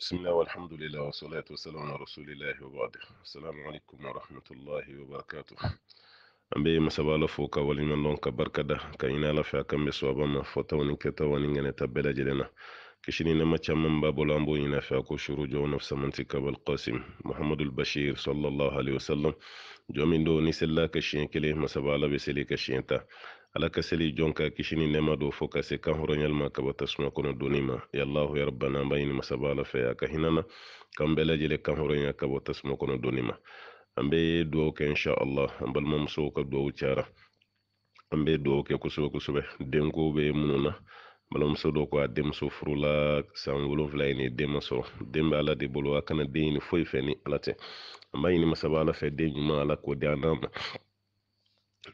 بسم الله والحمد لله والصلاة والسلام على رسول الله وبعد السلام عليكم ورحمة الله وبركاته أمبي مسابا لفوكا ولمن لونك بركة كاينة لفا كم بسوابا ما فتوني كتا ونين تبلا جلنا كشني نما تشمم باب لامبو ينا فاكو شرو جو نفس منتك بالقاسم محمد البشير صلى الله عليه وسلم جو من دوني سلا كشين كلي مسابا لبسلي كشين تا ala ka seli jɔn ka kisi ni do fɔɔ ka se kan hɔrɔɲalima ka ba tasuma kono doni ya yalahu ya rabbana an b'a ɲini masaba ala fɛ a hinana k'an bɛɛ lajɛle kan hɔrɔɲa ka bɔ tasuma kɔnɔ doni ma an bɛ insha allah an balimamusow ka duwawu cara an bɛ duwawu kɛ kosɛbɛ kosɛbɛ denko bɛ minnu na balimamuso dɔw ko a denmuso furula san wolonfila ye ni den ma sɔrɔ den ala de bolo a kana den ɲini foyi fɛ ni ala tɛ an b'a ɲini masaba ala fɛ den ala k'o di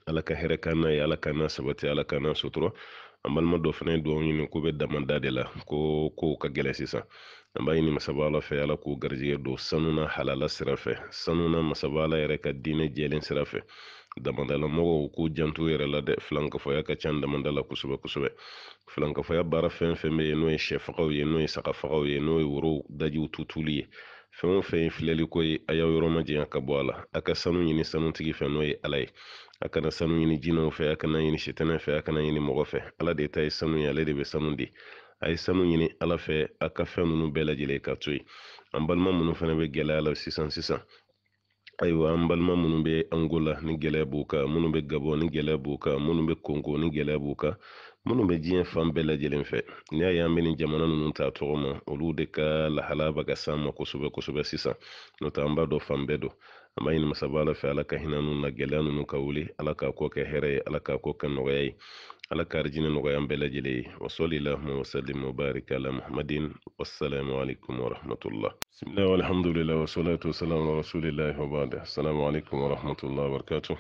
ala ka hɛrɛ kan n'a ye ala ka n'a sabati ala ka n'a sutura an balima dɔ fana ye duwawu ɲini ko bɛ damada de la ko kow ka gɛlɛ sisan an b'a ɲini masaba ala fɛ ala k'u garijɛgɛ don sanu na halala sira fɛ sanu na masaba ala yɛrɛ ka diinɛ jɛlen sira fɛ damadalamɔgɔw k'u janto yɛrɛ la dɛ filankafɔya ka can damada la kosɛbɛ kosɛbɛ filankafɔya baara fɛn fɛn bɛ ye n'o ye sɛfagaw ye n'o ye sagafagaw ye n'o ye worow dajiw tutuli ye fɛn o fɛn ye ko ye a y'aw yɔrɔ ma janya ka bɔ a la a ka sanu ɲini sanutigi fɛ n'o ye ala ye a kana sanu ɲini jinɛw fɛ a kana ɲini sitanɛ fɛ a kana ɲini mɔgɔ fɛ ala de ta ye sanu ye ale de bɛ sanu di a ye sanu ɲini ala fɛ a ka fɛn ninnu bɛɛ lajɛlen ka to yen an balima minnu fana bɛ gɛlɛya la sisan sisan ayiwa an balima minnu bɛ angola ni gɛlɛya b'u kan minnu bɛ gabon ni gɛlɛya b'u kan minnu bɛ konko ni gɛlɛya b'u kan munu bɛ diɲɛ fan bɛɛ lajɛlen fɛ ni y'a ye an bɛ jamana ninnu ta tɔgɔ ma olu de ka lahala bɛ ka s'an ma kosɛbɛ kosɛbɛ sisan n'o ta an b'a dɔn fan bɛɛ don an b'a ɲini masaba ala fɛ ala ka hinɛ ninnu na gɛlɛya ninnu ka wuli ala k'a kɔ kɛ hɛrɛ ye ala k'a kɔ kɛ nɔgɔya ye ala ka arijinɛ nɔgɔya an bɛɛ lajɛlen ye wasɔli lahuma wasalim wabarik ala muhamadin wasalamu alaikum warahmatullah bisimilahi walhamdulilahi wasalatu wasalamu ala rasulilahi wabada assalamu alaikum warahmatullahi wabarakatuh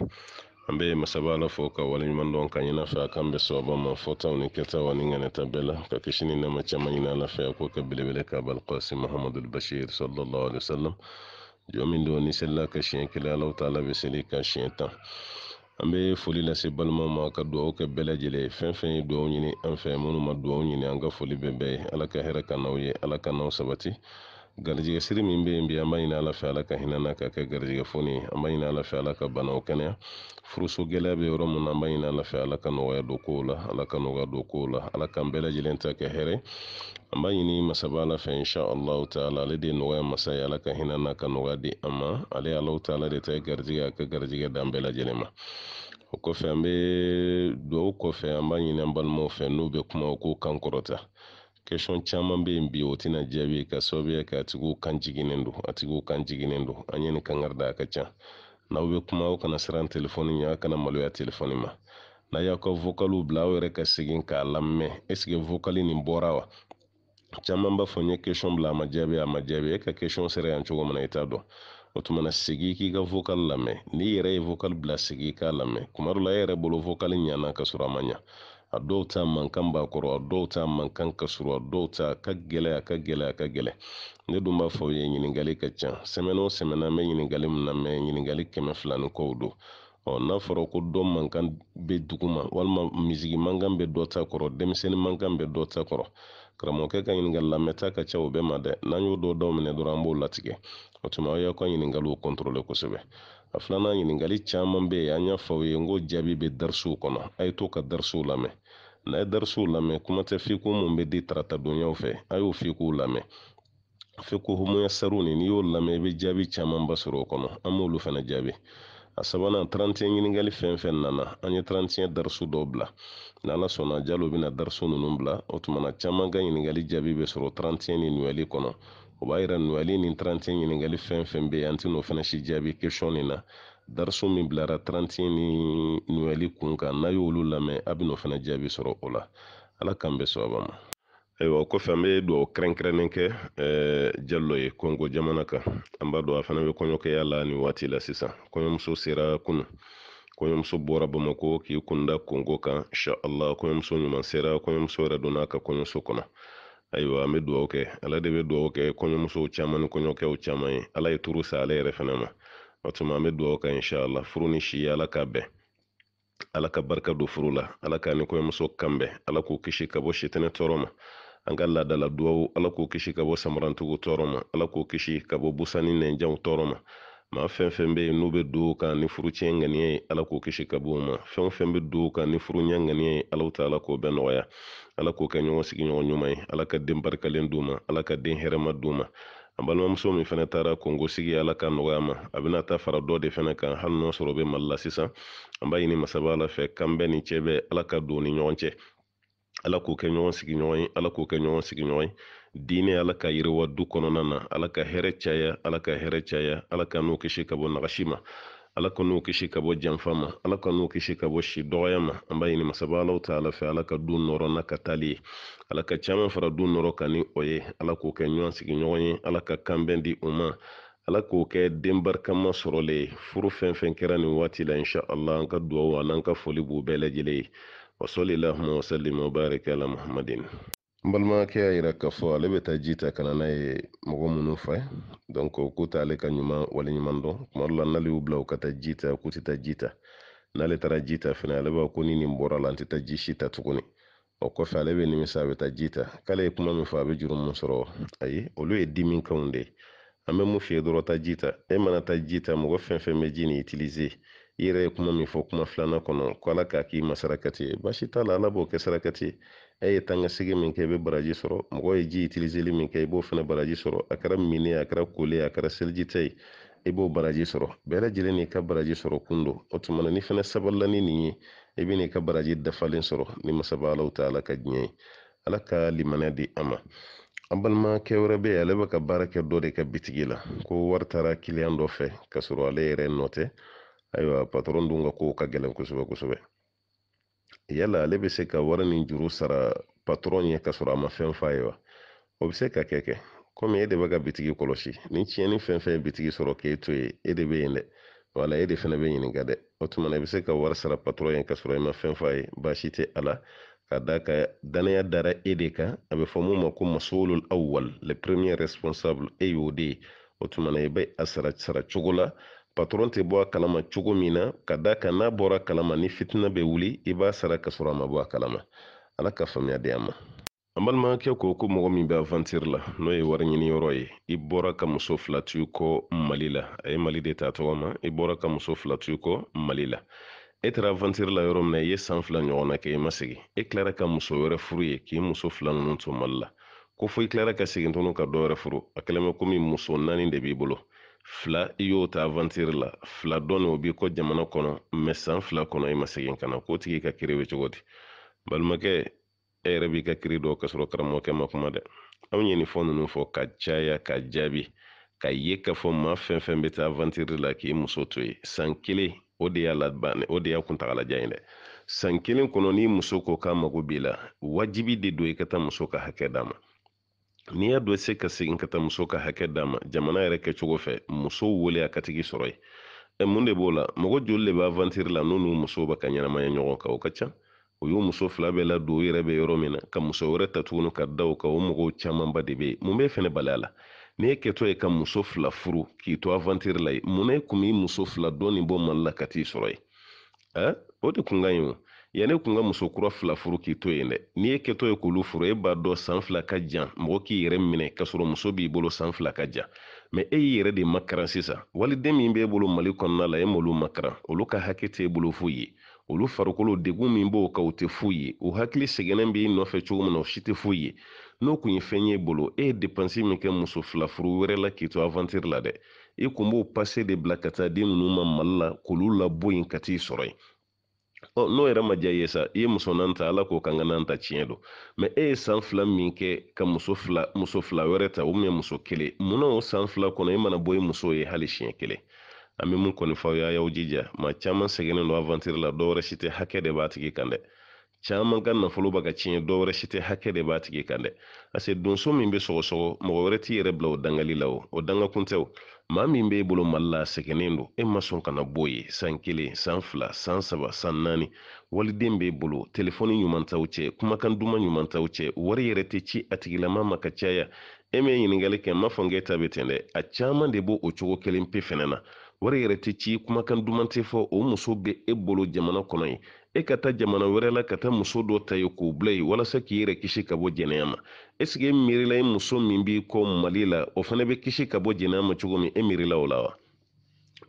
an bɛ masaba la fo ka waleɲuman dɔn ka ɲina fɛ a kan bɛ sababa ma fɔtaw ni wani ani ŋanata bɛɛ la ka kisi ni nama caman ɲini ala fɛ a ko ka belebele ka balkasi mahamadul bashir sallallahu alaihi wasallam jɔn min don selila ka siɲɛ kelen alaw taala bɛ seli ka siɲɛ tan an bɛ foli lase balimaw ma ka dugawu ka bɛɛ lajɛlen fɛn fɛn ye dugawu ɲini an fɛ minnu ma dugawu ɲini an ka foli bɛ bɛɛ ye ala ka hɛrɛ ka n'aw ye ala ka n'aw sabati garijɛgɛ siri min bɛ bi an b'a ɲini ala fɛ ala ka hinɛ ka kɛ garijɛgɛ foni ye an b'a ɲini ala fɛ ala ka banaw kɛnɛya furuso gɛlɛya bɛ yɔrɔ min na an b'a ɲini ala fɛ ala ka nɔgɔya don kow la ala ka nɔgɔya don kow la ala k'an bɛɛ lajɛlen ta kɛ hɛrɛ an b'a ɲini masaba ala fɛ insha allahu taala ale de ye nɔgɔya masa ye ala ka hinɛ ka nɔgɔya di an ma ale alahu taala de ta ye garijɛgɛ a ka garijɛgɛ dan bɛɛ lajɛlen ma o kɔfɛ an bɛ dugawu kɔfɛ an b'a ɲini an balimaw fɛ n'u bɛ kuma k'u kan kɔrɔta caman chama yen mbi o tɛna jaabi ka sababuya kɛ a tigiw kan jiginnen ndu a tigiw kan jiginnen don an ye nin kankari da a ka ca na bɛ kuma aw kana siran telefɔni ya aw kana maloya telefɔni ma n'a ya ka vokalu bila aw yɛrɛ ka segin k'a lamɛn ɛseke vokali ni mbora wa chama mba fonye n bla question ya a ma ka question sere yan cogo min itado i t'a dɔn k'i ka vokal lamɛn n'i yɛrɛ ye vocal bila k'a lamɛn kumaru la e bolo vokali nyana ka suramanya a a dɔw ta mankan b'a kɔrɔ a dɔw ta mankan ka surun a dɔw ta ka gɛlɛ a ka gɛlɛ a ka gɛlɛ ne dun b'a fɔ ye ɲininkali ka ca sɛmɛni o sɛmɛni an bɛ ɲininkali min na mɛ ɲininkali kɛmɛ fila ni kɔw don ɔ n'a fɔra ko dɔ mankan bɛ dugu ma walima misigi mankan bɛ dɔ ta kɔrɔ denmisɛnnin mankan bɛ dɔ ta kɔrɔ karamɔgɔkɛ ka ɲininkali lamɛnta ka ca o bɛɛ ma dɛ n'an y'o dɔ daw minɛ dɔrɔn an b'o latigɛ o tuma aw y'aw ka ɲininkaliw kɔntorole kosɛbɛ a filanan ɲininkali caman bɛ yen an y'a fɔ aw ye n ko jaabi bɛ darisow kɔnɔ a' ye to ka darisow lamɛn n'a ye darisow lamɛn kuma tɛ fiko mun bɛ di tarata donyaw fɛ a y'o fikow lamɛn fiko homoya sariw ni n'i y'o lamɛn i be jaabi camanba sɔrɔ o kɔnɔ an b'olu fana jaabi a sabana trantiyɛ ɲiningali fɛn fɛn nana an ye trantiyɛ dariso dɔ bila n'ala sɔnna jalo bɛna dariso ninnu bila o tumana caaman ka ɲiningali jaabi be sɔrɔ trantiyɛ ni nuyali kɔnɔ o b'a yira nuyali ni trantiyɛ ɲiningali fɛn fɛn bɛ yen an tɛn'o fana si jaabi kɛsɔn nin na darso min bilara taranti ni nuyali kun kan n'a y'olu lamɛn a bɛ fana jaabi sɔrɔ o la ala k'an bɛ sababa ma ayiwa o kɔfɛ an bɛ dugawu kɛrɛnkɛrɛnnen kɛ jalo ye kɔngo jamana kan an b'a dɔn a fana bɛ kɔɲɔkɛya la nin waati la sisan kɔɲɔmuso sera kunu kɔɲɔmuso bɔra bamako k'i kunda kongo kan insha allah kɔɲɔmuso ɲuman sera kɔɲɔmuso yɛrɛ donna ka kɔɲɔso kɔnɔ ayiwa an bɛ dugawu kɛ ala de bɛ dugawu kɛ kɔɲɔmusow caman ni kɔɲɔkɛw caman ye ala ye turu sa ale yɛrɛ fana ma o tuma an bɛ dugawu kan inshallah furu ni si ala k'a bɛn ala ka barika don furu la ala k'a ni kɔɲɔmuso kanbɛn ala k'u kisi ka bɔ sitanɛ tɔɔrɔ ma an ka laadala duwawu ala k'u kisi ka bɔ samarantigiw tɔɔrɔ ma ala k'u kisi ka bɔ busani nɛnjanw tɔɔrɔ ma maa fɛn fɛn bɛ n'u bɛ don kan ni furu tiɲɛ ŋaniya ye ala k'o kisi ka bɔ ma fɛn fɛn bɛ don kan ni furu ɲɛ ŋaniya ye ala ta ala k'o bɛɛ nɔgɔya ala k'o kɛ ɲɔgɔn sigiɲɔgɔn ɲuman ye ala ka den barikalen d'u ma ala ka den hɛrɛma d'u ma an balimamuso min fɛnɛ taara kongosigi ala ka nɔgɔya ma a bɛna ta fara dɔ de fɛnɛ kan hali n'o sɔrɔ be mali la sisan an b'a ɲini masaba ala fɛ kanbɛ ni cɛbɛ ala ka don ni ɲɔgɔn cɛ ala k'o kɛ ɲɔgɔn sigiɲɔgɔn ye ala k'o kɛ ɲɔgɔn sigiɲɔgɔn ye diinɛ ala ka yiriwa du kɔnɔna na ala ka hɛrɛ caya ala ka hɛrɛ caya ala ka n'o kisi ka bɔ nagasi ma ala ka n'u kisi ka bɔ janfa ma ala ka n'u kisi ka bɔ si dɔgɔya ma an b'a ɲini masaba alaw ta ala fɛ ala ka du nɔrɔ n'a ka tali ye ala ka caaman fara du nɔrɔ ka ni o ye ala k'o kɛ ɲɔgɔn sigiɲɔgɔn ye ala ka kanbɛn di u ma ala k'o kɛ den barikama sɔrɔlen furu fɛn fɛn kɛra nin waati la insha allah an ka duwaw an'an ka foli b'u bɛɛ lajɛlen ye wasali lahuma wa barika ala muhammadin n balimakɛ y'a yira k'a fɔ ale bɛ taa ji ta ka na n'a ye mɔgɔ minnu fɛ donc o k'u t'ale ka ɲuman waleɲuman dɔn kuma dɔ la n'ale y'u bila u ka taa ji ta k'u tɛ taa ji ta n'ale taara ji ta fɛnɛ ale b'a ko ni nin bɔra la n tɛ taa ji si ta tuguni o kɔfɛ ale bɛ nimisa a bɛ taa ji ta k'ale ye kuma min fɔ a bɛ juru mun sɔrɔ ayi olu ye dimi kanw de ye an bɛ mun f'i ye dɔrɔn taa ji ta e mana taa ji ta mɔgɔ fɛn fɛn bɛ ji nin itilize i yɛrɛ ye kuma min fɔ kuma filanan kɔnɔ ko ala k'a k'i ma sarakati ye baasi t'a la ala b'o kɛ sarakati ye e ye tankasegin min kɛ i bɛ baraji sɔrɔ mɔgɔ ye ji itiliseli min kɛ i b'o fana baraji sɔrɔ a kɛra mini a kɛra kole a kɛra selijita ye i b'o baraji sɔrɔ bɛɛ lajɛlen ka baraji sɔrɔ kun do o tuma ni fɛnɛ sabalila ni nin ye i bɛ n'i ka baraji dafalen sɔrɔ ni masaba alaw ta ala ka diɲɛ ye ala ka limaniya di an ma an balimakɛ wɛrɛ bɛ ale bɛ ka baara kɛ dɔ de ka bitigi la ko wari taara kiliyan dɔ fɛ k'a sɔrɔ ale yɛrɛ nɔ tɛ ayiwa patɔrɔn dun ka kow ka gɛlɛn kosɛbɛ kosɛbɛ yala ale bɛ se ka wari ni juru sara patɔrɔn ye ka sɔrɔ a ma fɛn f'a ye wa o bɛ se ka kɛ kɛ komi e de bɛ ka bitigi kɔlɔsi ni tiɲɛni fɛn fɛn ye bitigi sɔrɔ k'e to ye e de bɛ yen dɛ wala e de fɛnɛ bɛ ɲininka dɛ o tuma na i bɛ se ka wari sara patɔrɔn ye ka i ma fɛn f'a ye baasi tɛ a la ka da ka danaya dara e de kan a bɛ fɔ mun ma ko masolul awwal le premier responsable e y'o de ye o tuma na i bɛ a sara sara cogo la patɔrɔn tɛ bɔ a kalama cogo min na ka da kan n'a bɔra kalama ni fitina bɛ wuli i b'a sara ka sɔrɔ a ma bɔ a kalama ala ka faamuya di a ma an balimakɛ ko ko mɔgɔ min bɛ avantir la n'o ye wari ɲiniyɔrɔ ye i bɔra ka muso fila to kɔ mali la a ye mali de ta tɔgɔ ma i bɔra ka muso fila to kɔ mali la e taara avantiri la yɔrɔ min na i ye san fila ɲɔgɔnna kɛ i ma segi e tilara ka muso wɛrɛ furu ye k'i muso fila ninnu to mali la ko fo i tilara ka segin tuguni ka dɔ wɛrɛ furu a kɛlen bɛ komi muso naani de b'i bolo fila i y'o ta avantiri la fila dɔɔni o b'i kɔ jamana kɔnɔ mɛ san fila kɔnɔ i ma segin ka na k'o tigi ka kiri bɛ cogo di balimakɛ e yɛrɛ b'i ka kiri dɔw ka sɔrɔ karamɔgɔkɛ ma kuma dɛ anw ye nin fɔ ninnu fɔ ka caya ka jaabi ka ye k'a fɔ maa fɛn fɛn bɛ taa avantiri la k'i muso to ye san kelen o de y'a laban o de y'a kuntagalajan ye dɛ san kelen kɔnɔ n'i muso ko k'a mago b'i la wajibi de don i ka taa muso ka hakɛ d'a ma n'i y'a dɔn se ka segin ka taa muso ka hakɛ d'a ma jamana yɛrɛ kɛcogo fɛ muso wele a ka tigi sɔrɔ ye mun de b'o la mɔgɔ joli de b'a vantiri la n'u n'u musow bɛ ka ɲɛnamaya ɲɔgɔn kan o ka ca o y'o muso fila bɛɛ ladon u yɛrɛ bɛ yɔrɔ min na ka muso wɛrɛ ta ka da o kan o mɔgɔw camanba de bɛ yen mun b'e fɛnɛ bali a la n'i ye kɛtɔ ye ka muso fila furu k'i to avantiri la ye mun na e kun b'i muso fila dɔɔni bɔ mali la ka t'i sɔrɔ ye o de kun ka ɲi o yanni kun ka muso kura fila furu k'i to yen dɛ n'i ye kɛtɔ ye k'olu furu e b'a dɔ san fila ka jan mɔgɔ k'i yɛrɛ minɛ k'a sɔrɔ muso b'i bolo san fila ka jan mɛ e y'i yɛrɛ de makaran sisan waliden min b'e bolo mali kɔnɔna la e m'olu makaran olu ka hakɛ t'e e bolo foyi ye olu farikolo degun min b'o kan o tɛ foyi ye o hakili sɛgɛnnen b'i nɔfɛ cogo min na o si tɛ foyi ye n'o kun ye fɛn ye bolo e ye depansi min kɛ muso fila furu wɛrɛ la k'i to avantir la dɛ i e kun b'o pase de bila ka taa den nunu ma mali la k'olu labo yen ka t'i sɔrɔ yen n'o yɛrɛ ma diya i ye sa i ye muso nan ta ala k'o kan ka nan ta tiɲɛ don mɛ e ye san fila min kɛ ka muso fila muso fila wɛrɛ ta o muso kelen na o san fila kɔnɔ e mana bɔ i muso ye hali siɲɛ kelen an bɛ mun kɔni fɔ aw ye a y'aw jija maa caman sɛgɛnnen don la dɔwɛrɛ si tɛ hakɛ de b'a tigi kan dɛ caman ka nafolo ba tiɲɛ dɔ wɛrɛ si tɛ hakɛ de b'a tigi kan dɛ parce donso min bɛ sɔgɔsɔgɔ mɔgɔ wɛrɛ t'i yɛrɛ bila o dangali la o o dangakun tɛ o maa min b'e bolo mali la sɛgɛnnen don e ma sɔn ka bɔ ye san kelen san fila san saba san naani waliden b'e bolo telefɔni ɲumantaw cɛ kumakan duman ɲumantaw cɛ wari yɛrɛ tɛ ci a tigilama ma ka caya e min ye ɲiningali kɛ n m'a fɔ n k'e ta bɛ ten dɛ a caman de b'o o cogo kelen pe fɛnɛ na wari yɛrɛ tɛ ci kumakan duman tɛ fɔ o muso bɛ e bolo jamana kɔnɔ ye e ka ta jamana wɛrɛ la ka ta muso dɔ ta ye k'o bila yen walasa k'i yɛrɛ kisi ka bɔ jɛnɛya ma esike e miirila i e muso min b'i kɔ mali la o fana bɛ kisi ka bɔ jɛnɛya ma cogo min e miirila o la wa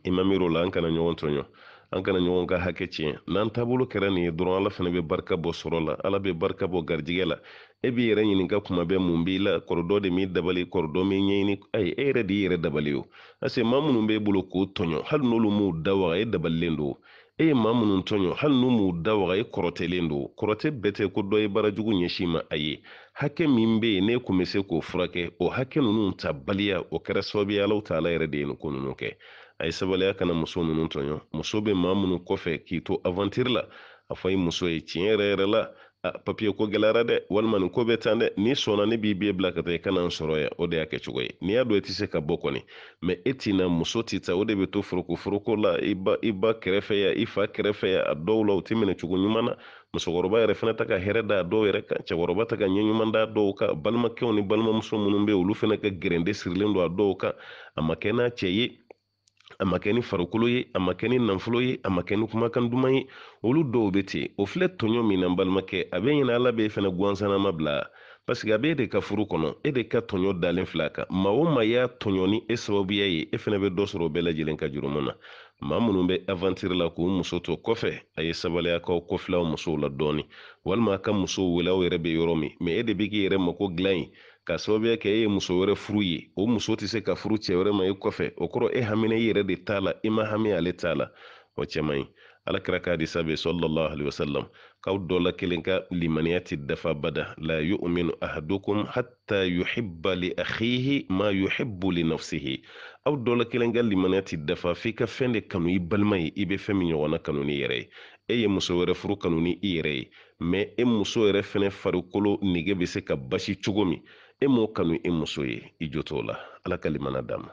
i ma miiri o la an kana ɲɔgɔn tɔɲɔ an kana ɲɔgɔn ka hakɛ tiɲɛ n'an taabolo kɛra nin ye dɔrɔn ala fana bɛ barika bɔ sɔrɔ la ala bɛ barika bɔ garijɛgɛ la e b'i yɛrɛ ɲininka kuma bɛɛ mun b'i la kɔrɔdɔ de m'i dabali kɔrɔdɔ m'i ɲɛɲini ayi e yɛrɛ de y'i yɛrɛ dabali o parce que minnu b'e bolo k'o tɔɲɔ hali n'olu m'u da waga e dabalilen don e ye maa minnu tɔɲɔ hali n'u m'u da waga e kɔrɔtɛlen do kɔrɔtɛ bɛɛ tɛ ko dɔ ye baarajugu ɲɛsin ma a ye hakɛ min be yen ne kun be se k'o furakɛ o hakɛ nunu ta baliya o kɛra sababu ye alaw taala yɛrɛ de ye nin ko nunu kɛ a ye sabaliya kana muso nunu tɔɲɔ muso be ma minnu kɔfɛ k'i to avantiri e la a fɔ i muso ye tiɲɛ yɛrɛ yɛrɛ la papiye ko gɛlɛyara dɛ walima nin ko bɛ tan dɛ n'i sɔnna ne b'i b'e bila ka taa i kana n sɔrɔ yan o de y'a kɛcogo ye n'i y'a dɔn i tɛ se ka bɔ kɔni mɛ e t'i na muso t'i ta o de bɛ to foroko foroko la i ba i ba kɛrɛfɛ yan i fa kɛrɛfɛ yan a dɔw la u tɛ minɛ cogo ɲuman na musokɔrɔba yɛrɛ fana ta ka hɛrɛ da dɔw yɛrɛ kan cɛkɔrɔba ta ka ɲɛɲuman da dɔw kan balimakɛw ni balimamuso minnu bɛ yen olu fana ka gɛrɛnde sirilen don a dɔw kan a ma kɛ n'a cɛ ye a ma kɛ ni farikolo ye a ma kɛ ni nanfolo ye a ma kɛ ni kumakan duman ye olu dɔw be ten o filɛ tɔɲɔ min na n balimakɛ a bɛ ɲina ala bɛ e fɛnɛ gwansanama bila parsike a b'e e de ka furu kɔnɔ e de ka tɔɲɔ dalen fila kan ma o ma y'a tɔɲɔ ni e sababuya ye e fɛnɛ be dɔ sɔrɔ o bɛɛ lajɛlen ka jurumu na ma minnu bɛ avantiri la k'u muso to kɔfɛ a ye sabaliyakaw kɔfilaw musow la dɔɔni walima a ka musow welaw yɛrɛ be yɔrɔ min ma e de be k'i yɛrɛ mako gilan ye ka sababuya kɛ e ye muso wɛrɛ furu ye o muso tɛ se ka furu cɛ wɛrɛ ma e kɔfɛ o kɔrɔ e haminɛ i e yɛrɛ de t'a la i ma hami ale t'a la o cɛ ɲi ala kira ka hadisa bɛ sallallahu alaihi wasallam k'aw dɔ la kelen ka limaniya ti dafa bada la yu'minu ahadukum hatta yuhibba li akhihi ma yuhibbu li nafsihi aw dɔ la kelen ka limaniya ti dafa f'i ka fɛn de kanu i balima ye i bɛ fɛn min ɲɔgɔnna kanu ni yɛrɛ ye e ye muso wɛrɛ furu kanu ni i yɛrɛ ye mɛ e muso yɛrɛ fɛnɛ farikolo nege be se ka basi cogo min e m'o kanu e muso ye i e jo t'o la ala ka limana d'a ma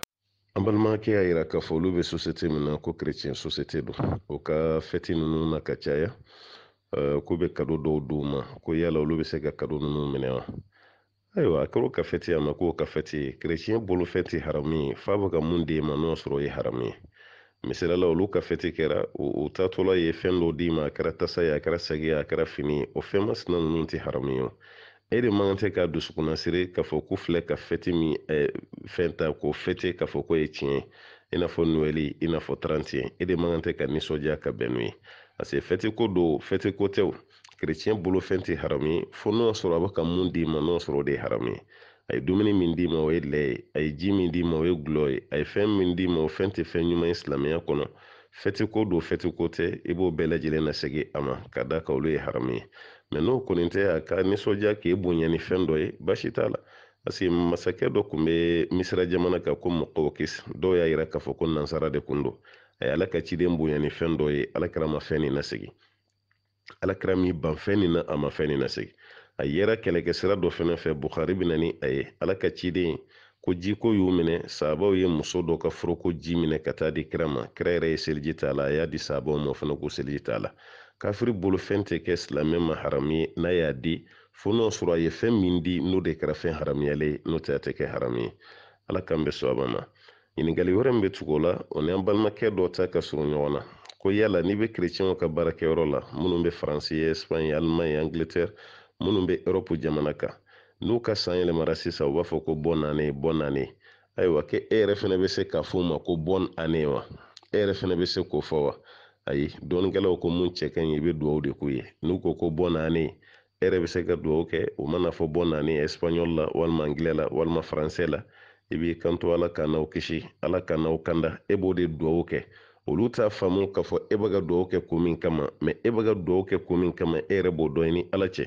an balimakɛ y'a yira k'a fɔ olu bɛ sosiyete min na ko kerecɛn sosiyete don o ka fɛti ninnu na ka caya uh, eh, ko bɛ kado dɔw d'u ma ko yala olu bɛ se ka kado ninnu minɛ wa ayiwa a kɛra o ka fɛti a ma k'o ka fɛti ye kerecɛn bolo fɛn tɛ ye f'a bɛ ka mun d'e ma n'o sɔrɔ o ye haramu ye misaliyala olu ka fɛti kɛra o taatɔla ye fɛn dɔ d'i ma a kɛra tasa ye a kɛra sagi ye a kɛra fini ye o fɛn masina ninnu tɛ haramu ye o e de man tɛ ka dusukunnasiri k'a fɔ ko filɛ ka fɛti min fɛn ta k'o fɛte k'a fɔ ko ye tiɲɛ ye i n'a fɔ noɛli i n'a fɔ tarantiɲɛ e de man tɛ ka ninsɔdiya ka bɛn ye parce fɛti ko do fɛti ko tɛ kerecɛn bolo fɛn tɛ haramu ye fo n'o sɔrɔ a bɛ ka mun d'i ma n'o sɔrɔ o de ye haramu ye a ye dumuni min d'i ma o ye lɛ ye a ye ji min d'i ma o ye gulɔ ye a ye fɛn min d'i ma o fɛn tɛ fɛn ɲuman ye silamɛya kɔnɔ fɛti ko do fɛti ko tɛ i b'o bɛɛ lajɛlen na segin a ma ka da ka olu ye haramu ye n'o kɔni tɛ a ka nisɔndiya k'e bonya ni fɛn e dɔ e, ye basi t'a la parce masakɛ dɔ kun bɛ misira jamana kan ko mɔkɔkis dɔw y'a yira k'a fɔ ko nansara de kun don a ye ala ka ciden bonya ni fɛn dɔ ye alakira ma fɛn nin nasegi alakira m'i ban fɛn nin na a ma fɛn nin nasegi a yɛrɛ kɛlɛkɛsira dɔ fɛnɛ fɛ bukhari bɛ ni a ye ala ka ciden ko jiko y'u minɛ sahabaw ye muso dɔ ka foroko ji minɛ ka taa di kira ma kira yɛrɛ ye seliji t'a la a y'a di sahabaw ma fana k'u seliji t'a la kafiri bolo fɛn tɛ kɛ silamɛ ma harami ye n'a y'a di fo n'o sɔrɔ a ye fɛn min di n'o de kɛra fɛn haramiyalen ye n'o tɛ a tɛ kɛ harami ye ala k'an bɛ sababa ma ɲininkali wɛrɛ min bɛ tugu o la o ni an balimakɛ dɔ ta ka surun ɲɔgɔn na ko yala n'i bɛ kerecɛnw ka baarakɛyɔrɔ la minnu bɛ faransi ye espaɲe angleter angletɛrɛ minnu bɛ erɔpu jamana kan n'u ka san yɛlɛmara sisan u b'a fɔ ko bɔn nane bɔn nane ayiwa kɛ e yɛrɛ fɛnɛ bɛ se k'a fɔ ma ko bɔn ane wa e yɛrɛ fɛnɛ bɛ se k'o fɔ wa ayi dɔɔninkɛlaw ko mun cɛ ka ɲi i bɛ dugawu de k'u ye n'u ko ko bɔ naani e yɛrɛ bɛ se ka dugawu kɛ o mana fɔ bɔ naani ɛsipanyɔli la walima angilɛ la walima faransɛ la i b'i kanto ala ka n'aw kisi ala ka n'aw kanda e b'o de dugawu kɛ olu t'a faamu k'a fɔ e bɛ ka dugawu kɛ ko min kama mɛ e bɛ ka dugawu kɛ ko min kama e yɛrɛ b'o dɔn ni ala cɛ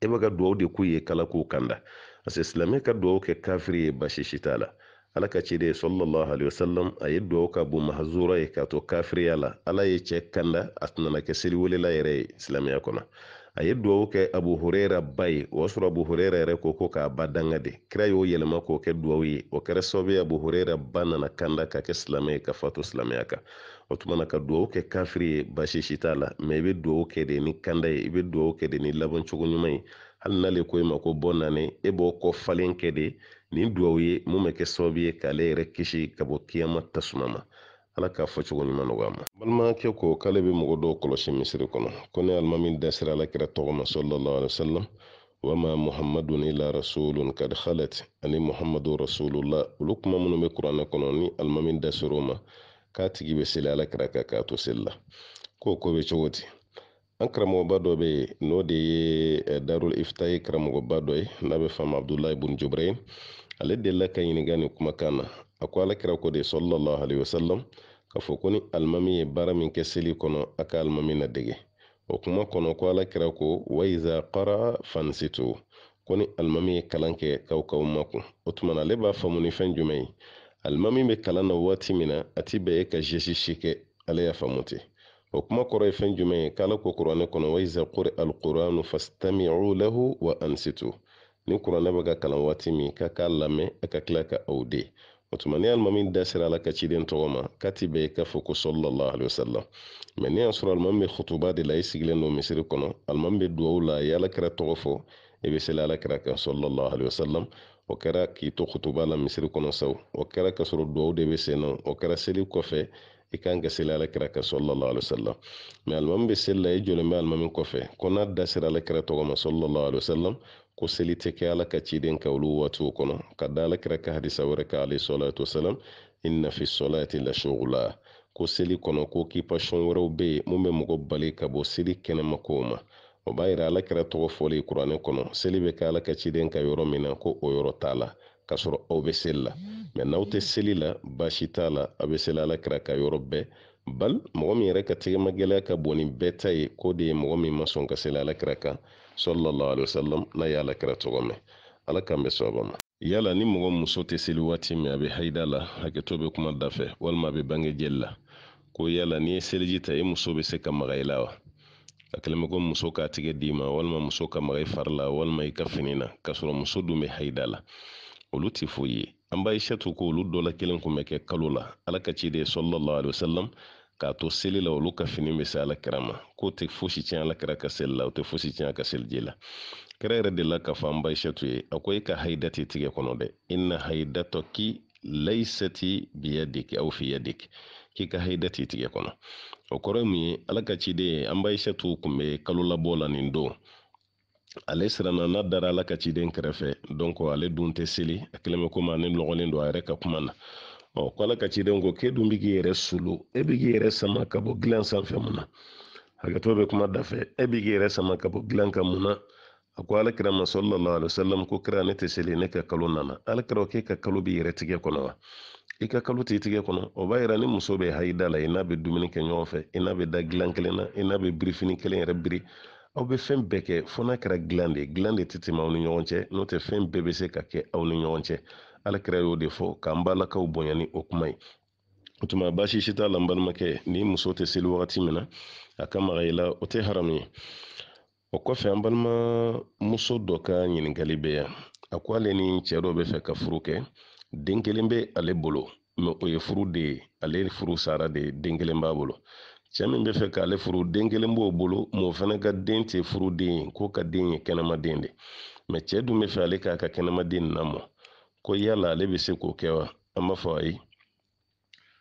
e bɛ ka dugawu de k'u ye kala k'u kanda parce que silamɛ ka dugawu kɛ kafiri ye basi si t'a la ala ka ciden sallallahu alaihi wasallam a ye duwawu ka bon mahazura ye k'a to kafiriya la ala ye cɛ kanda a nana kɛ seliwelela yɛrɛ ye silamɛya kɔnɔ a ye duwawu kɛ abu hurera ba ye o y'a sɔrɔ abu hurera yɛrɛ ko ko k'a ba danga de kira y'o yɛlɛma k'o kɛ duwawu ye o kɛra sababu ye abu hurera ba nana kanda ka kɛ silamɛ ye ka fato silamɛya kan o tuma ka duwawu kɛ kafiri ye basi si t'a la mɛ i bɛ duwawu kɛ de ni kanda ye i bɛ duwawu kɛ de ni labancogo ɲuman ye hali n'ale ko e ma ko bɔ nane e b'o kɔ falen kɛ de nin duwawu ye mun bɛ kɛ sababu ye k'ale yɛrɛ kisi ka bɔ kiyama tasuma ma ala k'a fɔcogo ɲuman nɔgɔya ma balimakɛ ko k'ale bɛ mɔgɔ dɔw kɔlɔsi misiri kɔnɔ ko ni alimami dasira alakira tɔgɔ ma sallallahu alaihi wasallam wama muhammadun ila rasulun kad khalat ani muhammadu rasulullah olu kuma minnu bɛ kuranɛ kɔnɔ ni alimami dasir'o ma k'a tigi bɛ seli alakira kan k'a to seli la ko ko bɛ cogo di an karamɔgɔba dɔ bɛ yen n'o de ye darul ifta karamɔgɔba dɔ ye n'a bɛ fama abdulahi bun jubrayin ale delila ka ɲininga ni kumakan na a ko ala kira ko de sallallahu alaihi wasallam k'a fɔ ko ni alimami ye baara min kɛ seli kɔnɔ a ka alimami na dege o kuma kɔnɔ ko ala kira ko waiza qara fansitu ko ni alimami ye kalan kɛ kaw kaw makun o tuma na ale b'a faamu ni fɛn jumɛn ye alimami bɛ kalan na waati min na a ti bɛn e ka zesi si kɛ ale y'a faamu ten o kuma kɔrɔ ye fɛn jumɛn ye k'ala ko kuranɛ kɔnɔ waiza quri alquranu fastamiu lahu wa ansitu ni kuranɛ bɛ ka kalan waati min ka k'a lamɛn a ka tila ka o de o tuma ni alimami da ala ka ciden tɔgɔ ma k'a ti bɛɛ k'a fɔ ko sɔlɔlɔ alayi wasalam mɛ ni y'a sɔrɔ alimami bɛ kutuba de la i sigilen don misiri kɔnɔ alimami bɛ duwawu la i ye alakira tɔgɔ fɔ i bɛ seli alakira kan sɔlɔlɔ alayi wasalam o kɛra k'i to kutuba la misiri kɔnɔ sawo o kɛra k'a sɔrɔ duwawu de bɛ sen na o kɛra seli kɔfɛ i kan ka seli alakira kan sɔlɔlɔ alayi wasalam mɛ alimami bɛ seli la i jɔlen bɛ alimami kɔfɛ ko n'a da sera alakira tɔgɔ ma sɔlɔlɔ alayi wasalam ko seli tɛ kɛ ala ka ciden ka olu waatiw kɔnɔ ka da alakira ka hadisa wɛrɛ ka alayhi salatu wasalam inna fi salati la shugula ko seli kɔnɔ ko kipasɔn wɛrɛw be yen mun bɛ mɔgɔ bali ka bɔ seli kɛnɛma kow ma o b'a yira alakira tɔgɔ fɔli kuranɛ kɔnɔ seli bɛ kɛ ala ka ciden ka yɔrɔ min na ko o yɔrɔ t'a la k'a sɔrɔ aw bɛ seli la mɛ n'aw tɛ seli la baasi t'a la a bɛ seli alakira ka yɔrɔ bɛɛ bal mɔgɔ min yɛrɛ ka tɛgɛmagɛlɛya ka bon ni bɛɛ ta ye k'o de ye mɔgɔ min ma sɔn ka seli alakira kan sallallahu alaihi wasallam n'a ye ala tɔgɔ mɛn e ala k'an bɛ sababa ma yala ni mɔgɔ muso tɛ seli waati min a bɛ hayida la hakɛto bɛ kuma dafɛ walima a bɛ bange jeli la ko yala n'i ye seliji ta i muso bɛ se ka maga i la wa a kɛlen bɛ ko muso k'a tigɛ d'i ma walima muso ka maga i fari la walima i ka fini na k'a sɔrɔ muso dun bɛ hayida la olu tɛ foyi ye an b'a ye ko olu dɔ la kelen kun bɛ kɛ kalo la ala ka ciden sɔlɔlɔ alaihi wasalam k'a to seli la olu ka fini bɛ se alakira ma k'o tɛ fosi tiɲɛ alakira ka seli la o tɛ fosi tiɲɛ ka seli la kira yɛrɛ de la k'a fɔ an bayisatu ye a ko e ka hayida tɛ tigɛ kɔnɔ dɛ i na hayida tɔ ki laisati biyadiki aw fiyadiki k'i ka hayida t'i tigɛ kɔnɔ o kɔrɔ ye mun ye ala ka ciden an bayisatu tun bɛ kalo labɔ la nin don ale siranna n'a dara ala ka ciden kɛrɛfɛ donc ale dun tɛ seli a kelen bɛ komi ani lɔgɔlen don a yɛrɛ ka kuma na ɔ ko ala ka ciden ko k'e dun bi k'i yɛrɛ sulu e bi k'i yɛrɛ sama ka bɔ gilan sanfɛ mun na hakɛto bɛ kuma dafɛ e bi k'i yɛrɛ sama ka bɔ gilan kan mun na a ko alakira ma sallallahu alaihi wasallam ko kira ne tɛ seli ne ka kalo nana alakira k'e ka kalo b'i yɛrɛ tigɛ kɔnɔ wa i ka kalo t'i tigɛ kɔnɔ o b'a yira ni muso bɛ hayida la i n'a bɛ dumuni kɛ ɲɔgɔn fɛ i n'a bɛ da gilan kelen na i n'a bɛ birifini kelen yɛrɛ biri aw bɛ fɛn bɛɛ kɛ fo n'a kɛra gilan de gilan de tɛ tɛmɛ aw ni ɲɔgɔn cɛ n'o tɛ fɛn bɛɛ bɛ se ka kɛ aw ni ɲɔgɔn cɛ alakira y'o de fɔ k'an balakaw bonya ni o kuma ye o tuma baasi si t'a la n balimakɛ ni muso tɛ seli wagati min na a ka maga i la o tɛ haramu ye o kɔfɛ an balima muso dɔ ka ɲininkali bɛ yan a ko ale ni cɛɛ dɔ bɛ fɛ ka furu kɛ den kelen bɛ ale bolo mɛ o ye furu de ye ale furu sara de den kelen b'a bolo cɛ min bɛ fɛ k'ale furu den kelen b'o bolo m'o fana ka den tɛ furuden ye k'o ka den ye kɛnɛmaden de mɛ cɛ dun bɛ fɛ ale k'a ka kɛnɛmaden namɔ ko yala ale bɛ se k'o kɛ wa an b'a fɔ ayi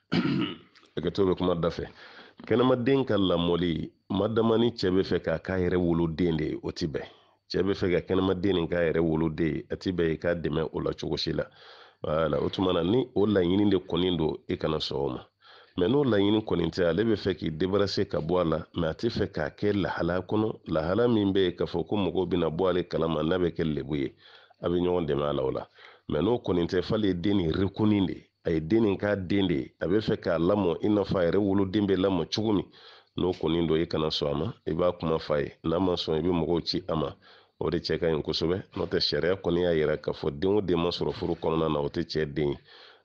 hakɛto bɛ kuma dafɛ kɛnɛmaden ka lamɔli madama cɛ bɛ fɛ k'a k'a yɛrɛ woloden de o ti bɛn cɛ bɛ fɛ ka kɛnɛmaden nin k'a yɛrɛ woloden a ti bɛn i k'a dɛmɛ o la cogo si la wala o tuma ni o laɲini de kɔni don i e kana sɔn o ma mɛ n'o laɲini kɔni tɛ ale bɛ fɛ k'i debarase ka bɔ a la mɛ a tɛ fɛ k'a kɛ lahala kɔnɔ lahala min bɛ yen k'a fɔ ko mɔgɔw bɛna bɔ ale kalama n'a bɛ kɛ lebu ye a bɛ ɲɔgɔn dɛmɛ a la o la n'o kɔni tɛ f'ale ye den nin rekunin de a ye den nin k'a den de ye a bɛ fɛ k'a lamɔ i n'a fɔ a yɛrɛ woloden bɛ lamɔ cogo min n'o kɔni don i kana sɔn a ma i b'a kuma f'a ye n'a ma sɔn i bɛ mɔgɔw ci a ma o de cɛ ka ɲi kosɛbɛ n'o tɛ sariya kɔni y'a yira k'a fɔ den o den ma sɔrɔ furu kɔnɔna na o tɛ cɛ den ye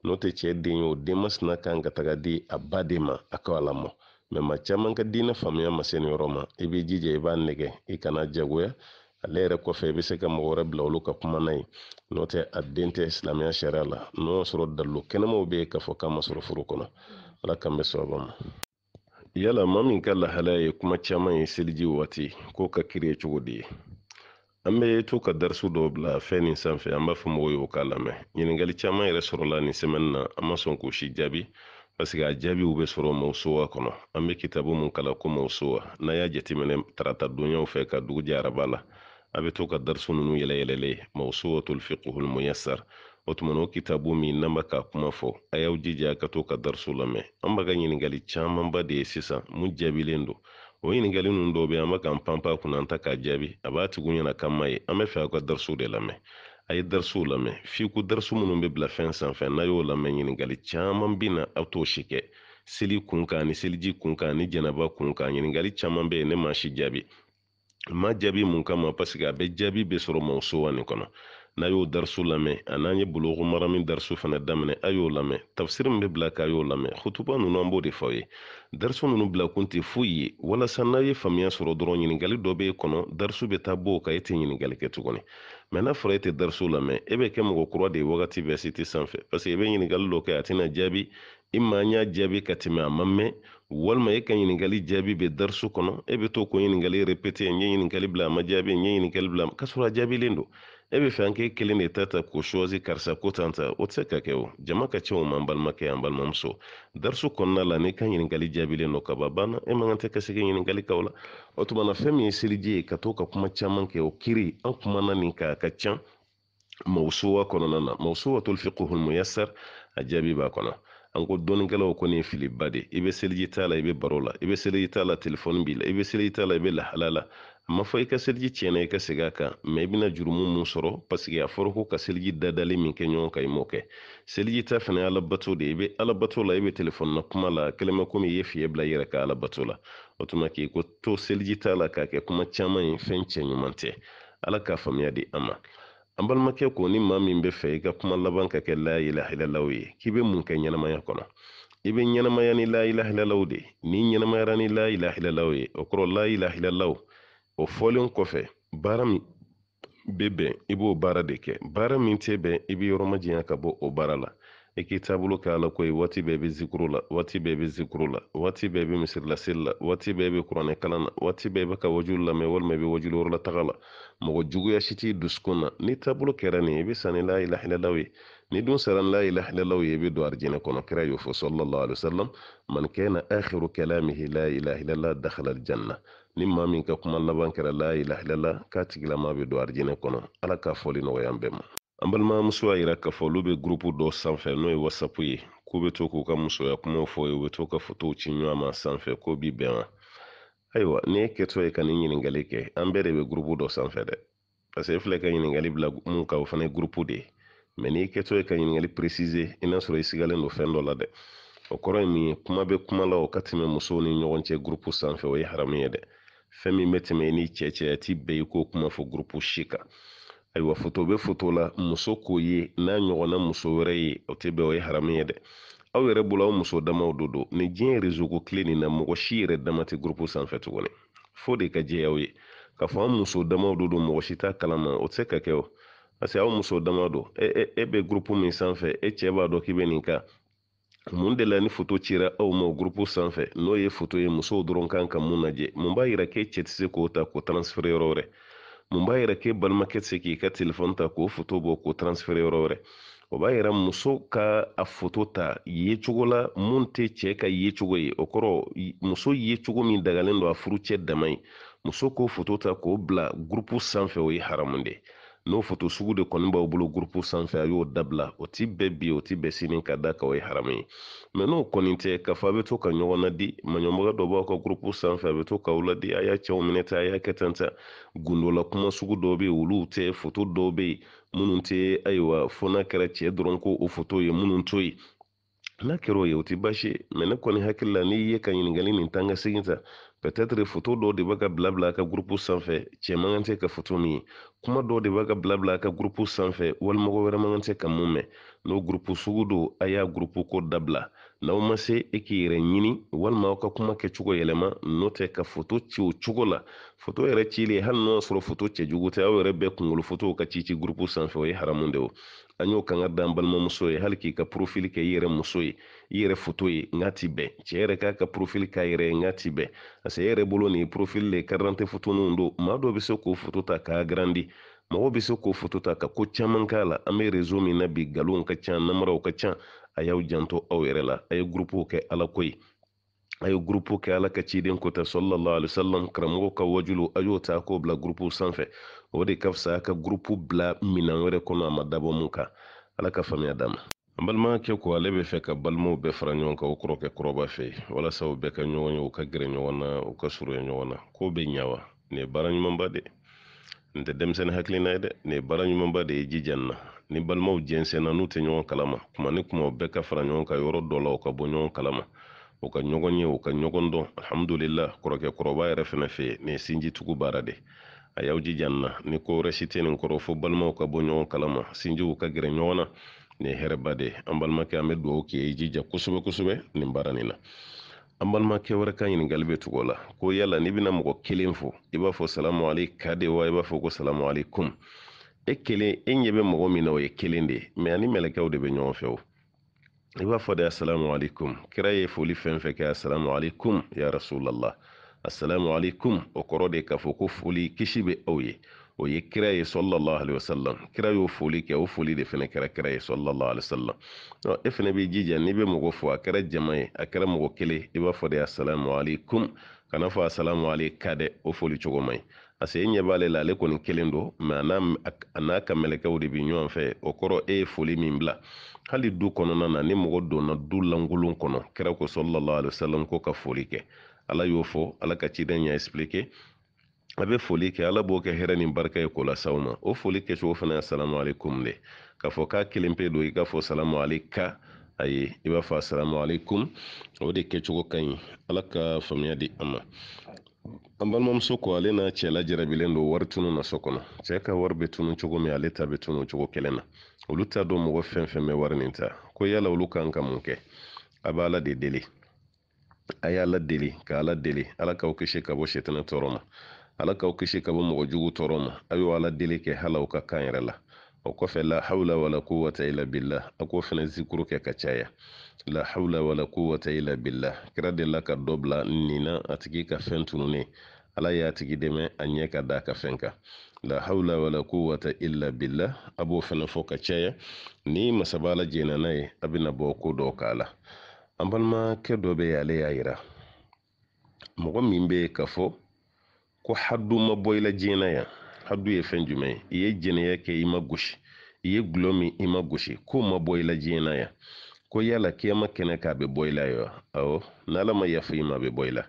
n'o tɛ cɛ den ye o den masina kan ka taga di a ba de ma a ka lamɔ mɛ ma caman ka diinɛ faamuya ma se nin yɔrɔ ma i b'i jija i b'a nɛgɛ i kana jagoya ale yɛrɛ kɔfɛ i bɛ se ka mɔgɔ wɛrɛ bila olu ka kuma na ye n'o tɛ a den tɛ silamɛya sariya la n'o y'a sɔrɔ dalilu kɛnɛmaw bɛ yen k'a fɔ k'a ma sɔrɔ furu kɔnɔ hmm. ala k'an bɛ sababa ma yala maa min ka lahalaya ye kuma caman ye seliji waati k'o ka kiri ye cogo di ye an bɛ to ka darisu dɔw bila fɛn nin sanfɛ an b'a fɔ mɔgɔw ye k'a lamɛn ɲininkali caman yɛrɛ sɔrɔla nin sɛmɛni na an ma sɔn k'o si jaabi paseke a jaabiw bɛ sɔrɔ mawsowa kɔnɔ an be kitabu mun kala ko mawsowa n'a y'a jateminɛ tarata donyaw fɛ ka dugu jaraba la أبتوك الدرس ننو يلا يلا لي موسوعة الفقه الميسر وتمنو كتابو من نمكا كما فو أيو جيجا كتوك الدرس لمي أما كان ينغالي چامان بدي سيسا مجابي لندو o ɲiningali nunu dɔw be an be k'an panpa kunnan ta k'a jaabi a b'a tigu ɲɛna kan ma ye an bɛ fɛ aw ka darisow de lamɛn a ye darisow lamɛn fiku dariso minnu be bila fɛn sanfɛ n'a y'o lamɛn ɲiningali caaman bi na aw t'o si kɛ seli kun kan ni ma jaabi mun kama parce a bɛ jaabi be sɔrɔ mausuwa sowani kɔnɔ n'a y'o darisu lamɛn a ye bulogu marami darisu fana daminɛ a y'o lamɛn tafsiri min bɛ bila k'a y'o lamɛn hutuba ninnu an b'o de fɔ ye darisu ninnu bila kun tɛ foyi ye walasa n'a ye faamuya sɔrɔ dɔrɔn ɲiningali dɔ b'e e kɔnɔ darisu be taa b'o kan e tɛ ɲininkali kɛ tuguni mɛ n'a fɔra e tɛ darisu lamɛn e bɛ kɛ mɔgɔ kura de ye wagati bɛɛ siti sanfɛ parce i bɛ ɲininkali dɔ kɛ a tɛna jaabi i ma an y'a jaabi ka tɛmɛ a ma mɛn walima e ka ɲiningali jaabi be darisu kɔnɔ e bɛ to k'o ɲininkali repete n ye bila ma jaabi n ye bila k'a sɔrɔ a jaabilen don e bɛ fɛ an k'e kelen de ta k'o suwazi karisa ko tan o tɛ ka kɛ o jama ka ca o ma an balimakɛ an balimamuso darisu kɔnɔna la n'i ka ɲininkali jaabilen don kaba banna e man kan tɛ ka se ɲininkali k'aw la o tuma fɛn min ye seliji ye ka to ka kuma caman kɛ o kiri an kumana nin kan ka can mawsuwa kɔnɔna na mawsuwatul fiqhul muyassar a jaabi b'a kɔnɔ an ko dɔnnikɛlaw kɔni ye filiba de i bɛ seliji t'a la i bɛ baro la i bɛ seliji t'a la telefɔni b'i la i bɛ seliji t'a la i bɛ lahala la a ma fɔ i ka seliji tiɲɛna i ka segin a kan mɛ i bɛna jurumu mun sɔrɔ paseke a fɔra ko ka seliji dadali min kɛ ɲɔgɔn kan i m'o kɛ seliji ta fana ye alabato de ye i bɛ alabato la i bɛ telefɔni na kuma la kɛlen komi i ye fiɲɛ bila i yɛrɛ ka alabato la o tuma k'i ko to seliji t'a la k'a kɛ kuma caman ye fɛn cɛ ɲuman tɛ ala k'a faamuya di an ma an balimakɛ ko ni maa min bɛ fɛ i ka kuma laban ka kɛ layilahilaw ye k'i bɛ mun kɛ ɲɛnamaya kɔnɔ i bɛ ɲɛnamaya ni layilahilaw de ni ɲɛnamayara ni layilahilaw ye o kɔrɔ layilahilaw o fɔlen kɔfɛ baara min bɛ bɛn i b'o baara de kɛ baara min tɛ bɛn i bɛ yɔrɔ majanya ka bɔ o baara la i k'i taabolo kɛ a la koyi waati bɛɛ i bɛ zikuru la waati bɛɛ i bɛ zikuru la waati bɛɛ i bɛ misirilaseli la waati bɛɛ bɛ kuranɛ kalan na waati bɛɛ i bɛ ka wajulu lamɛn walima i bɛ wajulu wɛrɛ lataga la mɔgɔ juguya si t'i dusukun na ni taabolo kɛra nin i bɛ sa ni la ilaha ye ni dun sara ni la ilaha ye i bɛ don arijinɛ kɔnɔ kira y'o fɔ sallallahu alaihi wasallam man kana akhiru kalamihi la ilaha illallah dakhala ni maa min ka kuma laban kɛra la ilaha illallah k'a tigilama bɛ don arijinɛ kɔnɔ ala k'a fɔli nɔgɔya an bɛɛ ma an balimamuso y'a yira k'a fɔ olu bɛ gurupu dɔ sanfɛ n'o ye wasapu ye k'u bɛ to k'u ka musoya kumaw fɔ ye u bɛ to ka fotow ci ɲɔgɔn ma sanfɛ ko bi bɛn wa ayiwa ni e kɛtɔ ye ka nin ɲininkali kɛ an bɛɛ de bɛ gurupu dɔ sanfɛ dɛ parce que e filɛ ka ɲininkali bila mun kan o fana ye gurupu de ye mɛ n'i kɛtɔ ye ka ɲininkali peresize i n'a sɔrɔ i sigalen don fɛn dɔ la dɛ o kɔrɔ ye mun ye kuma bɛ kuma la o ka tɛmɛ musow ni ɲɔgɔn cɛ gurupu sanfɛ o ye haramu ye dɛ fɛn min bɛ tɛmɛ i ni cɛ cɛ a ti bɛn i k'o kuma fɔ gurupu si kan ayiwa foto be foto la muso k'o ye n'a ɲɔgɔnna muso wɛrɛ ye o tɛ bɛn o ye haramu ye dɛ aw yɛrɛ bolo aw muso damaw de don ni diɲɛ rezoko tile nin na mɔgɔ si yɛrɛ dama tɛ gurupu sanfɛ tuguni fo de ka jɛ ye k'a fɔ an muso damaw de don mɔgɔ si t'a kalama o tɛ se ka kɛ o parce que aw muso dama don e e e bɛ gurupu min sanfɛ e cɛ b'a dɔn k'i bɛ nin kan mun de la ni foto cira aw ma o gurupu sanfɛ n'o ye foto ye musow dɔrɔn kan ka mun lajɛ mun b'a yira k'e cɛ tɛ se k'o ta k'o transfere yɔrɔ wɛrɛ mun b'a yira k'e balimakɛ tɛ se k'i ka telefɔni ta k'o foto bɔ k'o transfere yɔrɔ wɛrɛ o b'a yira muso ka a foto ta yecogo la mun tɛ cɛɛ ka yecogo ye o kɔrɔ muso yecogo min dagalen don a furucɛ dama ye muso k'o foto ta k'o bila gurupu sanfɛ o ye haramu de n'o foto sugu de kɔni b'aw bolo gurupu sanfɛ a y'o dabila o ti bɛɛ bi o ti bɛɛ sini ka da kan o ye haramu ye mɛ n'o kɔni tɛ k'a fɔ a bɛ to ka ɲɔgɔn ladi maɲɔmɔgɔ dɔ b'aw ka gurupu sanfɛ a bɛ to k'aw ladi a y'a cɛw minɛ tan a y'a kɛ tan tan gundola kuma sugu dɔw bɛ yen olu tɛ foto dɔw bɛ yen minnu tɛ ayiwa fo n'a kɛra cɛ dɔrɔn ko o foto ye minnu to yen n'a kɛra o ye o ti baasi ye mɛ ne kɔni hakili la n'i ye ka ɲininkali nin tan ka segin ta peut-être foto dɔ de bɛ ka bila bila a ka gurupu sanfɛ cɛ man kan tɛ ka foto min ye kuma dɔ de bɛ ka bila bila a ka gurupu sanfɛ walimɔgɔ wɛrɛ man kan tɛ ka mun mɛn n'o gurupu sugu don a y'a gurupu ko dabila n'aw ma se e k'i yɛrɛ ɲini walima aw ka kuma kɛcogo yɛlɛma n'o tɛ ka foto ci o cogo la foto yɛrɛ cilen hali n'o y'a sɔrɔ foto cɛjugu tɛ aw yɛrɛ bɛɛ kunkolo fotow ka ci ci gurupu sanfɛ o ye haramu de ye an y'o kan ka da an balimamuso ye hali k'i ka porofili kɛ i yɛrɛ muso ye i yɛrɛ foto ye n ka ti bɛn cɛ yɛrɛ k'a ka profil k'a yɛrɛ n ka ti bɛn parce que e yɛrɛ bolo nin profil le karidante fotoninw don maa dɔ bɛ se k'o foto ta k'a grandi mɔgɔ bɛ se k'o foto ta ka ko caman k'a la an bɛ rezo min na bi galonw ka ca namaraw ka ca a y'aw janto aw yɛrɛ la a ye gurupuw kɛ ala ko ye a ye gurupu kɛ ala ka ciden kota sallallahu alaihi wasallam karamɔgɔ ka wajulu a y'o ta k'o bila gurupu sanfɛ o de ka fisa a ka gurupu bila minan wɛrɛ kɔnɔ a ma dabɔ mun kan ala ka faamuya d'a ma balimakɛ ko ale bɛ fɛ ka balimaw bɛɛ fara ɲɔgɔn kan o kɔrɔkɛ kɔrɔba fɛ walasa u bɛɛ ka ɲɔgɔn ye u ka gɛrɛ ɲɔgɔn na u ka surunya ɲɔgɔn na k'o bɛ ɲa wa nin ye baara ɲumanba de nin tɛ denmisɛnnin hakilina ye dɛ nin ye baara ɲumanba de ye jija n na ni balimaw jɛnsɛnna n'u tɛ ɲɔgɔn kalama kuma ni kuma bɛɛ ka fara ɲɔgɔn kan yɔrɔ dɔ la u ka bɔ ɲɔgɔn kalama u ka ɲɔgɔn ye u ka ɲɔgɔn dɔn alhamdulila kɔrɔkɛ kɔrɔba yɛrɛ fɛnɛ fɛ nin ye sinjitugu baara de a y'aw jija n na ni ko wɛrɛ si tɛ nin kɔrɔ fo balimaw ka bɔ ɲɔgɔn kalama sinjiw ka gɛrɛ ɲɔgɔn na ni hɛrɛba de an balimakɛ an bɛ dugawu k'i ye i jija kosɛbɛ kosɛbɛ nin baara nin na an balimakɛ wɛrɛ ka ɲininkali bɛ tugu la ko yala n'i bɛna mɔgɔ kelen fo i b'a fɔ salamu ale ka de wa i b'a fɔ ko salamu ale e kelen e ɲɛ bɛ mɔgɔ min na o ye kelen de ye mɛ ani mɛlɛkɛw de bɛ ɲɔgɔn fɛ o i b'a fɔ de asalamu alaikum kira ye foli fɛn fɛn kɛ asalamu alaikum ya rasulallah asalamu alaikum o kɔrɔ de k'a fɔ ko foli kisi bɛ aw ye o ye kira ye salallahu alehi wasallam kira y'o foli kɛ o foli de fɛnɛ kɛra kira ye salallahu alehi wasallam ɔ e fɛnɛ b'i jija n'i be mɔgɔ fɔ a kɛra jama ye a kɛra mɔgɔ kelen i b'a fɔ de assalamu aleykum kana fɔ assalamu aley ka dɛ o foli cogo ma ye parce que i e ɲɛ b'ale la ale kɔni kelen do ma a n'a ka mɛlɛkɛw de bi ɲɔgɔn fɛ o kɔrɔ e ye foli min bila hali du kɔnɔna na ni mɔgɔ donna du lankolon kɔnɔ kira ko salallahu alehi wasallam ko ka foli kɛ ala y'o fɔ ala ka ciden ɲa expliqué a bɛ foli kɛ ala b'o kɛ hɛrɛ ni barika ye k'o ma o foli kɛcogo fana ye salamu alekum k'a fɔ k'a kelen pe don i k'a fɔ salamu aleka i b'a fɔ salamu o de kɛcogo ka ɲi ala ka faamuya di an ma an balimamuso ko ale n'a cɛ lajarabilen don wari tunu na so kɔnɔ cɛ ka wari bɛ tunu cogo min ale ta bɛ tunu cogo kelen na olu t'a dɔn mɔgɔ fɛn fɛn bɛ wari nin ta ko yala olu kan ka mun kɛ a b'a ala de deli a y'a deli ka ala deli ala k'aw kisi ka bɔ sitana tɔɔrɔ ma ala k'aw kisi ka bɔ mɔgɔ jugu tɔɔrɔ ma a y'o ala deli kɛ hali aw ka kan yɛrɛ la o kɔfɛ la hawla wala quwwata illa billah a k'o fɛnɛ zikuru kɛ ka caya la hawla wala quwwata illa billah kira delila ka dɔ bila nina na a tigi ka fɛn tununnen ala y'a tigi dɛmɛ a ɲɛ ka da ka fɛn kan la hawla wala quwwata illa billah a b'o fɛnɛ fɔ ka caya ni masaba ala jɛna n'a ye a bɛna bɔ ko dɔw k'a la an balimakɛ dɔ bɛ ale y'a yira mɔgɔ min bɛ ka fɔ ko haddu ma boyla jinaya haddu ye fɛn jumɛn i ye jɛnɛya kɛ i ma gosi i ye gulɔ min i ma gosi ko ma bɔ i la ya ko yala kiyama kɛnɛ k'a bɛ bɔ i la yɔ awɔ n'ala ma yafa i ma a bɛ bɔ i la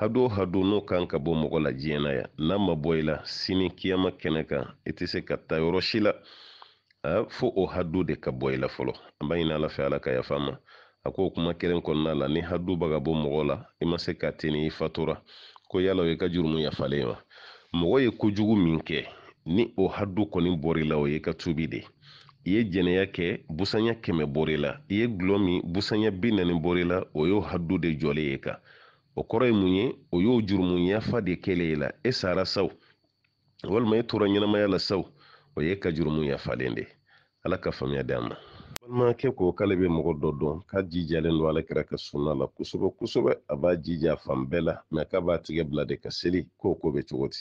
hado o hado n'o kan ka bɔ mɔgɔ la diɲɛna ya n'a ma bɔ i la sini kiyama kɛnɛ kan i tɛ se ka taa yɔrɔ si la fo o hado de ka bɔ i la fɔlɔ an b'a ɲini ala fɛ ala ka yafa ma a ko kuma kelen kɔnɔna la ni hado ba ka bɔ mɔgɔ la i ma se ka teni i fatura ko yala o ye ka jurumu yafalen wa mɔgɔ ye kojugu min kɛ ni o hadu kɔni bɔrila o ye ka tubi de i ye jɛnɛya kɛ busanya kɛmɛ bɔr'i i ye gulɔ min busanya bi naani bɔr'i o y'o hadu de jɔle ye kan o kɔrɔ ye mun ye o y'o jurumu yafa de kɛlen ye la e sara saw walima e tora ɲɛnamaya la saw o ye ka jurumu yafalen de ala ka faamuya ma balimakɛ ko k'ale bɛ mɔgɔ dɔ dɔn k'a jijalen don ala kɛra ka sunna la kosɛbɛ kosɛbɛ a b'a jija fan bɛɛ la mɛ k'a b'a tigɛ bila de ka seli k'o ko bɛ cogo di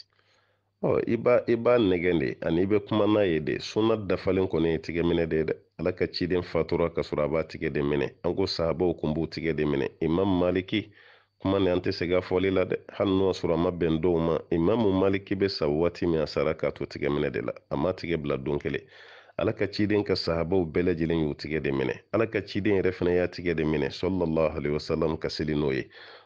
ɔ i b'a i b'a nɛgɛn de ani i bɛ kuma n'a ye de sunna dafalen kɔni ye tigɛ minɛ de dɛ ala ka ciden fatura ka sɔrɔ a b'a tigɛ de minɛ an ko sahabaw kun b'u tigɛ de minɛ imam maliki kuma ni an tɛ segin a fɔli la dɛ hali n'o sɔrɔ a ma bɛn dɔw ma imamu maliki bɛ sa waati min a sara k'a to tigɛ minɛ de la a ma tigɛ bila don kelen ala ka ciden ka sahabaw bɛɛ y'u tigɛ de minɛ ala ka ciden yɛrɛ fana y'a tigɛ de minɛ sallallahu alaihi wasallam ka seli n'o ye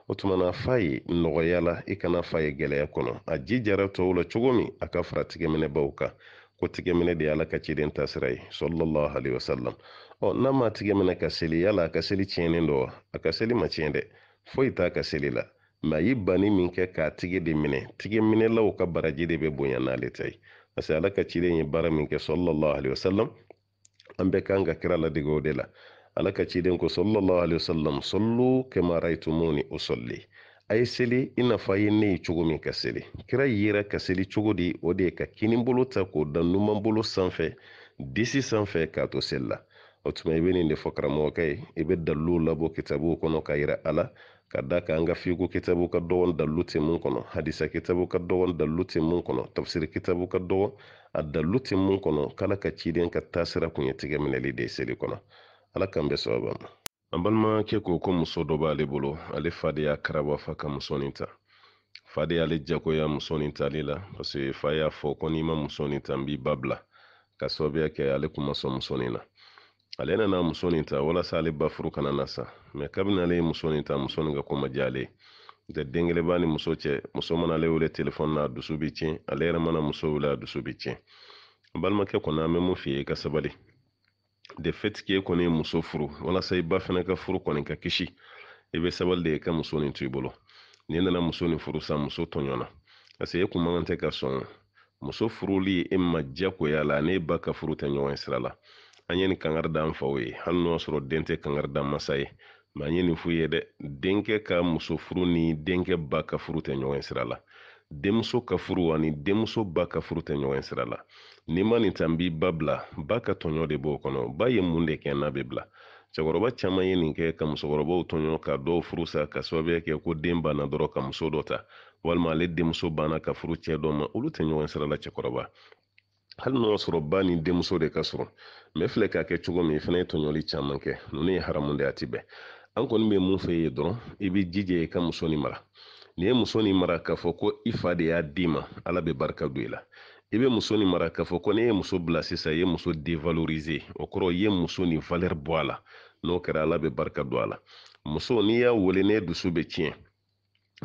o tumana na f'a ye nɔgɔya la i kana f'a ye gɛlɛya kɔnɔ a ji jara tɔw la cogo min a ka fara tigɛminɛbaw kan ko tigɛminɛ de ala ka ciden sira ye sallallahu alaihi wasallam ɔ n'a ma tigɛminɛ ka seli yala a ka seli tiɲɛnen dɔ wa a ka seli ma tiɲɛ dɛ foyi t'a ka seli la mɛ a ye banni min kɛ k'a tigɛ de minɛ tigɛminɛlaw ka baraji de bɛ bonya n'ale ta ye parce que ala ka cilen ye baara min kɛ sallallahu alaihi wasallam an bɛ kan ka kira ladege de la ala ka ciden ko sallallahu alaihi wasallam sallu kama raitumuni usalli a ye seli i n'a fɔ a ye ne ye cogo min ka seli kira yira ka seli cogo di o de ye ka kini ta k'o da numan bolo sanfɛ disi sanfɛ k'a to seli la o tuma i be nin de fɔ karamɔgɔkɛ ye i be daliluw labɔ kitabuw kɔnɔ k'a yira ala ka da ka an ka fiko kitabu ka dɔgɔn dalilu temun mun kɔnɔ hadisa kitabu ka dɔgɔn dalilu tɛ mun kɔnɔ tafsiri kitabu ka dɔgɔn a dalilu tɛ mun kɔnɔ k'ala ka ciden ka taasira kun ye tigɛ minɛli de ye seli kɔnɔ ala k'an bɛ sababa ma an balimakɛ ko ko muso dɔ b'ale bolo ale fa de y'a karaba fa ka musonin ta fade y'ale jagoya musonin tali la parce fa y'a fɔ ko n'i ma musonin ta n b'i ba bila ka sababuya kɛ ale kun ma sɔn musonin na ale nana musonin ta walasa ale ba furu kana na sa mɛ kabini ale ye musonin ta musonin ka ko ma diya ale ye tɛ denkeleba ni muso cɛ muso mana ale wele telefɔni e na a dusu bi tiɲɛ ale yɛrɛ mana muso wele a dusu bi tiɲɛ balimakɛ kɔni an bɛ mun f'i ye i ka sabali de fait k'e kɔni ye muso furu walasa i ba fana ka furu kɔni ka kisi i bɛ sabali de i ka muso nin to i bolo n'i nana muso nin furu san muso tɔɲɔna parce que e kun man kan tɛ ka sɔn muso furuli e ma diyagoya la ani ba ka furu tɛ ɲɔgɔn sira la an ye ni kangari da an faw ye hali n'o sɔrɔ den tɛ kangari da masa ye ma an ye nin f'u ye dɛ denkɛ ka muso furu ni denkɛ ba ka furu tɛ ɲɔgɔn sira la denmuso ka furu ani denmuso ba ka furu tɛ ɲɔgɔn sira la n'i ma nin ta b'i ba bila ba ka tɔɲɔ de b'o kɔnɔ ba ye mun de kɛ n'a bɛ bila cɛkɔrɔba caman ye nin kɛ ka musokɔrɔbaw tɔɲɔ ka dɔw furu sa ka sababuya kɛ ko den banna dɔrɔn ka muso dɔ ta walima ale denmuso banna ka furu cɛ dɔ ma olu tɛ ɲɔgɔn sira la cɛkɔrɔba hali n'o y'a sɔrɔ ba ni denmuso de ka sɔrɔ mɛ filɛ k'a kɛ cogo min fana ye tɔɲɔli caman kɛ ninnu ye haramu de a ti bɛn an kɔni bɛ mun fɛ yen dɔrɔn i b'i jija i ka muso nin mara n'i ye muso nin mara k'a fɔ ko i fa de y'a d'i ma ala bɛ barika don i la i bɛ muso nin mara k'a fɔ ko n'i ye muso bila sisan i ye muso devaloriser o kɔrɔ i ye muso nin valeur bɔ a la n'o kɛra ala bɛ barika don a la muso n'i y'a wele n'e dusu bɛ tiɲɛ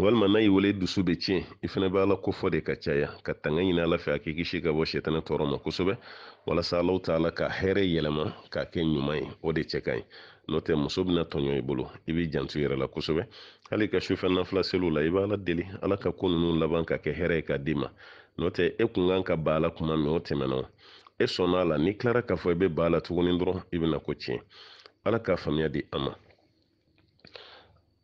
walima n'a y'i wele dusu bɛ tiɲɛ i fana bɛ ala ko de ka caya ka tanga ɲini ala fɛ a k'i kisi ka bɔ sɛtɛnɛ tɔɔrɔ ma kosɛbɛ walasa alaw ta ala ka hɛrɛ yɛlɛma k'a kɛ ɲuman ye o de cɛ ka ɲi n'o tɛ muso bɛna tɔɲɔ i bolo i b'i janto i yɛrɛ la kosɛbɛ hali ka sufɛ nafila seliw la i bɛ ala deli ala ka ko ninnu laban ka kɛ hɛrɛ ye k'a d'i ma n'o tɛ e kun kan ka ba la kuma min o tɛmɛna e sɔnna a la n'i tilara k'a fɔ i bɛ ba la tuguni dɔrɔn i bɛna ko tiɲɛ ala k'a faamuya di an ma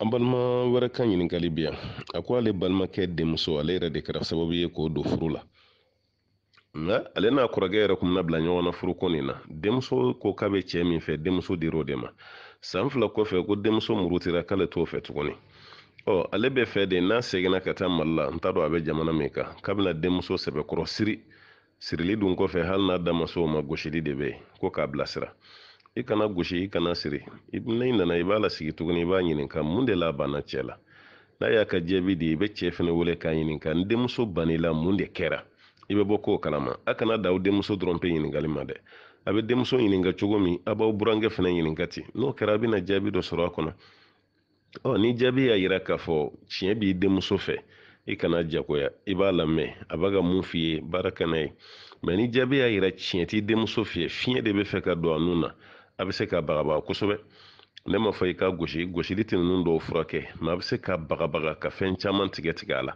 an balima wɛrɛ ka ɲininkali bi yan a ko ale balimakɛ denmuso ale yɛrɛ de kɛra sababu ye k'o don furu la nka ale n'a kɔrɔkɛ yɛrɛ kun bɛna bila ɲɔgɔn furuko nin na denmuso ko k'a bɛ cɛ min fɛ denmuso dir'o de ma san fila kɔfɛ ko denmuso murutira k'ale t'o fɛ tuguni ɔ ale bɛ fɛ de n'a seginna ka taa mali la n t'a dɔn a bɛ jamana min kan k'a bɛna denmuso sɛbɛkɔrɔ siri sirili dun kɔfɛ hali n'a da o ma gosili de bɛ yen ko k'a bilasira i kana gosi i kana siri n'i nana i b'a lasigi tuguni i b'a ɲininka mun de la banna cɛ la n'a y'a ka jaabi di i bɛ cɛ fana wele k'a ɲininka n denmuso bann'i mun de kɛra i bɛ bɔ k'o kalama a kana da aw denmuso dɔrɔn pe ɲininkali ma dɛ a bɛ denmuso ɲininka cogo min a b'aw burankɛ fana ɲininka ten n'o kɛra a bɛna jaabi dɔ sɔrɔ a kɔnɔ ɔ ni jaabi y'a yira k'a fɔ tiɲɛ b'i denmuso fɛ i kana jagoya i b'a lamɛn a b'a ka mun f'i ye baara ka n'a ye mɛ ni jaabi y'a yira tiɲɛ t'i denmuso fɛ fiɲɛ de bɛ fɛ ka don a nun na a bɛ se k'a bagabaga kosɛbɛ ne m'a fɔ i ka gosi gosili tɛ ninnu dɔw furakɛ mɛ a bɛ se k'a bagabaga ka fɛn caman tigɛ tigɛ a la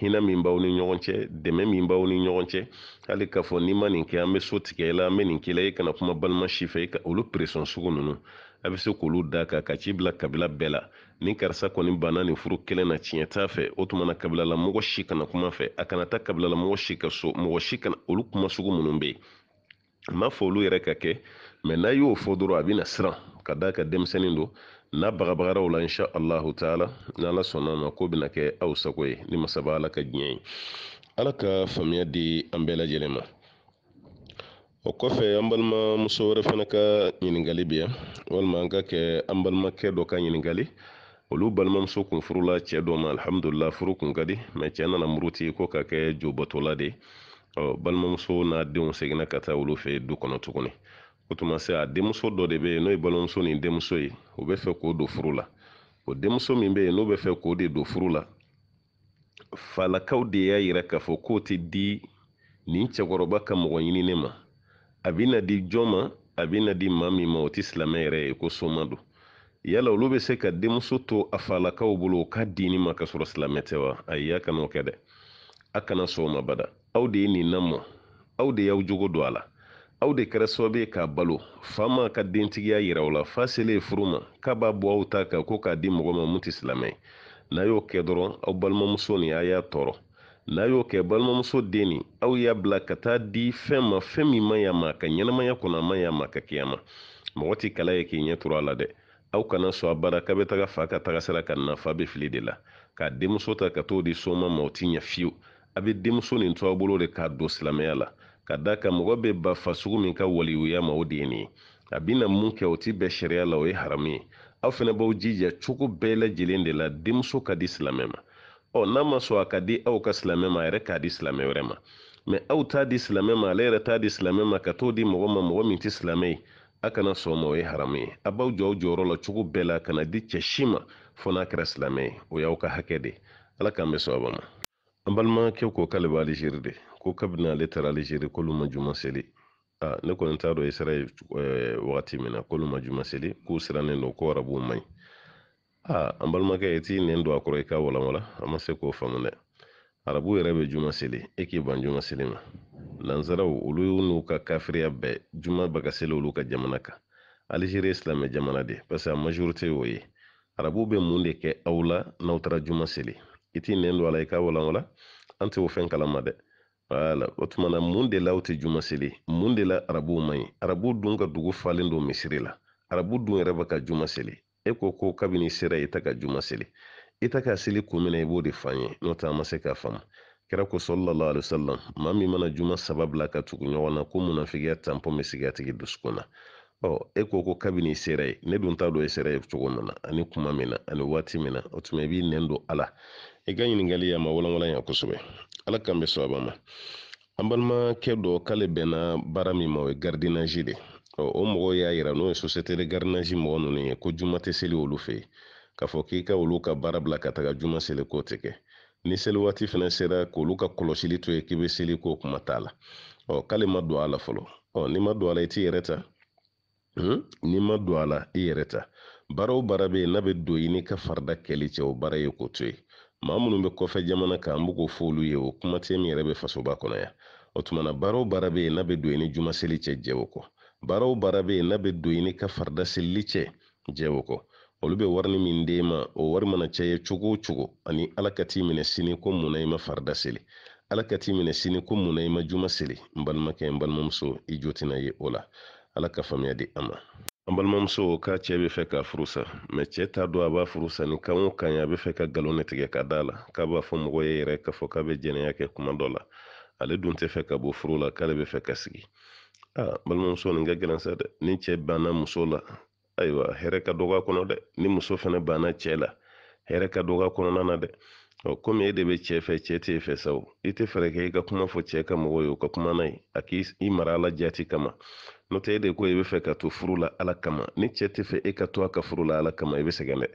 hinɛ min b'aw ni ɲɔgɔn cɛ dɛmɛ min b'aw ni ɲɔgɔn cɛ hali k'a fɔ n'i ma nin kɛ an bɛ so tigɛ i la an bɛ nin k'i la i kana kuma balima si fɛ i ka olu peresɔn sugu ninnu a bɛ se k'olu da kan ka ci bila kabila bɛɛ la ni karisa kɔni banna nin furu kelen na tiɲɛ t'a fɛ o tuma na kabila la mɔgɔ si kana kuma fɛ a kana taa kabila la mɔgɔ si ka so mɔgɔ si kana olu kuma sugu minnu bɛ yen n b'a fɔ olu yɛrɛ ka kɛ mɛ n'a y'o fɔ dɔrɔn a bɛna siran ka d'a ka denmisɛnnin don n'a bagabagara o la insha allahu taala n'ala sɔnna ma ko bɛna kɛ aw sago ye ni masaba ala ka diɲɛ ye ala ka faamuya di an bɛɛ lajɛlen ma o kɔfɛ an balima muso wɛrɛ fana ka ɲininkali bɛ walima an ka kɛ an balimakɛ dɔ ka ɲininkali olu balimamuso kun furula cɛ dɔ ma alihamudulila furu kun ka di mɛ cɛ nana muruti ko ka kɛ jobɔtɔla de ɔ balimamuso n'a denw seginna ka taa olu fɛ du kɔnɔ tuguni o tuma se a denmuso dɔ de bɛ yen n'o ye balimamuso ni denmuso ye o bɛ fɛ k'o don furu la o denmuso min bɛ yen n'o bɛ fɛ k'o de don furu la falakaw de y'a yira k'a fɔ k'o tɛ di nin cɛkɔrɔba ka mɔgɔ ɲinini ma a bɛ na di jɔn ma a bɛ na di maa min ma o tɛ silamɛ yɛrɛ ye ko soma don yala olu bɛ se ka denmuso to a falakaw bolo o ka diini ma ka sɔrɔ silamɛ tɛ wa ayi a kana o kɛ dɛ a kana sɔn o ma bada aw de ye nin aw de y'aw jogo don a la aw de kɛra sababu ye k'a balo faa ma ka dentigiya yira o la fa selen furu ma k'a b'a bɔ aw ta kan ko k'a di mɔgɔ ma mun tɛ silamɛ n'a y'o kɛ dɔrɔn aw balimamuso nin a y'a tɔɔrɔ n'a y'o kɛ balimamuso den nin aw y'a bila ka taa di fɛn ma fɛn min man y'a ma ka ɲɛnamaya kɔnɔ a man y'a ma ka kiyama mɔgɔ tɛ kala ye k'i ɲɛ turu a la dɛ aw kana sɔn a bada k'a bɛ taga fa ka taga sira ka na fa bɛ fili de la k'a denmuso ta ka t'o di soma ma o ti ɲɛ fiyewu a bɛ denmuso nin to aw bolo de k'a don silamɛya la ka da ka mɔgɔ bɛ ba fasugu min ka waliyuya ma o de ye nin ye a bɛna mun kɛ o ti bɛɛ sariya la o ye haramu ye aw fana b'aw jija cogo bɛɛ lajɛlen de la denmuso ka di silamɛ ma ɔ n'a ma sɔn a ka di aw ka silamɛ ma a yɛrɛ k'a di silamɛ wɛrɛ ma mɛ aw t'a di silamɛ ma ale yɛrɛ t'a di silamɛ ma ka t'o di mɔgɔ ma mɔgɔ min tɛ silamɛ ye a kana sɔn ma o ye haramu ye a b'aw jɔ aw jɔyɔrɔ la cogo bɛɛ la na di cɛ si ma fɔ n'a kɛra silamɛ ye o y'aw ka hakɛ de ala k'an bɛ sababa ma an balimakɛw ko k'ale b'alizeri de ko kabini ale taara alizeri k'olu ma juma seli a ne kɔni t'a dɔn isra e ye wagati min na k'olu ma juma seli k'u sirannen don ko arabuw man ɲi a an balimakɛ i t'i nɛn don a kɔrɔ i k'a walawala an ma se k'o faamu dɛ arabu yɛrɛ bɛ juma seli e k'i ban juma seli ma lansaraw olu n'u ka kafiriya bɛɛ juma bɛ ka seli olu ka jamana kan alizeri ye silamɛ jamana de parce que a majorite y'o ye arabu bɛ mun de kɛ aw la n'aw taara juma seli i t'i nɛn don a la i k'a walawala an tɛ o fɛn kalama dɛ wala o tumana mun de la u tɛ juma mun de la arabuw man ɲi arabu dun ka dugu falen do misiri la arabu dun yɛrɛ bɛ ka juma seli e ko ko kabini sera i ta ka juma i ta ka seli kun min i b'o de fan ye n'o tɛ an ma se k'a faamu kɛra ko sallallahu alaihi wasallam maa min mana juma saba bila ka tugu ɲɔgɔn na ko munafigiya tanpɔn bɛ sigi a tigi dusukun na ɔ e ko ko kabini i sera ye ne dun t'a dɔn i sera ye cogo min na ani kuma min na ani waati min na o tuma i b'i nɛn don a i ka ɲininkali y'a walawala yan kosɛbɛ ala kan bɛ sababa ma an balimakɛ dɔ k'ale bɛnna baara min ma o ye garidinazi de o mɔgɔ y'a yira n'o ye société de garidinazi mɔgɔ ninnu ye ko juma tɛ seli olu fɛ yen k'a fɔ k'i ka olu ka baara bila ka taga juma seli k'o tɛ kɛ ni seli waati fana sera k'olu ka kɔlɔsili to yen k'i bɛ seli ko kuma t'a la ɔ k'ale ma don a la fɔlɔ ɔ n'i ma don a la i t'i yɛrɛ ta hmm? n'i ma don a la i yɛrɛ ta baara o baara bɛ yen n'a bɛ don i n'i ka farida kɛli cɛ o baara ye k'o to yen maa minnu bɛ kɔfɛ jamana kan an bɛ k'o fɔ olu ye o kuma tɛ min yɛrɛ bɛ fasoba kɔnɔ yan o tuma na baara o baara bɛ yen n'a bɛ don i ni jumaseli cɛ jɛ o kɔ baara o baara bɛ yen n'a bɛ don i ni ka faridaselili cɛ jɛ o kɔ olu bɛ warini min d'e ma o wari mana caya cogo o cogo ani ala ka t'i minɛ sini ko munna i ma farida seli ala ka t'i minɛ sini ko munna i ma juma seli n balimakɛ n balimamuso i jo tɛna ye o la ala ka faamuya di an ma an balimamuso k'a cɛɛ be fɛ ka furusa mɛ cɛɛ t'a don a b'a furusa ni kan o kan ye a be fɛ ka galon tigɛ ka daa la k'a b'a fɔ mɔgɔ ye yɛrɛ k'a fɔ k'a be jɛnɛya kɛ kuma dɔ la ale dun tɛ fɛ ka bɔ furu la k'ale be fɛ ka sigi a balimamuso nin ka gɛlɛn sa dɛ ni cɛɛ banna muso la ayiwa hɛrɛ ka dɔgɔ a kɔnɔ dɛ ni muso fɛnɛ banna cɛɛ la hɛrɛ ka dɔgɔ a kɔnɔna na dɛ ɔ komi e de be cɛɛ fɛ cɛɛ t'e fɛ sa o i tɛ fɛɛrɛ i ka kuma fɔ cɛɛ ka mɔgɔ ye o ka kuma na ye a k'i mara la jaati kama n'o tɛ e de ko i e bɛ fɛ ka to furu la ala kama ni cɛ tɛ fɛ e ka to a ka furu la ala kama i e bɛ sɛgɛn dɛ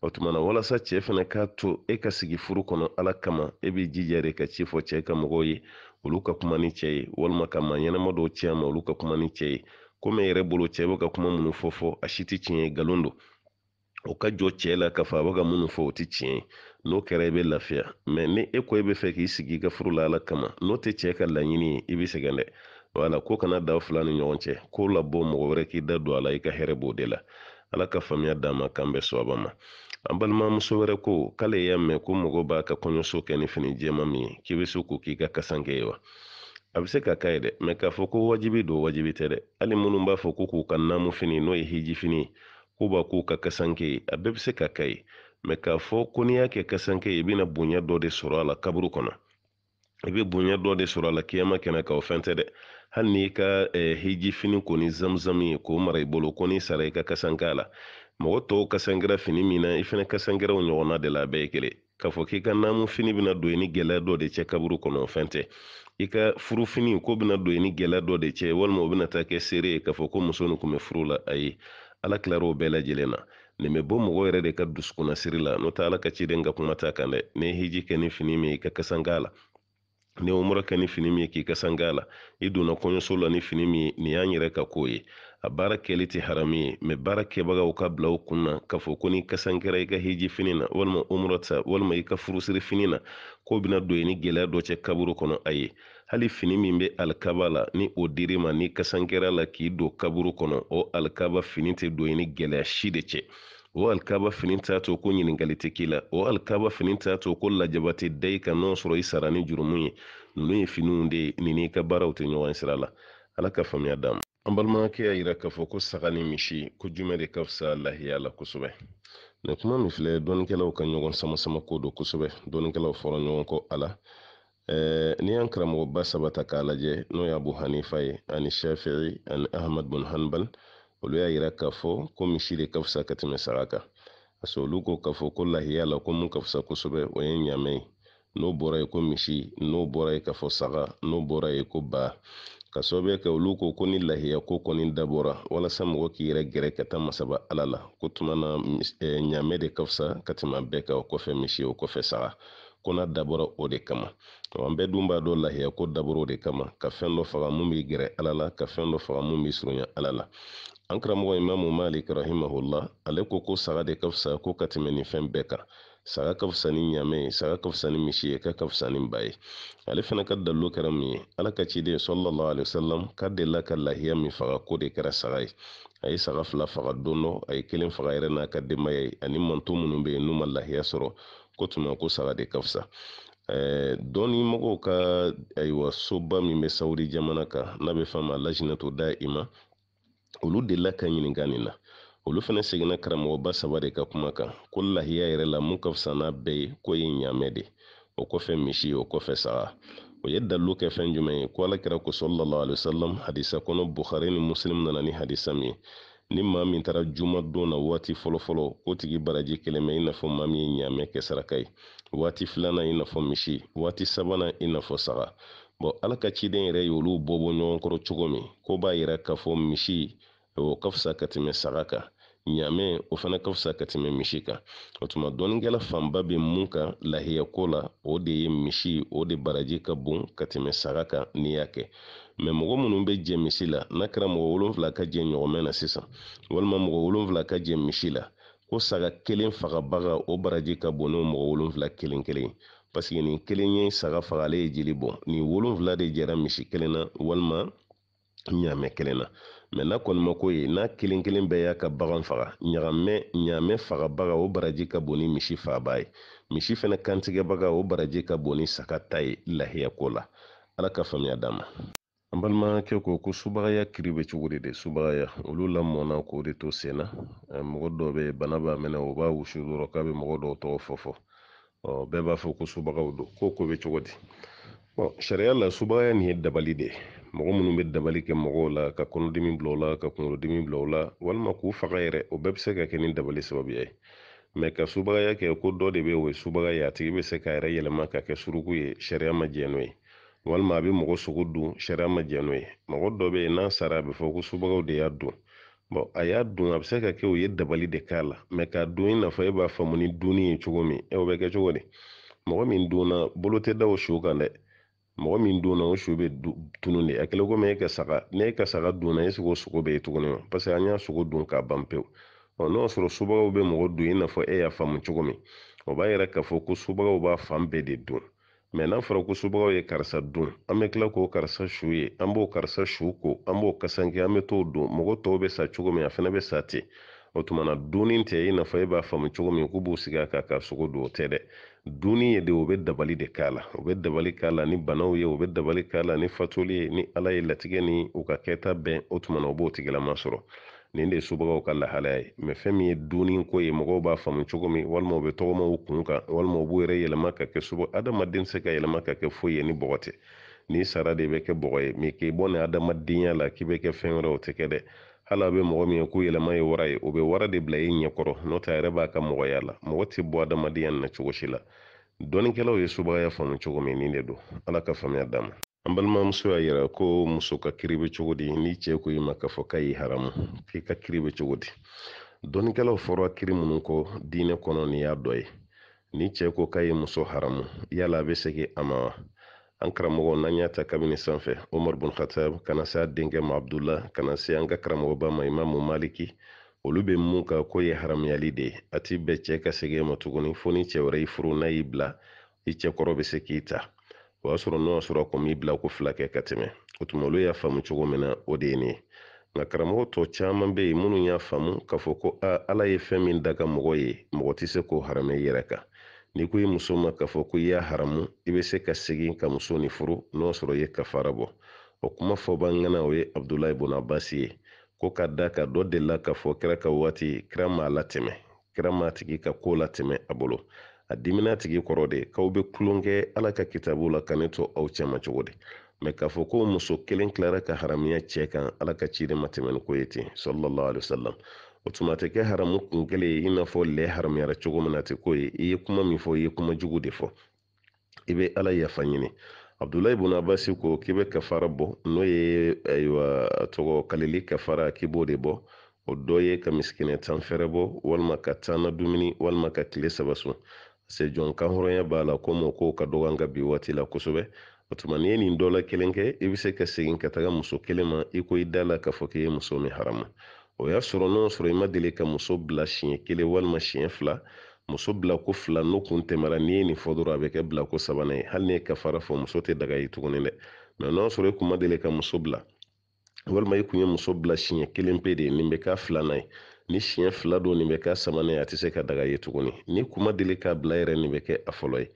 o tuma na walasa cɛ fana k'a to e ka sigi furu kɔnɔ ala kama e b'i jija de ka ci fɔ cɛ ka mɔgɔw ye olu ka kuma ni cɛ ye walima ka maa ɲɛnama dɔw cɛ a ma olu ka kuma ni cɛ ye komi e yɛrɛ bolo cɛ bɛ ka kuma minnu fɔ a si tɛ tiɲɛ ye nkalon don o ka jɔ cɛ la k'a fa a bɛ ka minnu fɔ o tɛ tiɲɛ ye n'o kɛra i e bɛ lafiya mɛ ni e ko e bɛ fɛ k'i sigi i ka furu la ala kama n'o tɛ cɛ ka laɲini ye i bɛ sɛgɛn dɛ wala ko kana da fila ni ɲɔgɔn cɛ ko labɔ mɔgɔ wɛrɛ k'i da don a la i ka hɛrɛ b'o de la ala ka faamiya d'a ma k'an bɛ sababa ma an balimamuso wɛrɛ ko k'ale y'a mɛn ko mɔgɔ b'a ka kɔɲɔso kɛ ni fini jɛma min ye k'i bɛ se k'o k'i ka kasankɛ ye wa a bɛ se ka k'a ye dɛ mɛ k'a fɔ ko wajibi don wajibi tɛ dɛ hali minnu b'a fɔ ko k'u ka namu fini n'o ye hiji fini ye k'u b'a k'u ka kasanke ye a bɛɛ bɛ se ka k'a ye mɛ k'a fɔ ko n'i y'a kɛ kasanke ye i bɛna bonya dɔ de sɔrɔ a la kaburu kɔnɔ i bɛ bonya dɔ de sɔrɔ a la kiyama kɛnɛ kan o fɛn tɛ dɛ hali n'i ka eh, hiji fini ko ni zamzami ye k'o mara i bolo ko n'i sara i ka kasanka la mɔgɔ tɔw kasankɛra fini min na i fɛnɛ kasankɛraw ɲɔgɔnna de la bɛɛ ye kelen k'a fɔ k'i ka namu fini bena don i ni gɛlɛya dɔ de cɛ kaburu kɔnɔ o fɛn tɛ i ka furu fini ko bena don i ni gɛlɛya dɔ de cɛ walima o bena taa kɛ seere ye k'a fɔ ko muso ni kun be furu la ayi ala kilar'o bɛɛ lajɛlen na nin bɛ bɔ mɔgɔ yɛrɛ de ka dusukunnasiri la n'o tɛ ala ka ciden ka kuma t'a kan dɛ n'i hiji kɛ ni fini min i ka kasanka la ni umra kɛ ni fini min ye k'i ka sanga la i donna kɔɲɔso la ni fini min ye nin y'an yɛrɛ ka ko ye a baara kɛli tɛ harami ye mɛ baara kɛbagaw ka bila u kun na k'a fɔ ko n'i kasan kɛra i ka hiji fini na walima umurata walima i ka furusiri fini na ko bɛna don i ni gɛlɛya dɔ cɛ kaburu kɔnɔ a ye hali fini min be alikaba la ni o diri ma ni kasan kɛra la k'i don kaburu kɔnɔ o alikaba fini tɛ don i ni gɛlɛya si de cɛ wo alikaba fini t'a ko ɲiningali tɛ k'i fini t'a ko lajabati da i ka n'o sɔrɔ i sara ni jurumu ye ninnu ye finiw de ye ka baaraw tɛ ɲɔgɔn sira la ala ka faamuya d'a an balimakɛ y'a yira k'a fɔ ko saga ni misi ko jumɛn de ka fisa lahiya la kosɛbɛ nin kuma min filɛ dɔnnikɛlaw ka ɲɔgɔn samasama ko don kosɛbɛ dɔnnikɛlaw fɔra ɲɔgɔn kɔ a la ni y'an karamɔgɔba saba ta k'a lajɛ n'o ye abu hanifa ye ani shafi'i ani ahmad bun hanbal olu y'a yira k'a fɔ ko misi de ka fisa ka tɛmɛ saga kan paseke olu ko k'a fɔ ko lahiya la ko mun ka fisa kosɛbɛ o ye ɲamɛ ye n'o bɔra ye ko misi n'o bɔra ye k'a fɔ saga n'o bɔra ye ko ba ka sababuya kɛ olu ko ko ni lahiya ko kɔni dabɔra walasa mɔgɔ k'i yɛrɛ gɛrɛ ka taa masaba ala la ko tuma na ɲamɛ de ka fisa ka tɛmɛ bɛɛ kan o kɔfɛ misi o kɔfɛ saga ko n'a o de kama an bɛɛ dun b'a dɔn lahiya ko dabɔra o de kama ka fɛn dɔ faga mun b'i gɛrɛ ala la ka fɛn dɔ faga mun b'i surunya ala la an karamɔgɔ imamu malik rahimahullah ale ko ko saga de ka fisa ko ka tɛmɛ nin fɛn bɛɛ kan saga ka fisa ni ɲamɛ ye saga ka fisa ni misi ye ka ka fisa ni ba ye ale fana ka dalilu kɛra min ye ala ka ciden sallallahu alaihi wasallam ka delila ka lahiya min faga ko de kɛra saga ye a ye saga fila faga don dɔ a ye kelen faga yɛrɛ n'a ka denbaya ye ani manto minnu bɛ yen n'u ma lahiya sɔrɔ ko tuma ko saga de ka fisa dɔɔni mɔgɔw ka ayiwa soba min bɛ sawudi jamana kan n'a bɛ f'a lajinɛto da i olu delila ka ɲininka nin na olu fɛnɛ seginna karamɔgɔba saba de ka kuma kan ko lahiya yɛrɛ la mun ka fisa n'a bɛɛ ye ko ye ɲaamɛ de o kɔfɛ misi o kɔfɛ saga o ye dalilu kɛ fɛn jumɛn ye ko alakira ko sallallahu alaihi wasallam hadisa kɔnɔ bukhari ni muslim nana ni hadisa min ye ni maa min taara juma don na waati fɔlɔfɔlɔ k'o tigi baraji kelen bɛ i n'a fɔ maa min ye ɲaamɛ kɛ saraka ye waati filanan i n'a fɔ misi waati sabanan i n'a fɔ saga bɔn ala ka ciden yɛrɛ y'olu bɔ bɔ ɲɔgɔn kɔrɔ cogo min ko b'a yira k'a fɔ misi o ka fisa ka tɛmɛ saga kan ɲamɛ o fana ka fisa ka tɛmɛ misi kan o tuma dɔnnikɛla fanba bɛ mun kan lahiyako la o de ye misi o de baraji ka bon ka tɛmɛ saga kan n'i y'a kɛ mɛ mɔgɔ minnu bɛ jɛ misi la n'a kɛra mɔgɔ wolonfila ka jɛ ɲɔgɔnmɛ na sisan walima mɔgɔ wolonfila ka jɛ misi la ko saga kelen fagabaga o baraji ka bon n'o mɔgɔ wolonfila kelen kelen paseke nin kelen ye saga faga ale ye jeli bɔ nin wolonfila de jɛra misi kelen na walima ɲaamɛ kelen na mɛ n'a kɔni ma ye n'a kelen kelen bɛɛ y'a ka bagan faga ɲagamɛ ɲaamɛ fagabaga o baraji ka bon ni misi faaba ye misi fɛnɛ kantigɛbaga o baraji ka bon ni saga ta ye lahiyako la ala ka faamuya d'a ma an balimakɛ ko ko subagaya kiri be cogo de de subagaya olu lamɔna k'o de to sen na eh, mɔgɔ dɔ be bana b'a mɛnɛ o b'a wusu dɔrɔ k'a be mɔgɔ dɔw tɔgɔ fɔfɔ bɛɛ b'a fɔ ko subagaw do ko ko be cogo di bɔn sariya la subagaya nin ye dabali de ye mɔgɔ minnu bɛ dabali kɛ mɔgɔw la ka kɔnɔdimi bila la ka kunkolodimi bila la walima k'u faga yɛrɛ o bɛɛ bɛ se ka kɛ ni dabali sababuya ye mɛ ka subagaya kɛ ko dɔ de bɛ o ye subaga ye a tigi bɛ se k'a yɛrɛ yɛlɛma ka kɛ suruku ye sariya ma jɛn n'o ye walima a bɛ mɔgɔ sogo dun sariya ma jɛn n'o ye mɔgɔ dɔ bɛ yen n'a sara a bɛ fɔ ko subagaw de y'a dun bɔn a y'a dun a bɛ se ka kɛ u ye dabali de k'a la mɛ k'a dun i n'a fɔ e b'a faamu ni dunni ye cogo min e o bɛ kɛ cogo di mɔgɔ min dunna bolo tɛ da o su kan dɛ mɔgɔ min donna o su bɛ tunun de a kɛlen komi e ka saga ne e ka saga donna e o sogo bɛ yen tuguni wa parce an y'a sogo dun k'a ban pewu ɔ n'o y'a sɔrɔ subagaw bɛ mɔgɔ dun i n'a fɔ e y'a faamu cogo min o b'a yira k'a fɔ ko subagaw b'a fan bɛɛ de dun mɛ n'a fɔra ko subagaw ye karisa dun an bɛ tila k'o karisa su ye an b'o karisa su ko an b'o kasanke an bɛ t'o dun mɔgɔ tɔw bɛ sa cogo min a fana bɛ sa ten o tuma na dunni tɛ i n'a fɔ e b'a faamu cogo min k'u b'u sigi a kan ka sogo don o tɛ dɛ duni ye de o bɛ dabali de k'a la o bɛ dabali k'a la ni banaw ye o bɛ dabali k'a la ni fatuli ye ni ala ye latigɛ ni u ka kɛta bɛn o tumana o b'o tigilama sɔrɔ nin de ye subagaw ka lahalaya ye mɛ fɛn min ye duni ko ye mɔgɔw b'a faamu cogo min walima u bɛ tɔgɔma kun kan walima u b'u yɛrɛ yɛlɛma ka kɛ sogo adamaden tɛ se ka yɛlɛma ka kɛ foyi ye ni bɔgɔ tɛ n'i sara de bɛ kɛ bɔgɔ ye mɛ k'i bɔ ni adamadenya la k'i bɛ kɛ fɛn wɛrɛ o tɛ kɛ dɛ hali a bɛ mɔgɔ min ye k'u yɛlɛma ye wara ye o be wara de bila i ɲɛkɔrɔ n'o ta a yɛrɛ b'a ka mɔgɔya la mɔgɔ tɛ bɔ adamadenya na cogo si la dɔnikɛlaw ye subagaya faamu cogo min nin de don ala ka faamuya d'a ma an balimamuso y'a yira ko muso ka kiri bɛ cogo di ni cɛ ko i ma k'a fɔ k'a y'i haramu k'i ka kiri bɛ cogo di dɔnnikɛlaw fɔra kiri minnu kɔ diinɛ kɔnɔ ni y'a dɔ ye ni cɛ ko k'a ye muso haramu yala a bɛ segin a ma wa an karamɔgɔ n'an y'a ta kabini sanfɛ omar bun khatab kana se a denkɛ ma abdula kana se an ka karamɔgɔba ma imamu maliki olu be mun ka ko ye haramuyali de ye a ti bɛɛ cɛɛ ka segɛ ma tuguni fɔɔ ni cɛɛ wɛrɛ i furu n'a y'i bila i cɛkɔrɔ be se k'i ta o y'a sɔrɔ n'o y'a sɔrɔ kɔm i bila ko fila kɛ ka tɛmɛ o tuma olu y'a faamu cogo min na o de ye nin nka karamɔgɔ tɔ caaman be yen minnu y'a faamu k'a fɔ ko a ala ye fɛɛn min da ka mɔgɔ ye mɔgɔ tɛ se k'o haramɛ i yɛrɛ kan ni ko i muso ma k'a fɔ ko i y'a haramu i bɛ se ka segin ka muso ni furu n'o sɔrɔ i ye kafara bɔ o kuma fɔ bangana o ye abdulayi bun abasi ye ko ka da ka dɔ delila k'a fɔ kira ka waati kira m'a latɛmɛ kira m'a tigi ka ko latɛmɛ a bolo a dimina tigi kɔrɔ de k'aw bɛ kulon kɛ ala ka kitabu la ka ne to aw cɛ ma cogo di mɛ k'a fɔ ko muso kelen tilara ka haramuya cɛ kan ala ka ciden ma tɛmɛ ni ko ye ten sɔlɔlɔ alihi wasalam o tuma tɛ kɛ haramu kun kelen ye i n'a fɔ lɛ haramuyara cogo min na tɛ ko ye i ye kuma min fɔ i ye kuma jugu de fɔ i bɛ ala yafa ɲini abdulayi bun abasi ko k'i bɛ kafara bɔ n'o ye ayiwa eh, tɔgɔ kalili kafara k'i b'o de bɔ o dɔ ye ka misikinɛ tan fɛrɛ bɔ walima ka tan na dumuni walima ka tile saba sun se jɔn kan hɔrɔnya b'a la ko mɔ kow ka dɔgɔ an ka bi waati la kosɛbɛ o tuma ni ye nin dɔ la kelen kɛ i bɛ se ka segin ka taga muso kelen ma i ko i da la k'a fɔ k'i ye muso min haramu o y'a sɔrɔ n'o sɔrɔ i ma deli ka muso bila siɲɛ kelen walima siɲɛ fila muso bila ko fila n'o kun tɛmɛra n'i ye nin fɔ dɔrɔn a bɛ kɛ bila ko sabanan ye hali ni ye kafara fɔ muso tɛ daga ye tuguni dɛ mɛ n'a sɔrɔ i kun ma deli ka muso bila walima i kun ye muso bila siɲɛ kelen pe de ye nin bɛ k'a filanan ye ni siɲɛ fila don nin bɛ k'a sabanan ye a tɛ se ka daga ye tuguni ni kuma deli k'a bila yɛrɛ nin bɛ kɛ a fɔlɔ ye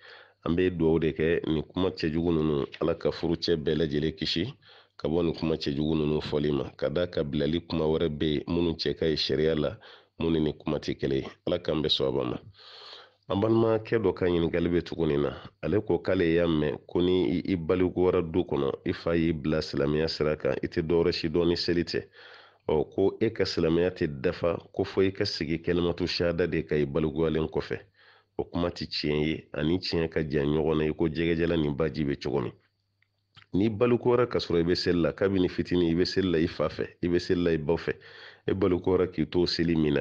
an bɛ dugawu de kɛ nin kuma cɛjugu ninnu ala ka furu bɛɛ lajɛlen kisi ka bɔ nin kuma cɛjugu ninnu fɔli ma ka d'a ka bilali kuma wɛrɛ bɛ yen cɛ ka ɲi sariya la minnu ni kuma tɛ kelen ala k'an bɛ sababa ma an balimakɛ dɔ ka ɲiningali be tuguni na ale ko k'ale y'a mɛn ko ni i baliko wɛrɛ du kɔnɔ i fa y'i bila silamɛya sira kan i tɛ dɔwɛrɛ si dɔn ni seli tɛ ɔ ko e ka silamɛya tɛ dafa ko fɔ i ka sigi kɛnɛmatu sada de ka i balikoyalen kɔfɛ o kuma tɛ tiɲɛ ye ani tiɲɛ ka jan ɲɔgɔn na i ko jɛgɛjalan ni baji bɛ cogo min n'i baloko wɛrɛ ka sɔrɔ i bɛ kabini fitini ibe bɛ seli la i fa fɛ i bɛ seli la i ba fɛ e baloko wɛrɛ k'i to seli min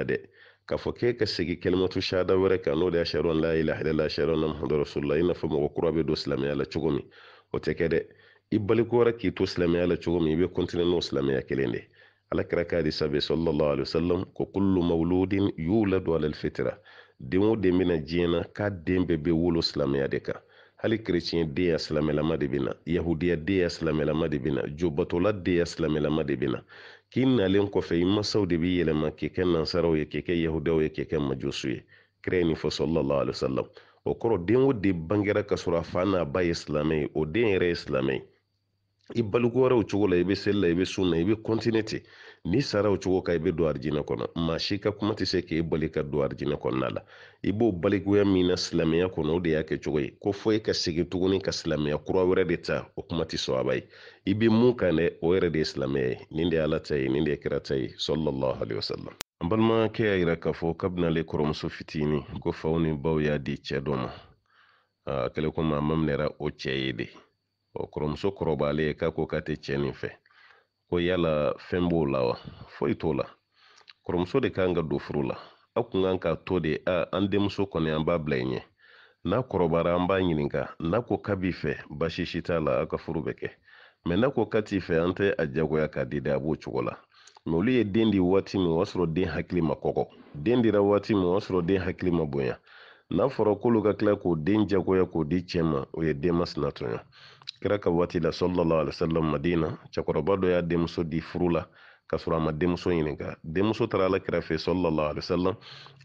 k'a fɔ k'e ka segin kɛlɛmatu shahada wɛrɛ kan n'o de ye la ilaha illallah ashadu anna muhamadu rasulula i n'a fɔ mɔgɔ kura bɛ don silamɛya la cogo o tɛ kɛ dɛ k'i to silamɛya la cogo min i n'o silamɛya kelen de ala kɛra ka hadisa sallallahu alaihi wasallam ko kullu mawludin yuladu ala alfitra den o den bɛna diɲɛ k'a den be bɛ wolo silamɛya de kan hali kerecɛnden ya silamɛlama de bena yahudiya den ya silamɛlama de bena jobatola den ya silamɛlama de bena k'i nalen kɔfɛ i masaw de b'i yɛlɛma k'i kɛ nansaraw ye k'i kɛ yahudaw ye k'i kɛ majusu ye kira ye nin fɔ sallallahu alaihi wasallam o kɔrɔ den o den bangera ka sɔrɔ a fa n'a ba ye silamɛ ye o den yɛrɛ ye silamɛ ye i baloko wɛrɛw cogo la i bɛ seli la i bɛ sun na i bɛ kɔntine ten n'i sara o cogo kan i bɛ don arijinɛ kɔnɔ maa si ka kuma tɛ se k'e bali ka don arijinɛ kɔnɔna la i b'o balikuya min na silamɛya kɔnɔ o de y'a kɛ cogo ye ko fɔ e ka segin tuguni ka silamɛya kura wɛrɛ de ta o kuma tɛ sɔn ye i bɛ mun kan dɛ o yɛrɛ de ye silamɛya ye nin de ye ala ta ye nin de ye kira ta ye sɔlɔlɔhu alayhi wa sallam. an balimakɛ y'a yira k'a fɔ kabini ale kɔrɔmuso fitinin ko faw ni baw y'a di cɛ dɔ ma a kɛlen komi a maminɛra o cɛ ye de ɔ kɔrɔmuso kɔrɔbayalen k'a ko k'a tɛ cɛ nin fɛ ko yala fɛn b'o la wa foyi t'o la kɔrɔmuso de kan ka don furu la aw kun kan k'a to de a an denmuso kɔni an b'a bila i ɲɛ n'a kɔrɔbara an b'a ɲininka n'a ko k'a b'i fɛ basi si t'a la aw ka furu bɛ kɛ mɛ n'a ko k'a t'i fɛ an tɛ a jagoya k'a di dɛ a b'o cogo la mɛ olu ye den di waati min o y'a sɔrɔ den hakili ma kɔkɔ den dira waati min o y'a sɔrɔ den hakili ma bonya n'a fɔra k'olu ka tila k'o den jagoya k'o di cɛ ma o ye den masina ye kira ka waati la sallallahu alaihi wasallam madina cɛkɔrɔba dɔ y'a denmuso di furu la ka sɔrɔ a ma denmuso ɲininka denmuso taara alakira fɛ sallallahu alaihi wasallam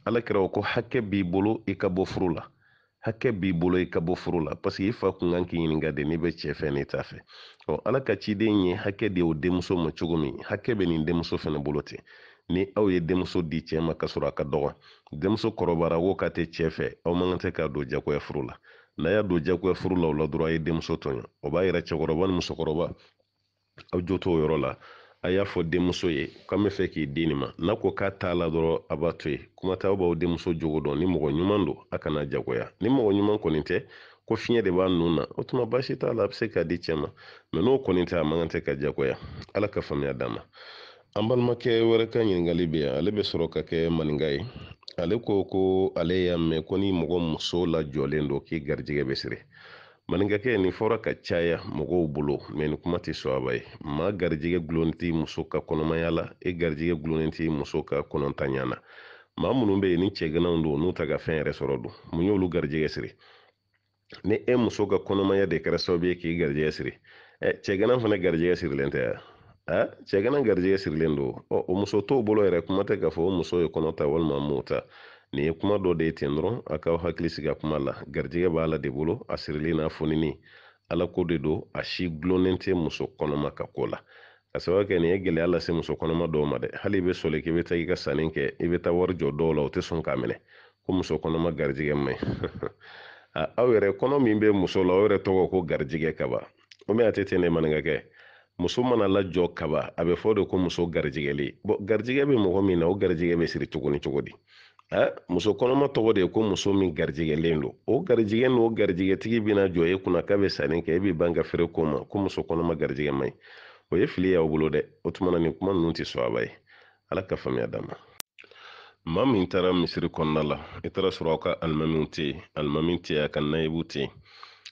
alakira ko hakɛ b'i bolo i ka bɔ furu la hakɛ b'i bolo i ka bɔ furu la parce i fa kun kan k'i ɲininka de n'i bɛ cɛ fɛ n'i t'a fɛ ɔ ala ka ciden ye hakɛ de y'o denmuso ma cogo min hakɛ bɛ nin denmuso fɛnɛ bolo ten ni aw ye denmuso di cɛ ma ka sɔrɔ a ka dɔgɔ denmuso kɔrɔbara wo ka tɛ cɛ fɛ aw man kan tɛ k'a don jagoya furu la n'a y'a don jagoya furu la o la dɔrɔn a ye denmuso tɔɲɔ o b'a yira cɛkɔrɔba ni musokɔrɔba aw jo t'o yɔrɔ la a y'a fɔ denmuso ye k'an bɛ fɛ k'i di nin ma n'a ko k'a t'a la dɔrɔn a b'a to yen kuma tɛ aw b'aw denmuso jogo dɔn ni mɔgɔ ɲuman don a kana jagoya ni mɔgɔ ɲuman kɔni tɛ ko fiɲɛ de b'a nun na o tuma baasi t'a la a bɛ se k'a di cɛ ma mɛ n'o kɔni tɛ a man kan tɛ ka jagoya ala ka faamuya d'a ma an balimakɛ wɛrɛ ka ɲininkali bɛ yan ale bɛ sɔrɔ ka kɛ maninka ye ale ko ko ale y'a mɛn ko ni mɔgɔ muso lajɔlen do k'i garijɛgɛ bɛ siri maninkakɛ nin fɔra ka caya mɔgɔw bolo mɛ nin kuma tɛ sɔaba ye maa garijɛgɛ gulonni t'i muso ka kɔnɔmaya la e garijɛgɛ gulonni t'i muso ka kɔnɔntanya na maa minnu bɛ yen ni cɛganaw don n'u ta ka fɛn yɛrɛ sɔrɔ don mun y'olu garijɛgɛ siri ni e muso ka kɔnɔmaya de kɛra sababu ye k'i garijɛgɛ siri ɛ cɛgana fana garijɛgɛ sirilen tɛ yan Eh? Oh, a cɛɛ garijɛgɛ sirilen do ɔ o muso t'o bolo yɛrɛ kuma tɛ k'a fɔ o muso ye kɔnɔ walima m'o ta nin ye kuma dɔ de ye ten dɔrɔn a k'aw hakili sigi kuma la garijɛgɛ b'a la de bolo a sirilen n'a fonini ala ko de do a si gulonnen tɛ muso kɔnɔma ka ko la ka sababu kɛ nin ye gɛlɛya lase muso kɔnɔma dɔw ma dɛ hali i bɛ soli k'i bɛ taa i ka sanni kɛ i bɛ taa wari jɔ dɔw la o tɛ sɔn k'a minɛ ko muso kɔnɔma garijɛgɛ ma ɲi aw yɛrɛ kɔnɔ min bɛ muso la aw yɛrɛ tɔgɔ ko garijɛgɛ kaba o mɛ a tɛ ten ne maninka muso mana lajɔ kaba a bɛ fɔ de ko muso garijɛgɛlen bɔ garijɛgɛ bɛ mɔgɔ min na o garijigɛ bɛ siri cogo ni cogo di muso kɔnɔma tɔgɔ de ye ko muso min garijɛgɛlen don o garijɛgɛ n'o garijɛgɛtigi bɛna jɔ e kunna k'a bɛ sanni kɛ e bɛ ban ka feere ko ma ko muso kɔnɔma garijɛgɛ man ɲi o ye fili y'aw bolo dɛ o tuma na nin kuma ninnu tɛ sɔn aba ye ala ka faamuya d'a ma maa min taara misiri kɔnɔna la i taara sɔrɔ aw ka alimamiw tɛ yen alimami tɛ yen a ka nayibu tɛ yen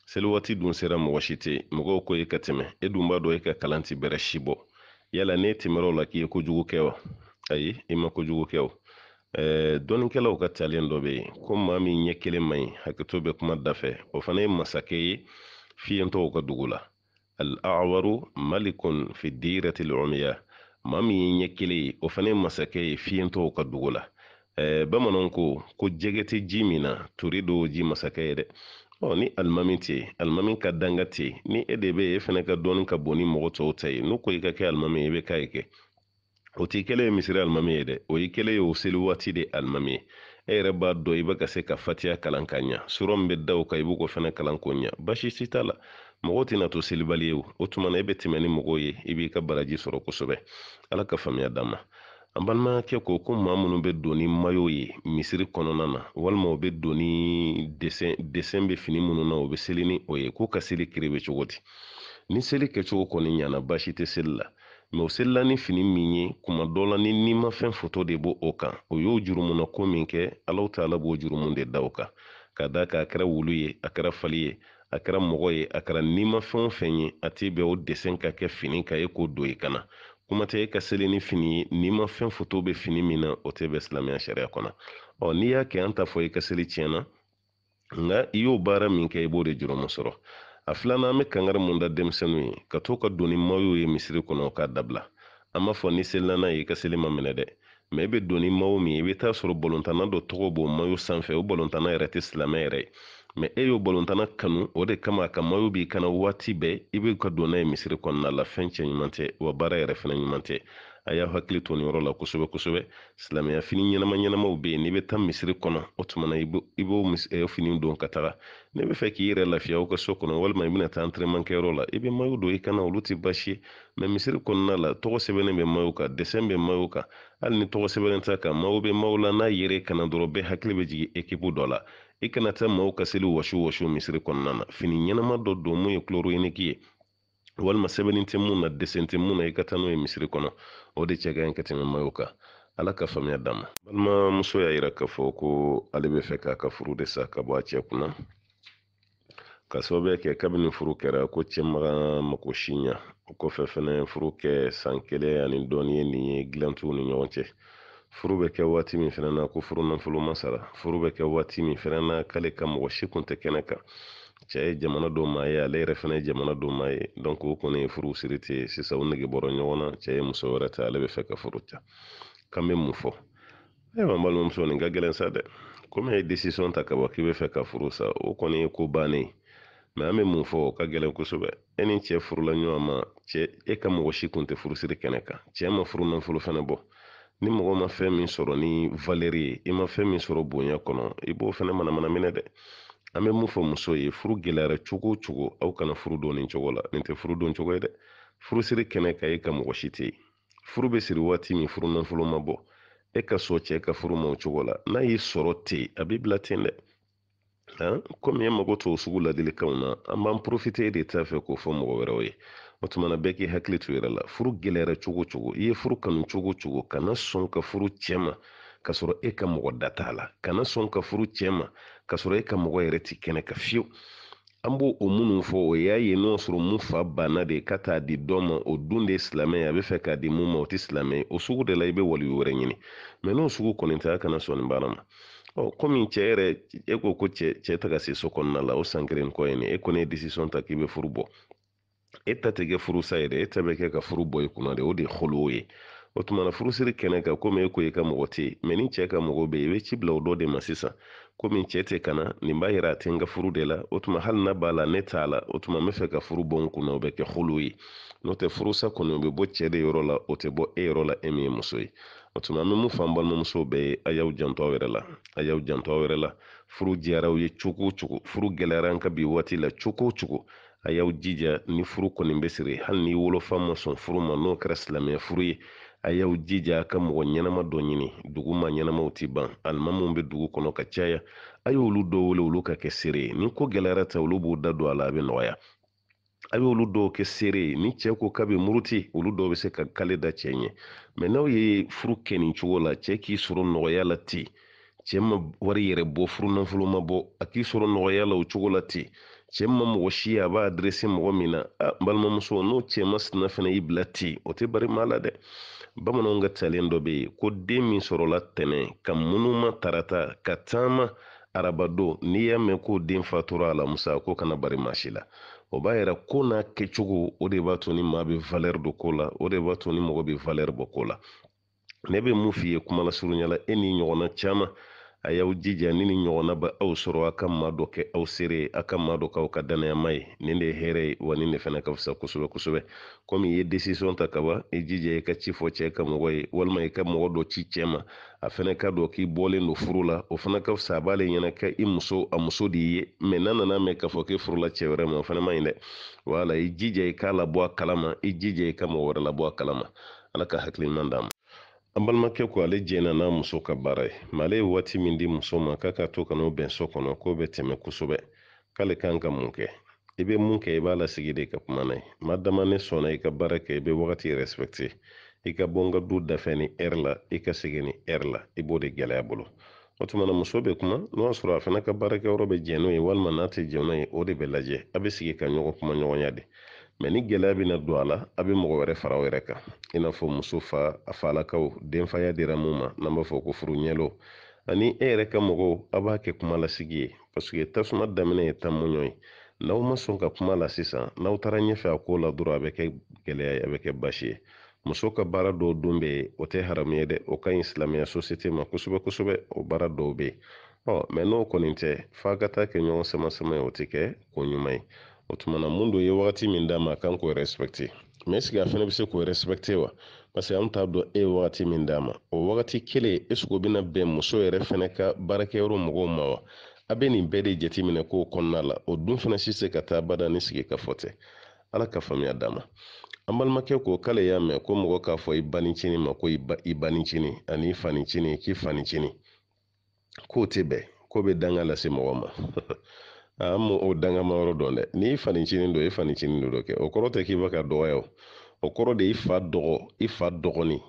seli dun sera mɔgɔ si tɛ mɔgɔw ko e ka tɛmɛ e dun b'a dɔn e ka kalan ti bɛrɛ si bɔ yala ne tɛmɛr'o la k'i ye kojugu kɛ wa ayi i ma kojugu kɛ o dɔnnikɛlaw ka talen dɔ bɛ yen ko maa min ɲɛ kelen man ɲi hakɛto bɛ kuma da fɛ o fana ye masakɛ ye fiyentɔw ka dugu la al-awaru malikun fi diirati lumiya maa min ye ɲɛ kelen ye o fana ye masakɛ ye fiyentɔw ka dugu la e, bamananw ko ko jɛgɛ tɛ ji min na tori do ji masakɛ ye dɛ ɔ ni alimami tɛ yen alimami ka danga tɛ yen ni e de bɛ e fana ka dɔɔni ka bon ni mɔgɔ tɔw ta ye n'u ko i ka kɛ alimami ye i bɛ k'a ye kɛ o t'i kɛlen ye misiri alimami ye dɛ o y'i kɛlen ye o seli waati de alimami ye e yɛrɛ b'a dɔn i bɛ ka se ka fatiya kalan ka ɲa sura min bɛ da o kan i b'o ko fana kalan ko ɲa basi si t'a la mɔgɔw tɛna to selibali ye o tuma na e bɛ tɛmɛ ni mɔgɔw ye i b'i ka baraji sɔrɔ kosɛbɛ ala ka faamuya d'an ma an balimakɛ ko ko ma minnu bɛ don ni mayo ye misiri kɔnɔna na walima o bɛ don ni desɛn bɛ fini minnu na u bɛ seli ni o ye k'u ka seli kiri bɛ cogo di ni seli kɛcogo kɔni ɲana baasi tɛ seli la mɛ o selila ni fini min ye kuma dɔ la ni nimafɛn foto de b'o o kan o y'o jurumuna ko min kɛ alaw taala b'o jurumu de da o kan ka da kan a kɛra wulu ye a kɛra fali ye a kɛra mɔgɔ ye a kɛra nimafɛn o fɛn ye a t'i bɛn o desɛn ka kɛ fini ka ye k'o don i kana kuma tɛ e ka seli ni fini ye n'i ma fɛn foto bɛ fini min na o tɛ bɛn silamɛya sariya kɔnɔ ɔ n'i y'a kɛ an t'a fɔ i ka seli tiɲɛna nka i y'o baara min kɛ i b'o de jurɔmu sɔrɔ a filanan an bɛ kangari mun da denmisɛnninw ye ka to ka don ni mayo ye misiri kɔnɔ k'a dabila an b'a fɔ ni selila n'a ye i ka seli ma minɛ dɛ mɛ i bɛ don ni mayo min ye i bɛ taa sɔrɔ balontanna dɔ tɔgɔ b'o mayo sanfɛ o balontanna yɛrɛ tɛ silamɛ yɛrɛ ye mɛ e y'o balontana kanu o de kama ka mayo b'i kana waati bɛɛ i be ka don n'a ye misiri kɔnɔna la fɛn cɛ ɲuman tɛ wa baara yɛrɛ fɛnɛ ɲuman tɛ a y'aw hakili to nin e la kosɛbɛ kosɛbɛ silamɛya fini ɲɛnama ɲɛnamaw be yen n'i be taa misiri kɔnɔ o tumana i b'o fini don ka taga n'i be fɛ k'i yɛrɛ lafiya aw ka so kɔnɔ walima i bena taa antɛrɛmankɛyɔrɔ la i be mayo don i kana olu tɛ basi ye mɛ misiri kɔnɔna la tɔgɔ sɛbɛnnen bɛ mayo kan dɛsɛn bɛ mayo kan hali ni tɔgɔ sɛbɛnnen t'a kan maw be maw la n'a yɛrɛ kana dɔrɔn bɛɛ hakili be jigi ekipu dɔ la i kana taa maw ka seli washo washo misiri kɔnɔna na fini ɲɛnama dɔ don mun ye kuloroyeniki ye walima sɛbɛnin tɛ mun na dɛsɛn tɛ mun na i ka taa n'o ye misiri kɔnɔ o de cɛ ka ɲi ka tɛmɛ mayo kan ala ka faamuya d'a ma balimamuso y'a yira k'a fɔ ko ale bɛ fɛ k'a ka furu de sa ka bɔ a cɛ kunna ka sababuya kɛ kabini furu kɛra ko cɛ maga mako si ɲa o kɔfɛ fɛnɛ furu kɛ san kelen ani dɔɔni ye nin ye gilantuw ni ɲɔgɔn cɛ furu bɛ kɛ waati min fɛnɛ na ko furu nafolo ma sara furu bɛ kɛ waati min fɛnɛ na k'ale ka mɔgɔ si kun tɛ kɛnɛ kan cɛ ye jamana dɔ maa ye ale yɛrɛ fana ye jamana dɔ maa ye donc o kɔni ye furu siri te ye sisan u nege bɔra ɲɔgɔn na cɛ ye muso wɛrɛ ta ale bɛ fɛ ka furu ta kan bɛ mun fɔ ayiwa n balimamuso nin ka gɛlɛn sa dɛ komi ye desisɔn ta ka bɔ k'i bɛ fɛ ka furu sa o kɔni ye ko bannen mɛ an bɛ mun fɔ o ka gɛlɛn kosɛbɛ e ni cɛ furula ɲɔgɔn ma cɛ e ka mɔgɔ si kun tɛ furusiri kɛnɛ kan cɛ ma furu nafolo fana bɔ ni mɔgɔ ma fɛn min sɔrɔ ni valeri ye i ma fɛn min sɔrɔ bonya kɔnɔ i b'o fɛnɛ manamana minɛ dɛ an be mun fɔ muso ye furu gɛlɛyara cogo o cogo aw kana furu don nin cogo la nin tɛ furu don cogo ye dɛ furusiri kɛnɛ ka e ka mɔgɔ si tɛ furu be siri waati min furu nafolo ma bɔ e ka sɔn cɛ ka furu ma o cogo la n'a y'i sɔrɔ te a b'i bila ten dɛ komi e mago t'o sugu ladilikanw na an b'an porofite de ta fɛ k'o fɔ mɔgɔ wɛrɛw ye o tumana bɛɛ k'i hakili to yɛrɛ la furu gɛlɛyara cogo cogo i ye furu kanu cogo cogo kana sɔn ka furu cɛ ma ka sɔrɔ e ka mɔgɔ da t'a la kana sɔn ka furu cɛ ma ka sɔrɔ e ka mɔgɔ yɛrɛ ti kɛnɛ ka fiyewu an b'o o minnu fɔ o y'a ye n'o sɔrɔ mun fa banna de ka taa di dɔ ma o dun de ye silamɛ ye a bɛ fɛ k'a di mun ma o tɛ silamɛ ye o sugu de la i bɛ waliyu wɛrɛ ɲini mɛ n'o sugu kɔni tɛ a kana sɔn nin baara ma ɔ komi cɛ yɛrɛ e ko ko cɛ cɛ taga se so kɔnɔna la o san kelen kɔ ye nin e kɔni ye decision ta k'i bɛ furu bɔ e ta tɛ kɛ furusa ye dɛ e ta bɛ kɛ ka furu bɔ i kunna de o de ye holowo ye o tumana furusiri kɛnɛ kan komi e ko i ka mɔgɔ tɛ yen mɛ ni cɛɛ ka mɔgɔ be i be ci bila o dɔ de ma sisan komi cɛɛ tɛ kana nin b'a yira a tɛ n ka furu de la o tuma hali na b'a la ne t'a la o tuma n be fɛ ka furu bɔ n kunna o bɛ kɛ holo ye n'o tɛ furusa kɔni o be bɔ cɛɛ de yɔrɔ la o tɛ bɔ e yɔrɔ la e min ye muso ye o tuma an be mun fan balimamusow bɛɛ ye a y'aw janto aw yɛrɛ la a y'aw janto aw yɛrɛ la furu jiyaraw ye cogo o cogo furu gwɛlɛyara an ka bi waati la cogo o cogo a y'aw jija ni furu kɔni be siri hali ni wolofa ma sɔn furu ma n'o kɛra silamɛya furu ye a y'aw jija a ka mɔgɔ ɲɛnama dɔ ɲini dugu ma ɲɛnamaw ti ban alimamuw bɛ dugu kɔnɔ ka caya a y'olu dɔ wele olu ka kɛ seere ye ni ko gɛlɛyara ta olu b'u da don a la a bɛ nɔgɔya a bɛ olu dɔw kɛ seere ye ni cɛ ko k'a bɛ muruti olu dɔw bɛ se ka kale da cɛ ɲɛ mɛ n'aw ye furu kɛ cogo la cɛ k'i sɔrɔ nɔgɔya la ten cɛ ma wari yɛrɛ bɔ furu nafolo ma bɔ a k'i sɔrɔ nɔgɔya la o cogo la ten cɛ ma mɔgɔ si a b'a aderese mɔgɔ min na a n balimamuso n'o cɛ masina fana y'i bila ten o tɛ bari la dɛ bamananw ka talen dɔ bɛ yen ko den min sɔrɔla tɛnɛ ka munuma tarata ka taama arabado n'i y'a mɛn ko den fatura alamusa ko kana bari maa la o b'a yira ko n'a kɛcogo o de b'a to ni maa bɛ valɛri don ko la o de b'a to ni mɔgɔ bɛ valɛri bɔ ko la ne be mun f'i ye kumalasurunya e ni ɲɔgɔnna caman a y'aw jija ni ni ɲɔgɔnna ba aw sɔrɔ a ka ma dɔ kɛ aw seere aka a ka ma dɔ k'aw ka dannayama ye nin de hɛrɛ ye wa nin de fana ka fisa kosɛbɛ kosɛbɛ komi i ye desisɔn ta kaba i jija i ka ci fɔ cɛ ka mɔgɔ ye walima i ka mɔgɔ dɔ ci ma a fɛnɛ ka dɔ k'i bɔlen do furu la o fana ka fisa a b'ale ɲɛna ka i muso a muso de ye mɛ n'a nana mɛn k'a fɔ furula cɛ wɛrɛ ma o ma ɲi dɛ wala i jija i k'a labɔ a kalama i jija i ka mɔgɔ wɛrɛ labɔ a kalama ala ka hakiliɲuman ma an balimakɛ ko ale jɛna n'a muso ka baara ye male ye waati min di muso ma k'a ka to ka n'o bɛn so kɔnɔ k'o bɛ tɛmɛ kosɛbɛ k'ale kan ka mun kɛ i be mun kɛ i b'a lasigi de ka kuma na ye ma dama ne sɔnna i ka baara kɛ i be wagati respecte i ka bɔ n ka du dafɛ ni ɛri la i ka segin ni ɛri la i b'o de gɛlɛya bolo o tumana muso be kuma n'o y'a sɔrɔ a fana ka baarakɛyɔrɔ be jɛn n'o ye walima n'a tɛ jɛn n'o ye o de bɛ lajɛ a be sigi ka ɲɔgɔn kuma ɲɔgɔnya de mɛ ni gɛlɛya bena don a la a be mɔgɔ wɛrɛ fara o yɛrɛ kan i n'a fɔ muso fa a falakaw denfaya dira mun ma n'an b'a fɔ ko furu ɲɛlo ani e yɛrɛ ka mɔgɔw a b'a kɛ kuma lasigi ye paseke tasuma daminɛ ye tamuɲɔ ye n'aw ma sɔn ka kuma la sisan n'aw taara ɲɛfɛ a ko la dɔrɔn a bɛ kɛ gɛlɛya ye a bɛ kɛ basi ye muso ka baara dɔw don bɛ yen o tɛ haramu ye dɛ o ka ɲi silamɛya sosiyete ma kosɛbɛ kosɛbɛ o baara dɔw bɛ yen ɔ mɛ n'o kɔni tɛ f'a ka taa kɛ ɲɔgɔn sama sama ye o tɛ kɛ ko ɲuman ye otumana tumana ye wagati min dama kan k'o respecte mɛ ɛsike a fɛnɛ be se k'o respecte wa parce que t'a dɔn e ye wagati min dama o wagati kelen ɛsike o bena bɛn muso yɛrɛ fɛnɛ ka baarakɛyɔrɔ mɔgɔw ma wa a be nin bɛɛ de jati minɛ k'o kɔnɔna la o dun fɛnɛ si se ka ta bada ni sike ka fote ala ka faamuya d'a ma make ko k'ale y'a me ko mɔgɔ k'a fo ibani chini ma ko ibani chini ani fani chini k'i fani chini k'o tebe ko be dangala se mɔgɔ ma an m'o o dangama yɔrɔ dɔn dɛ n'i fanincinin don i fanincinin don dɔ kɛ o kɔrɔ tɛ k'i bɛ ka dɔgɔya o kɔrɔ de i fa dɔgɔ i fa dɔgɔnin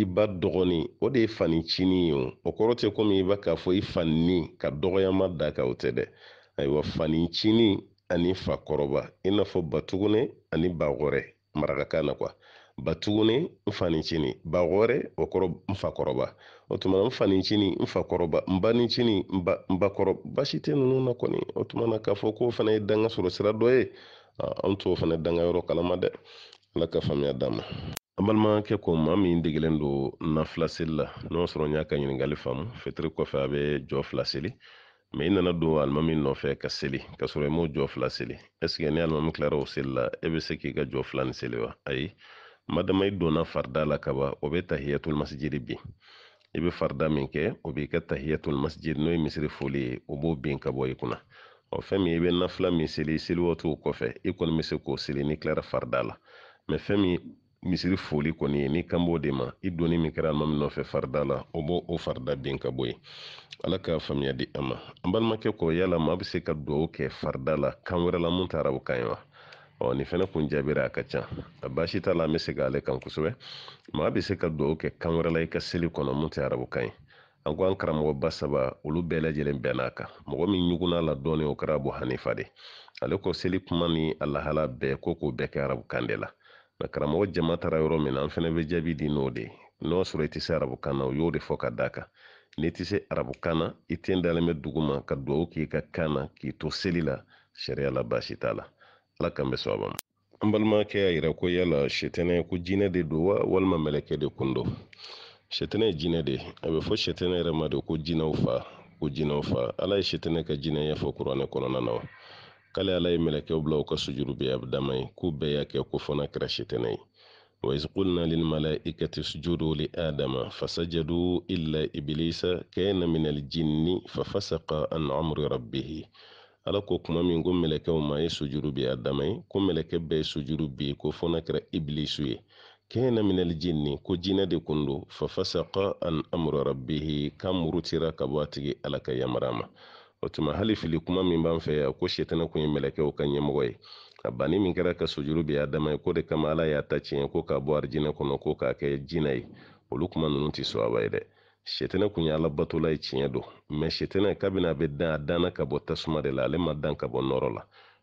i ba dɔgɔnin o de ye fanincinin ye o o kɔrɔ tɛ komi i bɛ k'a fɔ i faninin ka dɔgɔyama da kan o tɛ dɛ ayiwa fanincinin ani fakɔrɔba i n'a fɔ batugune ani bawɔrɛ marakakan na kuwa batugune n fanincinin bawɔrɛ o kɔrɔ n fakɔrɔba o tumana n fanincinin n fakɔrɔba n banincinin n bakɔrɔ basi tɛ nunu na kɔni o tumana k'a fɔ k'o fana ye danga sɔrɔ sira dɔ ye an t'o fana danga yɔrɔ kalama dɛ ala ka faamuya d'a ma an balimakɛ ko ma min degelen don nafila seli la n'o sɔrɔ n y'a ka ɲiningali faamu fitiri kɔfɛ a bɛ jɔ fila seli mɛ i nana don alimami nɔfɛ ka seli ka sɔrɔ i m'o jɔ fila seli ɛsike ni alimami kilara o seli la e bɛ se k'i ka jɔ fila ni seli wa ayi madama i donna farida la kaban o bɛ tahiyatul masijidi bin i be farida min kɛ o b'i ka tahiyatul masjid n'o ye misiri foli ye o b'o bin ka bɔ i kunna ɔ fɛn min i be nafila min seli seli kɔfɛ i kɔni be se k'o seli n'i tilara farida la fɛn min misiri foli kɔni ye n'i kan b'o de ma i donni min kɛra alimami nɔfɛ farida la o b'o o farida bin ka bɔ ye ala ka faamuya di an ma an balimakɛ kɔ yala ma be se ka dugawu kɛ farida la kan wɛrɛ la mun tɛ arabukan ye wa ni nin fɛnɛ kun jaabira a ka can a baasi t'a la an bɛ se k'ale kan kosɛbɛ maa bɛ se ka dugawu kɛ kan wɛrɛ la i ka seli kɔnɔ mun tɛ arabukan ye an ko an ba saba olu bɛɛ lajɛlen bɛɛ n'a kan mɔgɔ min ɲugun'a la dɔɔni o kɛra abu hanifa de ale ko seli kuma ni a lahala bɛɛ ko k'o bɛɛ kɛ arabukan de la na karamɔgɔ jama taara yɔrɔ min na an fɛnɛ be jaabi di n'o de n'o sɔrɔ i tɛ se arabukan na u y'o de fɔ ka da kan n'i tɛ se arabukan na i tɛ dalen bɛ dugu ma ka dugawu k'i ka kan na k'i to seli la sariya la baasi t'a la ala kan bɛ sababa ma an balimakɛ y'a yira ko yala sɛtɛnɛ ko jinɛ de don wa walima mɛlɛkɛ de kun don sɛtɛnɛ ye jinɛ de a bɛ fɔ sɛtɛnɛ yɛrɛ ma de ko jinɛw fa ko jinɛw fa ala ye sɛtɛnɛ ka jinɛ ɲɛfɔ kuranɛ kɔnɔna na k'ale ala ye mɛlɛkɛw bila u ka sujurubiya dama ye ko bɛɛ y'a kɛ ko fana kɛra sɛtɛnɛ ye وإذ قلنا للملائكة اسجدوا لآدم فسجدوا إلا إبليس كان من الجن ففسق عن أمر ربه ala ko kuma min ko mɛlɛkɛw ma ye sujuru bi adama ye ko mɛlɛkɛ bɛɛ ye sujuru bi ko fɔ n'a kɛra ibilisu ye kɛna minɛli jinni ko jinɛ de kun do fafasaka an amra rabbihi ka murutira ka bɔ a tigi ala ka yamara ma o tuma hali fili kuma min b'an fɛ yan ko sitana kun ye mɛlɛkɛw ka ɲɛmɔgɔ ye a banni min kɛra ka sojuru bi adama ye ko de kama ala y'a ta tiɲɛ ko k'a bɔ arijinɛ kɔnɔ ko k'a kɛ jinɛ ye olu kuma nunu tɛ sɔn a ye dɛ sɛtɛnɛ kun ye alabatola ye tiɲɛ don mɛ sɛtɛnɛ kabini a bɛ dan a danna ka bɔ tasuma de la ale ma dan ka bɔ nɔrɔ la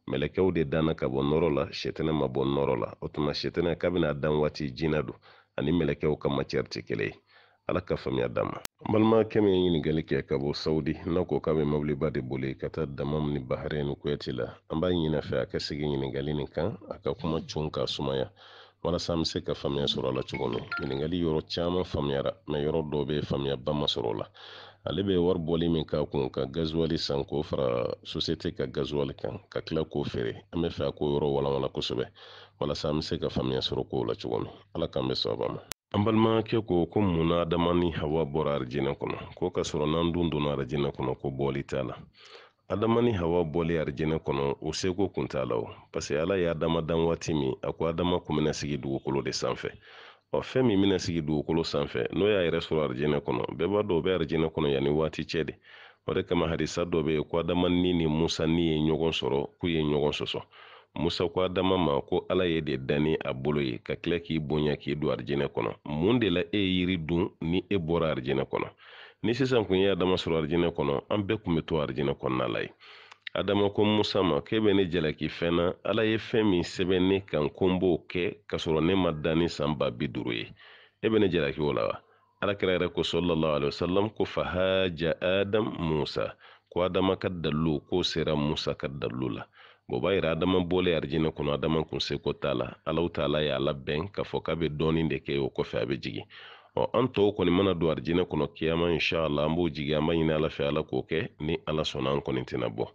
mɛlɛkɛw de danna ka bɔ nɔrɔ la sɛtɛnɛ ma bɔ nɔrɔ la o tuma sɛtɛnɛ kabini a dan waati jina don ani mɛlɛkɛw ka matiyɛri tɛ kelen ye ala ka faamuya d'a n balimakɛ min ye ɲiningali kɛ ka bɔ saudi n'a ko k'a bɛ mɔbiliba de boli ka taa damamu ni baharɛni kuyɛti la an b'a ɲinɛ fɛ a ka segi ɲiningali nin kan a ka kuma cun k'a sumaya walasa an be se ka faamuya sɔrɔ a la cogo min ɲiningali yɔrɔ caaman faamuyara ma yɔrɔ dɔ be faamuyaba ma sɔrɔ la ale be wari bɔli min k'a kun ka gazuwali san k'o fara sosiyete ka gazuwali kan ka tila k'o feere an be fɛ a k'o yɔrɔ walawala kosɛbɛ walasa an be se ka faamuya sɔrɔ kow la cogo min ala k'an be sababa ma an balimakɛ ko ko mun adama ni hawa bɔra arijinɛ kɔnɔ ko k'a sɔrɔ n'an dun donna arijinɛ kɔnɔ ko bɔli t'a la adama ni hawa bɔli arijɛnɛ kɔnɔ o seko kun t'a la o paseke ala y'a dama dan waati min a ko adama kun bena sigi dugukolo de sanfɛ ɔ fɛn min bena sigi dugukolo sanfɛ n'o y'a yɛrɛ sɔrɔ arijɛnɛ kɔnɔ bɛɛ b'a dɔ o bɛ arijinɛ kɔnɔ yani waati cɛ de o de kama hadisa dɔ be ye ko adama ni ni musa ni ye ɲɔgɔn sɔrɔ k'u ye ɲɔgɔn sɔsɔ musa ko adama ma ko ala ye de danni a bolo ye ka kila k'i bonya k'i don arijɛnɛ kɔnɔ mun de la e ye yiri dun ni e bɔra arijɛnɛ kɔnɔ ni sisan kun ye adama sɔrɔ arijinɛ kɔnɔ an bɛɛ kun be to arijinɛ kɔnɔna la ye adama ko musa ma k'e be ne jalaki fɛn na ala ye fɛn min sɛbɛ ne kan ko n b'o kɛ k'a sɔrɔ ne ma dani san saan ba bi duru ye e be ne jalaki o la wa ala alakira yɛrɛ ko sallallahu alaihi wasallam ko fahaja adam musa ko adama ka dalilu k'o sera musa ka dalu la o b'a yira adama bɔlen arijinɛ kɔnɔ adama kun seko t'a la alaw taala y'a labɛn k'a fɔ k'a be dɔɔnin de kɛ o kɔfɛ a bɛ jigin an tɔw kɔni mana don arijinɛ kɔnɔ kiyama inshallah an b'o jigi an b'a ɲini ala fɛ ala k'o kɛ ni ala sɔnna an kɔni tɛna bɔ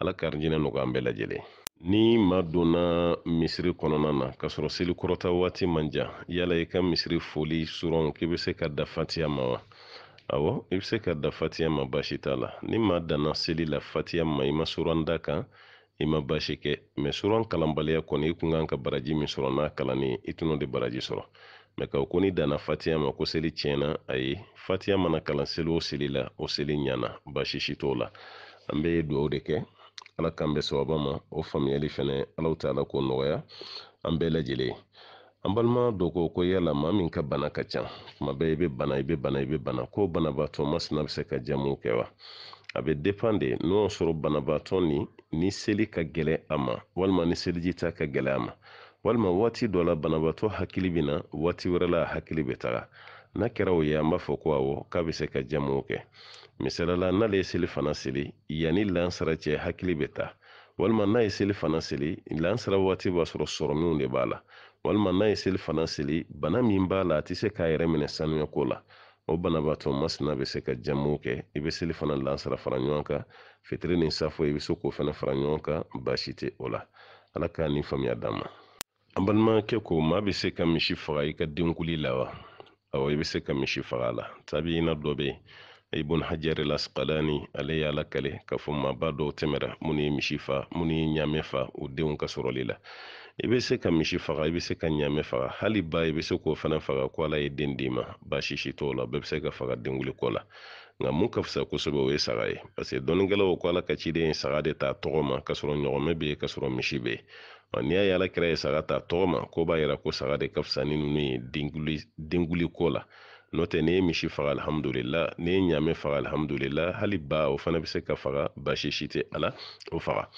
ala ka arijinɛ nɔgɔ an bɛɛ lajɛlen ni ma donna misiri kɔnɔna na k'a sɔrɔ selikɔrɔta waati man jan yala i ka misiri foli sɔrɔn k'i be se ka da fatiya ma wa awɔ i bɛ se ka da fatiya ma baasi t'a la ni ma danna seli la fatiya ma i ma suran da kan i ma baasi kɛ mɛ suran kalanbaliya kɔni i kun kan ka baraji min sɔrɔ n'a kalanni i tun'o de baraji sɔrɔ mɛ ka o ko ni danna fatiya ma ko seli tiɲɛna ayi fatiya mana kalan seli o seli la o seli ɲana basi si t'o la an bɛ duwawu de kɛ ala k'an bɛ sababa ma o faamuyali fɛnɛ alaw taala k'o nɔgɔya an bɛɛ lajɛlen an balima dɔ ko ko yala maa min ka bana ka ca kuma bɛɛ i bɛ bana i bɛ bana i bɛ bana ko banabaatɔ masina bɛ se ka jamu kɛ wa a bɛ depan de n'o y'a sɔrɔ banabaatɔ ni ni seli ka gɛlɛ a ma walima ni seliji ta ka gɛlɛ a ma walima waati dɔ la banabaatɔ hakili bina na waati wɛrɛ hakili bɛ taga n'a kɛra o ye an b'a fɔ ko awɔ k'a bɛ se ka jamuw kɛ misaliyala n'ale ye seli fana seli yanni lansara cɛ hakili bɛ taa walima n'a ye seli fana seli lansara waati b'a sɔrɔ sɔrɔminw de b'a la walima n'a ye seli fana seli bana min b'a la a tɛ se k'a yɛrɛ minɛ sanuya ko la o banabaatɔ masina bɛ se ka jamuw kɛ i bɛ seli fana lansara fara ɲɔgɔn kan fitiri ni safo i bɛ se k'o fana fara ɲɔgɔn kan baasi tɛ o la ala k'a ni faamuya d'an ma an balimakɛ ko maa bɛ se ka misi faga i ka denkuli la wa awɔ i bɛ se ka misi faga la tabiina dɔ bɛ ibn hajar al asqalani ale y'a lakale k'a fɔ maaba dɔw tɛmɛra minnu ye misi fa minnu ye ɲaamɛ fa o denw ka sɔrɔli la i bɛ se ka misi faga i bɛ se ka ɲaamɛ faga hali ba i bɛ se k'o fana faga ko ala ye den d'i ma baasi si la bɛɛ bɛ se ka faga denkuli kɔ la nka mun ka fisa kosɛbɛ o ye saga ye parce que ko ala ka ciden ye saga de t'a tɔgɔ ma ka sɔrɔ ɲɔgɔnmɛ bɛ yen ka sɔrɔ misi bɛ yen n'i y'a ye alakira ye saga ta tɔgɔma ko b'a yira ko saga de ka fisa ni ninnu ye denguliko la n'o tɛ ni ye misi faga alihamudulila ni ye ɲaamɛ faga alihamudulila hali ba o fana bɛ se ka faga basi si tɛ ala o faga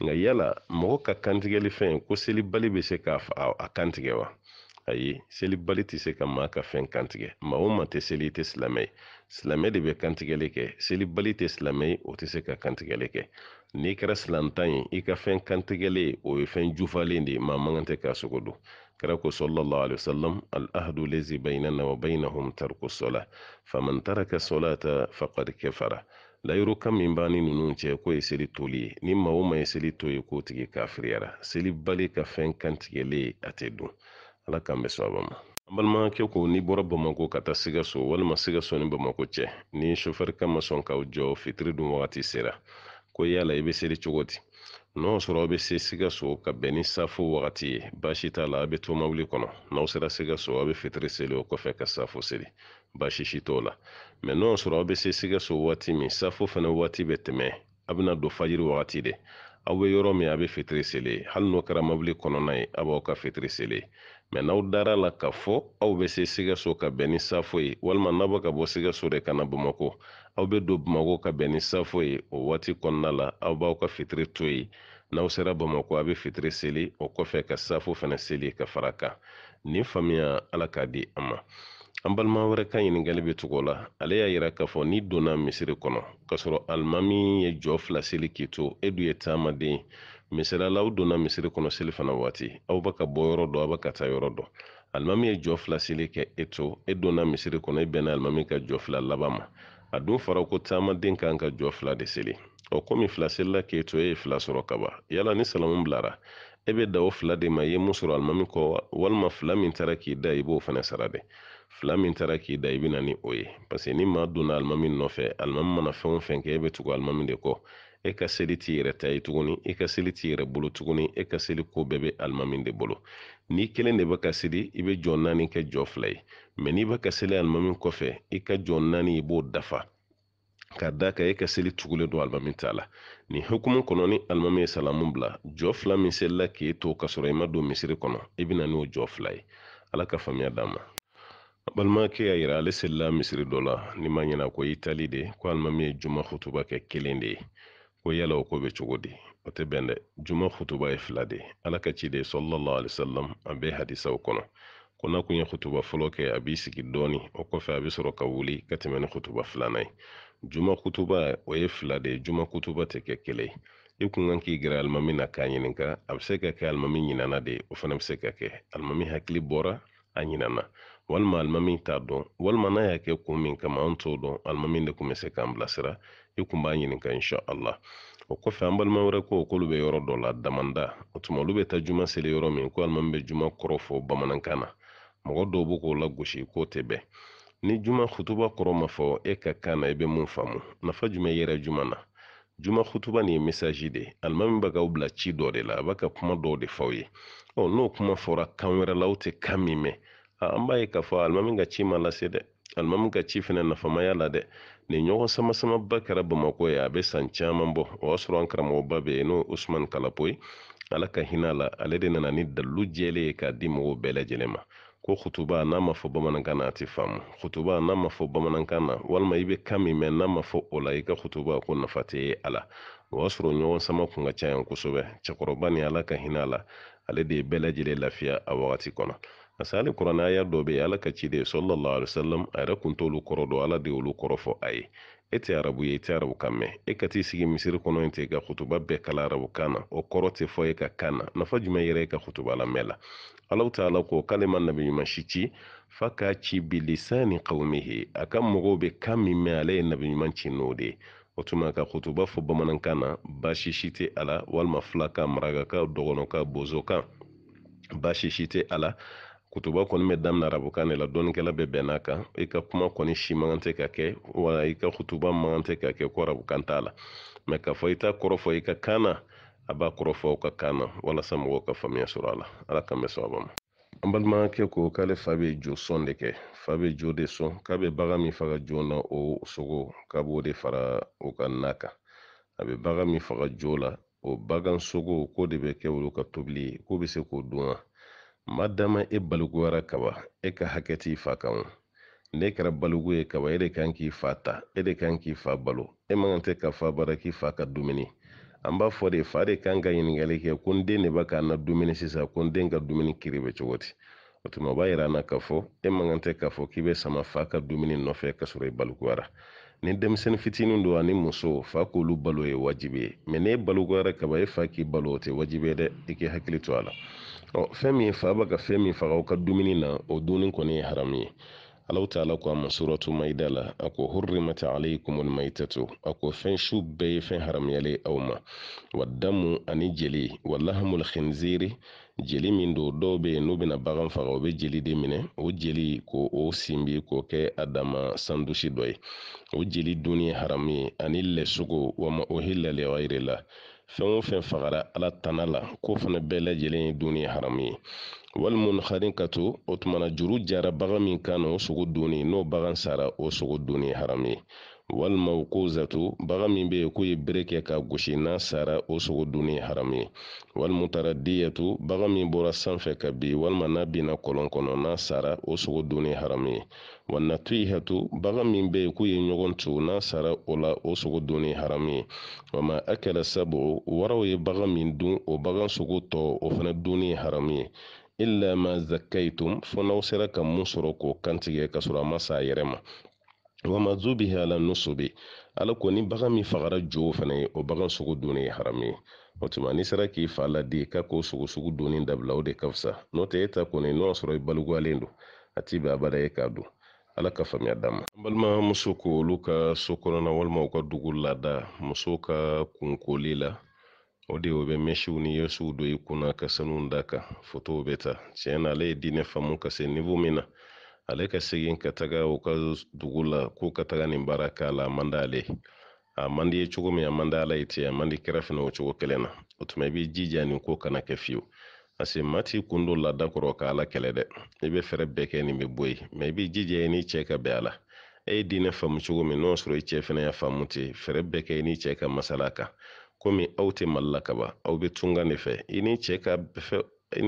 nka yala mɔgɔ ka kantigɛli fɛn ko selibali bɛ se ka a kantigɛ wa ayi selibali tɛ se ka maa ka fɛn kantigɛ maa o maa tɛ seli i tɛ silamɛ ye silamɛ de bɛ kantigɛli kɛ selibali tɛ silamɛ ye o tɛ se ka kantigɛli kɛ n'i kɛra silantan ye i ka fɛn kantigɛlen o ye fɛn jufalen de ye maa man kan tɛ k'a sogo don kira ko sallallahu alaihi wasallam al ahdu lazi bainana wa bainahum tarku sala faman taraka salata faqad kafara layiru kan min b'ani ninnu cɛ ko ye seli toli ye ni maa o maa ye seli to ye k'o tigi kafiriyara selibali ka fɛn kantigɛlen a tɛ dun ala k'an bɛ sababa ma an balimakɛ ko n'i bɔra bamako ka taa sigaso walima sigaso ni bamako cɛ ni sofɛri ka ma k'aw jɔ fitiri dun wagati sera ko yala i be seli cogo di n'o sɔrɔ aw be se sigaso ka bɛn ni safo wagati ye baasi t'a la a be to mobili kɔnɔ n'aw sera sigaso aw be fitiri seli o kɔfɛ ka safo seli baasi si t'o la mɛ n'o sɔrɔ aw be se sigaso waati min safo fɛnɛ waati bɛ tɛmɛ a bena don fajiri wagati de aw be yɔrɔ min a be fitiri seli hali n'o kɛra mobili kɔnɔna ye a b'aw ka fitiri seli mɛ n'aw dara la k'a fɔ aw bɛ se sikaso ka bɛn ni safo ye walima n'a bɛ ka bɔ sikaso de ka na aw bɛ don bamakɔ ka bɛn ni safo ye o waati kɔnɔna la aw b'aw ka fitiri to yen n'aw sera bamako a bɛ fitiri seli o kɔfɛ ka safo fana seli ka fara kan nin faamuya ala k'a di an ma an balima wɛrɛ ka ɲiningali bɛ tugu la ale y'a yira k'a fɔ n'i donna misiri kɔnɔ k'a sɔrɔ alimami ye jɔ fila seli k'i to e dun ye taamaden ye misaliyala aw donna misiri kɔnɔ seli fana waati aw bɛ ka bɔ yɔrɔ dɔ aw bɛ ka taa yɔrɔ dɔ alimami ye jɔ fila seli kɛ e to e donna misiri kɔnɔ e bɛnna alimami ka jɔ fila laban ma a dun fɔra ko taamaden kan ka jɔ fila de seli o komi fila selila k'e to e ye fila sɔrɔ kaban yala ni salamu bilara e bɛ da o fila de ma i ye mun sɔrɔ alimami kɔ walima fila min taara k'i da i b'o fana sara dɛ fila min taara k'i da i bɛ na ni o ye parce que ni maa donna alimami nɔfɛ alimami mana fɛn o fɛn kɛ e bɛ tugu alimami de kɔ e ka seli t'i yɛrɛ ta ye tuguni e ka seli t'i yɛrɛ bolo tuguni e ka seli ko bɛɛ bɛ alimami de bolo n'i kelen de bɛ ka seli i bɛ jɔn naani kɛ jɔ fila ye mɛ n'i bɛ ka seli alimami kɔfɛ i ka jɔn naani i b'o dafa ka da kan e ka seli tugulen don alimami t'a la nin hukumu kɔnɔ ni alimami ye salamu bila jɔ fila min selila k'e to ka sɔrɔ i ma don misiri kɔnɔ i bɛ na n'o jɔ fila ye ala ka faamuya d'an ma balimakɛ y'a yira ale selila misiri dɔ la ni ma ɲɛna ko itali de ko alimami ye juma hutuba kɛ kelen de ye ko yala o ko bɛ cogo di o tɛ bɛn dɛ juma hutuba ye fila de ala ka ciden sallallahu alaihi wasallam an bɛ hadisaw kɔnɔ ko n'a kun ye hutuba fɔlɔ kɛ a b'i sigi dɔɔni o kɔfɛ a bɛ sɔrɔ ka wuli ka tɛmɛ ni hutuba filanan ye juma hutuba o ye fila de juma hutuba tɛ kɛ kelen i kun kan k'i gɛrɛ alimami na k'a ɲininka a bɛ se ka kɛ alimami ɲinana de o fana bɛ se ka kɛ alimami hakili bɔra a ɲinana walima alimami t'a dɔn walima n'a y'a kɛ kun min kama an t'o dɔn alimami de kun bɛ se k'an bilasira i kun b'a ɲininka insha allah o kɔfɛ an balima wɛrɛ ko k'olu bɛ yɔrɔ dɔ la damanda o tuma olu bɛ taa juma seli yɔrɔ min ko alimami bɛ juma kɔrɔ fɔ bamanankan na mɔgɔ dɔw b'o k'o lagosi k'o tɛ bɛn ni juma khutuba kɔrɔ ma fɔ e ka kan na i bɛ mun faamu nafa jumɛn yɛrɛ juma na juma khutuba nin ye mesaji de ye alimami bɛ k'aw bila ci dɔ de la a b'a ka kuma dɔw de fɔ ye ɔ n'o kuma fɔra kan wɛrɛ la aw tɛ kan min mɛn an b'a ye k'a fɔ alimami ka ci ma lase dɛ min ka ci fɛnɛ nafamaya la dɛ ni ɲɔgɔn samasamaba kɛra bamako ye a be san caaman bɔ o y'a sɔrɔ an karamɔgɔba bɛ yen n'o usman kalapoyi ala ka hinɛ la ale de nana ni dalilu jɛlen ye k'a di mɔgɔw bɛɛ lajɛlen ma ko khutuba n'a ma fɔ bamanankan na a tɛ faamu khutuba n'a ma fɔ bamanankan na walima i be kan min mɛn n'a ma fɔ o la i ka khutuba ko nafa tɛ ye a la o y'a sɔrɔ ɲɔgɔn sama kun ka ca yan kosɛbɛ cɛkɔrɔba ni ala ka hinɛ la ale de ye bɛɛ lajɛlen lafiya a wagati kɔnɔ misali kuranaya dɔ be ala ka ciden sallallahu alaihi wasallam a yɛrɛ kun t'olu kɔrɔ dɔn ala de y'olu kɔrɔ fɔ a ye e tɛ arabu ye i tɛ arabu kan mɛn e ka t'i sigi misiri kɔnɔ yen ten ka kutuba bɛɛ kala arabu kan na o kɔrɔ tɛ fɔ e ka kan na nafa jumɛn yɛrɛ e ka kutuba lamɛn la alaw taala ko k'ale ma nabi ɲuman si ci fa k'a ci bilisani qaumihi a ka mɔgɔw bɛ kan min mɛn ale ye nabi ɲuman ci n'o de o tuma ka kutuba fɔ bamanankan na baasi si tɛ a la walima filakan marakakan dɔgɔnɔkan bozokan baasi si tɛ a la kutuba kɔni bɛ daminɛ arabukan de la dɔnnikɛla bɛ bɛn n'a kan i ka kuma kɔni si man tɛ ka kɛ wala i ka kutuba man tɛ ka kɛ ko arabukan t'a la mɛ k'a fɔ i t'a kɔrɔfɔ i ka kan na a b'a kɔrɔfɔ aw ka kan na walasa mɔgɔw ka faamuya sɔrɔ a la ala k'an bɛ sababa ma an balimakɛ ko k'ale fa bɛ jo sɔn de kɛ fa bɛ jo de sɔn k'a bɛ bagan min faga jo na o sogo k'a b'o de fara o ka na kan a bɛ bagan min faga jo la o bagan sogo ko de bɛ kɛ olu ka tobili ye k'o bɛ se k'o dun wa madama e balikuwara kaba e ka hakɛ t'i fa kan o ne kɛra balogo ye kaba e de kan k'i fa ta e de kan k'i fa balo e man kan tɛ ka fa bara k'i fa ka dumuni an b'a fɔ de fa de kan ka ɲininkali kɛ ko n den de b'a ka na dumuni sisan ko n den ka dumuni kiri bɛ cogo di o tuma o b'a yira an na k'a fɔ e man kan tɛ k'a fɔ k'i bɛ sama fa ka dumuni nɔfɛ ka sɔrɔ i e balikuwara ni denmisɛnnin fitinin don ani muso fa k'olu balo ye wajibi ye mɛ n'e balikuwara kaba e fa k'i balo o tɛ wajibi ye dɛ i k'i hakili to a la ɔ fɛn min ye fa bɛ ka fɛn min faga aw ka dumuni na o dumuni kɔni ye haramu ye alaw taala ko a ma suratu maida la a ko hurrimat alaykum almaitatu a ko fɛn su bɛɛ ye fɛn haramuyalen aw ma wa ani jeli wa lahamul jeli min do dɔw be yen n'u bena bagan faga o be jeli de minɛ o jeli ko o sinbi k'o kɛ a dama sandusi dɔ ye o jeli duni ye haramu ye ani lɛsogo wa ma ohilla ligayri la fɛn o fɛn fagara ala tana la koo fana bɛɛ lajɛlen ye dunni ye haramu ye walimun harin ka to o tumana juru jara bagan min kan na o sogo dunni n'o bagan sara o sogo dunni ye haramu ye walima k'o zato baga min be ye k'u ye bere kɛ ka gosi n'a sara o sogo dunni ye haramu ye walima taara diyatu baga min bɔra sanfɛ ka bi walima n'a binna kɔlɔn kɔnɔ n'a sara o sogo dunni ye haramu ye wa natuyihatu baga min be ye k'u ye ɲɔgɔn tu n'a sara o la o sogo dunni ye haramu ye wa ma a kɛra sabu waraw ye baga min dun o bagan sogo tɔ o fana dunni ye haramu ye illa ma zakayitum fo n'aw sera ka mun sɔrɔ k'o kantigɛ ka sɔrɔ a ma s'a yɛrɛ ma wamazu bihi ala nusubi ala ko ni bagan min fagara jo fana o bagan sugu donni ye o tuma n'i sera k'i fa ladi ka k'o sogo sugu donni dabila o de ka fisa n'o tɛ e ta kɔni n'o y'a sɔrɔ i baluguyalen abada ye k'a ala ka faamuya d'a ma an balimamuso ko olu ka so kɔnɔna walima u ka o de o bɛ mɛsiw ni yesuw don i ka sanuw da kan fotow bɛ ta tiɲɛ na ka se niwo min ale ah, ka segin ka taga o ka dugu la ko ka taga nin baara k'a la a man d'ale a man di ye cogo min a man di ala ye ten a man di kɛra fana o cogo kelen na o tuma i b'i jija nin ko kana kɛ fiyewu parce maa t'i kun don laada kɔrɔ ka ala kɛlɛ dɛ i bɛ fɛɛrɛ bɛɛ kɛ nin bɛ bɔ yen mɛ i b'i jija i n'i cɛ ka bɛn a la e ye diinɛ faamu cogo min n'o sɔrɔ i cɛ fana y'a faamu ten fɛɛrɛ bɛɛ kɛ i n'i cɛ ka masala kan komi aw tɛ mali la kaban aw bɛ tunkan de fɛ i n'i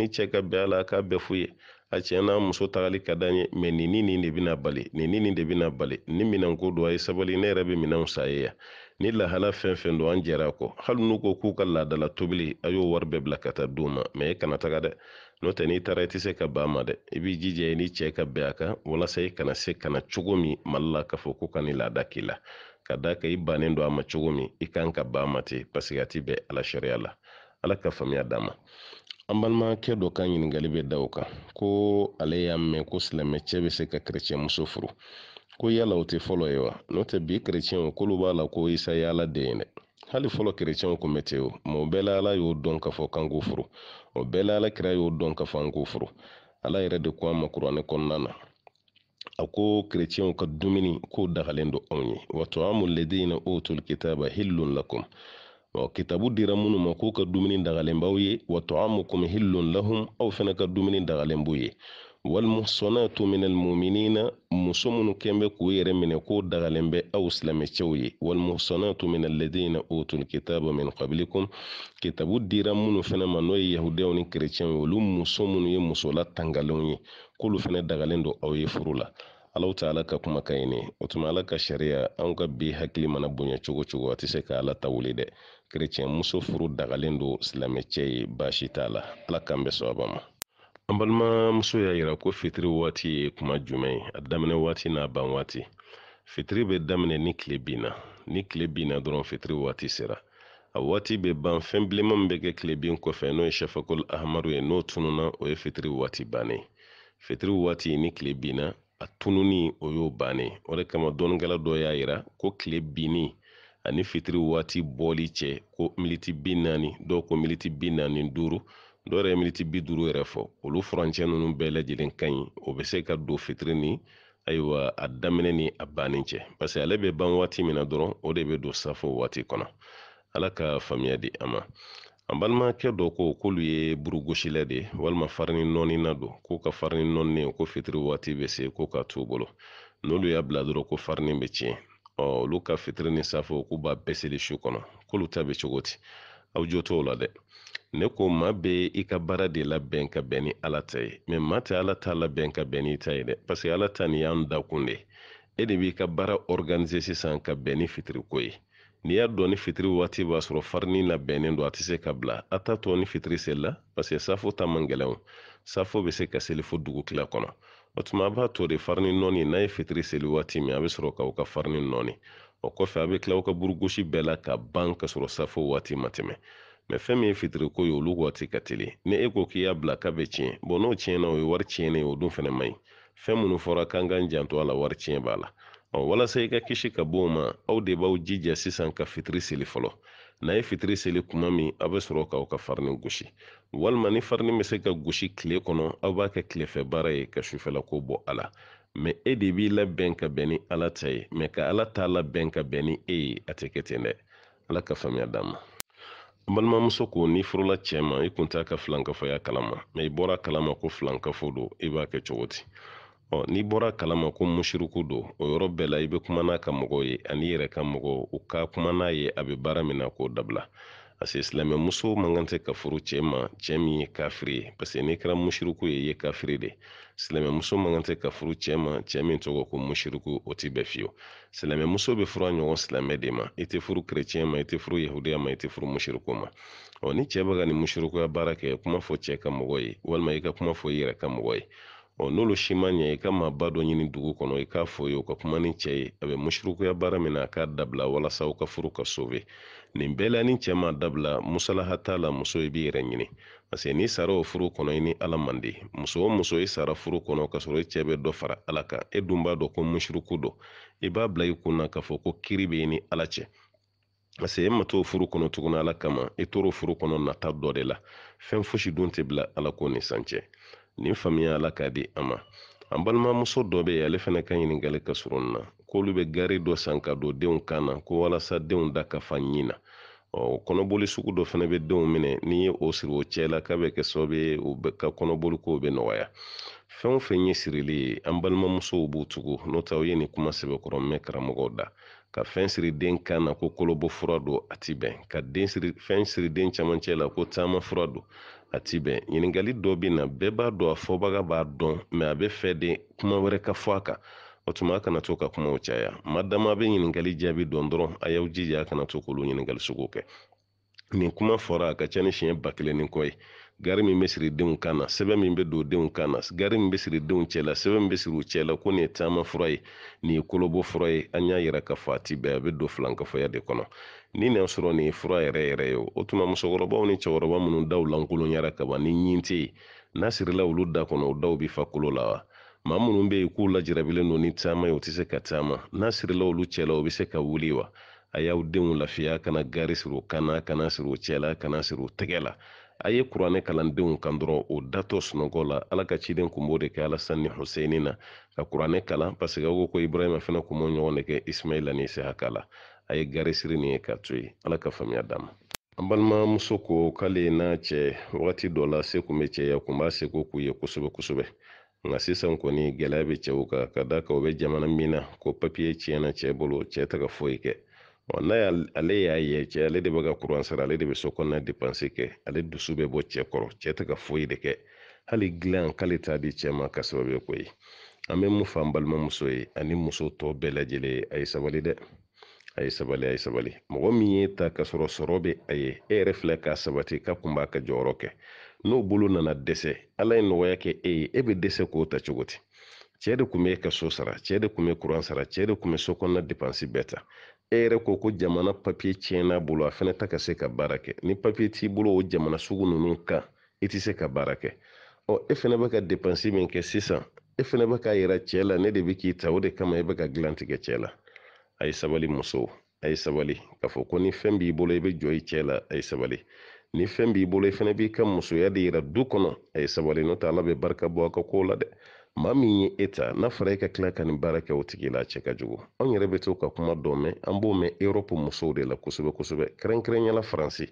cɛ ka bɛn a la a k'a bɛɛ f'u ye a tiɲɛ n'a muso tagali ka d'an ye mɛ nin nin de bɛna bali nin nin de bɛna bali ni minɛnko don a ye sabali ne yɛrɛ bɛ minɛnw sa ye yan ni lahala fɛn fɛn don an jɛra kɔ hali n'u ko k'u ka laadala tobili a y'o wari bɛɛ bila ka taa d'u ma mɛ e kana taga dɛ n'o tɛ n'i taara i tɛ se ka ban ma dɛ i b'i jija i ni cɛ ka bɛn a kan walasa i kana se kana cogo min mali la k'a fɔ ko ka nin laada k'i la ka da kan i bannen don a ma cogo min i kan ka ban ma ten paseke a ti bɛn ala sariya la ala ka faamuya d'a ma an balimakɛ dɔ ka ɲiningali bɛ da o kan ko ale y'a mɛn ko silamɛcɛ bɛ se ka kerecɛn muso furu ko yala o tɛ fɔlɔ ye wa n'o tɛ bi kerecɛnw k'olu b'a la ko isa ye ala den ye dɛ hali fɔlɔ kerecɛnw kun bɛ ten o mɛ o bɛɛ la ala y'o dɔn k'a fɔ k'an k'o furu o bɛɛ la ala kira y'o dɔn k'a fɔ an k'o furu ala yɛrɛ de ko an ma kuranɛ kɔnɔna na a ko kerecɛnw ka dumuni k'o dagalen don anw ye wato amu ledina otul kitaba hillun lakum kitabu dira minnu ma k'u ka dumuni dagalenbaw ye wa tɔamukum hillun lahum aw fana ka dumuni dagalenbu ye walmuhsanatu min almuminina muso minnu kɛn k'u yɛrɛ minɛ k'o dagalen bɛ aw silamɛcɛw ye walmuhsanatu min alladina utul kitaba min qablikum kitabu dira minnu fɛnɛ ma n'o ye yahudiyaw ni kerecɛnw ye olu muso minnu ye musola tangalenw ye k'olu fɛnɛ dagalen do aw ye furu la alaw ta ala ka kumakan ɲini o tuma ala ka sariya anw ka bi hakili mana bonya cogo cogo a tɛ se ka ala ta wuli dɛ kerecɛn muso furu dagalen do silamɛcɛ ye baasi t'a la ala k'an bɛ sababa ma an balimamuso y'a yira ko fitiri waati ye kuma jumɛn ye a daminɛ waati n'a ban waati fitiri bɛ daminɛ ni tile binna ni tile binna dɔrɔn fitiri waati sera a waati bɛ ban fɛn bilenma min bɛ kɛ tile bin kɔfɛ n'o ye shafakol ahamaru ye n'o tununa o ye fitiri waati bannen fitiri waati ni tile binna a tununi o y'o bannen o de kama dɔnnikɛla dɔ y'a yira ko kile binni ani fitiri waati bɔli cɛ ko militi bi naani dɔw ko militi bi naani duuru dɔw yɛrɛ ye militi bi duuru yɛrɛ fɔ olu furancɛ ninnu bɛɛ lajɛlen ka ɲi o bɛ se ka don fitiri ni ayiwa a daminɛ ni a bannen cɛ parce que ale bɛ ban waati min na dɔrɔn o de bɛ don safo waati kɔnɔ ala ka faamuya di an ma an balimakɛ dɔ ko k'olu ye burugosilɛ de walima farini nɔɔni na don k'u ka farini nɔɔni ko fitiri waati bɛ se k'u ka t'u bolo n'olu y'a bila dɔrɔn ko farini bɛ tiɲɛ ɔ olu ka fitiri ni safo k'u b'a bɛɛ seli su kɔnɔ k'olu ta bɛ cogo di aw jo t'o la dɛ ne ko maa bɛ i ka baara de labɛn ka bɛn ni ala ta ye mɛ maa tɛ ala ta labɛn ka bɛn n'i ta ye dɛ parce que ala ta nin y'an dakun de ye e de b'i ka baara organiser sisan ka bɛn ni fitiri ko ye n'i y'a dɔn ni fitiri waati b'a sɔrɔ farini labɛnnen don a tɛ se ka bila a t'a to ni fitiri selila paseke safo ta man gɛlɛn o safo bɛ se ka seli fo dugu tila kɔnɔ o tuma a b'a to de farini nɔɔni n'a ye fitiri seli waati min a bɛ sɔrɔ k'aw ka farini nɔɔni o kɔfɛ a bɛ tila aw ka burugosi bɛɛ la ka ban ka sɔrɔ safo waati ma tɛmɛ mɛ fɛn min ye fitiri ko ye olu waati ka teli ni e ko k'i y'a bila k'a bɛ tiɲɛ n'o tiɲɛna o ye wari tiɲɛnen ye o dun fana man ɲi fɛn minnu fɔra k'an k'an janto a la wari tiɲɛ b'a la ɔ walasa i ka kisi ka bɔ ma aw de b'aw jija sisan ka fitiri seli fɔlɔ n'a ye fitiri seli kuma min aw bɛ sɔrɔ k'aw ka farini gosi walima ni farini bɛ se ka gosi tile kɔnɔ aw b'a kɛ tilefɛ baara ye ka sufɛlako bɔ a la mɛ e de b'i labɛn ka bɛn ni ala ta ye mɛ ka ala t'a labɛn ka bɛn ni e ye a tɛ kɛ ten dɛ ala ka faamuya d'an ma n balimamuso ko n'i furula cɛ ma i kun t'a ka filankafɔya kalama mɛ i bɔra kalama ko filankafo don i b'a kɛ cogo di ɔ n'i bɔra ma ko musiriku don o yɔrɔ bɛɛ la i bɛ kuma n'a ka mɔgɔw ye an'i yɛrɛ ka mɔgɔw u ka kuma n'a ye a bɛ baara min na k'o dabila parce que silamɛ muso man kan tɛ ka furu cɛ ma cɛ min ye kafiri ye parce n'i kɛra musiriku ye i ye kafiri de silamɛ muso man kan tɛ ka furu cɛ ma cɛ min tɔgɔ ko musiriku o ti bɛn fiyewu silamɛ muso be furu a ɲɔgɔn silamɛ de ma i tɛ furu kerecɛn ma i tɛ furu yahudiya ma i tɛ furu musiriku ma ɔ ni cɛ baga ni nin musirikuya baara kɛ kuma fɔ cɛ ka mɔgɔ ye walima i ka kuma fɔ i yɛrɛ ka mɔgɔ ye n'olu si ma ɲɛ i ka ma ba dɔ ɲini dugu kɔnɔ i k'a fɔ ye u ka kuma ni cɛ ye a bɛ musurukuya baara min na a k'a dabila walasa u ka furu ka sove nin bɛɛ la ni cɛ ma dabila musalaha t'a la muso i b'i yɛrɛ ɲini parce que n'i sara o furu kɔnɔ i ni ala man di muso o muso i sara furu kɔnɔ ka sɔrɔ i cɛ bɛ dɔ fara ala kan e dun b'a dɔn ko musuruku don i b'a bila i kun na k'a fɔ ko kiri bɛ i ni ala cɛ parce que e ma t'o furu kɔnɔ tuguni ala kama i tor'o furu kɔnɔ nata dɔ de la fɛn fosi dun tɛ bila ala ko ni san cɛ nin ala ka di a ma an balimamuso dɔ be yen ale fɛnɛ ka ɲiningali ka surun na k'olu bɛ gari dɔ san ka don denw kan na ko walasa denw da ka fa ɲi na ɔ kɔnɔboli sugu dɔ fana bɛ denw minɛ n'i ye o siri o cɛ k'a bɛ kɛ sababu ye ka kɔnɔboli kow bɛ nɔgɔya fɛn o fɛn ye sirili ye an balimamusow b'u tugu n'o tɛ aw ye nin kuma sɛbɛkɔrɔ mɛn karamɔgɔw da ka fɛn siri den kan na ko kolobɔ fura do a ti bɛn ka fɛn siri den camancɛ la ko taama fura don a ti bɛn ɲiningali dɔ bɛ na bɛɛ b'a dɔn a fɔbaga b'a dɔn mɛ a bɛ fɛ de kuma wɛrɛ ka fɔ a kan o tuma a kana to ka kumaw caya madama be bɛ ɲiningali jaabi dɔn dɔrɔn a y'aw jija a kana to k'olu ɲiningali sugu kɛ nin kuma fɔra a ka ca ni siɲɛ ba ni kɔ ye gari min bɛ siri denw kan na sɛbɛn min bɛ don denw kan na gari min bɛ siri denw cɛ la sɛbɛn min bɛ siri u cɛ ko nin ye taama fura ye nin ye kolobɔ fura ye an y'a yira k'a fɔ a ti bɛn a bɛ don filankɛfɔya de kɔnɔ ni n'a sɔrɔ ni fura yɛrɛ yɛrɛ ye o tuma musokɔrɔbaw ni cɛkɔrɔba minnu daw lankoloɲara kaban ni ɲi tɛ yen n'a sirila olu da kɔnɔ o daw bi fakolo la wa ma minnu be yen k'u lajarabilen don ni taama ye u tɛ se ka taama n'a sirila olu cɛla o be se ka wuli wa a y'aw denw lafiya kana gari siri u kana siri u kana siri u tɛgɛ la a ye kuranɛ kalandenw kan dɔrɔn o datɔ sunɔgɔ la ala ka ciden kunbo b'o de kɛ alasan ni husɛni na ka kuranɛ kalan paseke aw ko ko ibrahima fana kun m'o ɲɔgɔn de kɛ ismaila ni isahaka la a ye garisiri nin ye ka to yen ala ka faamuya d'a ma an balimamuso ko k'ale n'a cɛ wagati dɔ la se kun be cɛya kun b'a seko k'u ye kosɛbɛ kosɛbɛ nka sisan kɔni gɛlɛya be cɛw kan ka da ka o be jamana min na ko papiye tiɲɛna cɛ bolo cɛɛ taga foyi kɛ n'a ale y'a ye cɛ ale de bɛ ka kuran sara ale de be so kɔnɔna depanse kɛ ale dusu bɛ bɔ cɛɛ kɔrɔ cɛɛ tɛ foyi de kɛ hali gilan k'ale t'a di cɛ ma ka sababu ye ko ye an be mun fɔ an balimamuso ye ani muso tɔ bɛɛ lajɛlen a ye sabali dɛ a ye sabali a ye sabali mɔgɔ min ye ta ka sɔrɔ sɔrɔ bɛ a ye e yɛrɛ filɛ k'a sabati ka kun b'a ka jɔyɔrɔ kɛ n'o bolo nana dɛsɛ ala ye nɔgɔya kɛ e ye e bɛ dɛsɛ k'o ta cogo di cɛɛ de kun e ka so sara cɛ de kun kuran sara cɛ de kun so depansi bɛɛ ta e yɛrɛ ko ko jamana papiye tiɲɛn'a bolo a fɛnɛ ta ka se ka baara kɛ ni papiye t'i bolo o jamana sugu nunu kan i tɛ se ka baara kɛ ɔ e fɛnɛ bɛ ka depansi min kɛ sisan e fɛnɛ bɛ k'a yira cɛɛ la ne de be k'i ta o de kama i e bɛ ka gilantigɛ cɛɛ la a ye sabali musow a ye sabali k'a fɔ ko ni fɛn b'i bolo i bɛ jɔ la a sabali ni fɛn b'i bolo i b'i ka musoya de yira du kɔnɔ a sabali n'o tɛ ala bɛ barika bɔ a la dɛ maa min ye e n'a fɔra e ka tila ka la a jugu anw yɛrɛ to ka kuma dɔ mɛn an b'o mɛn erɔpu musow de la kosɛbɛ kosɛbɛ kɛrɛnkɛrɛnyala faransi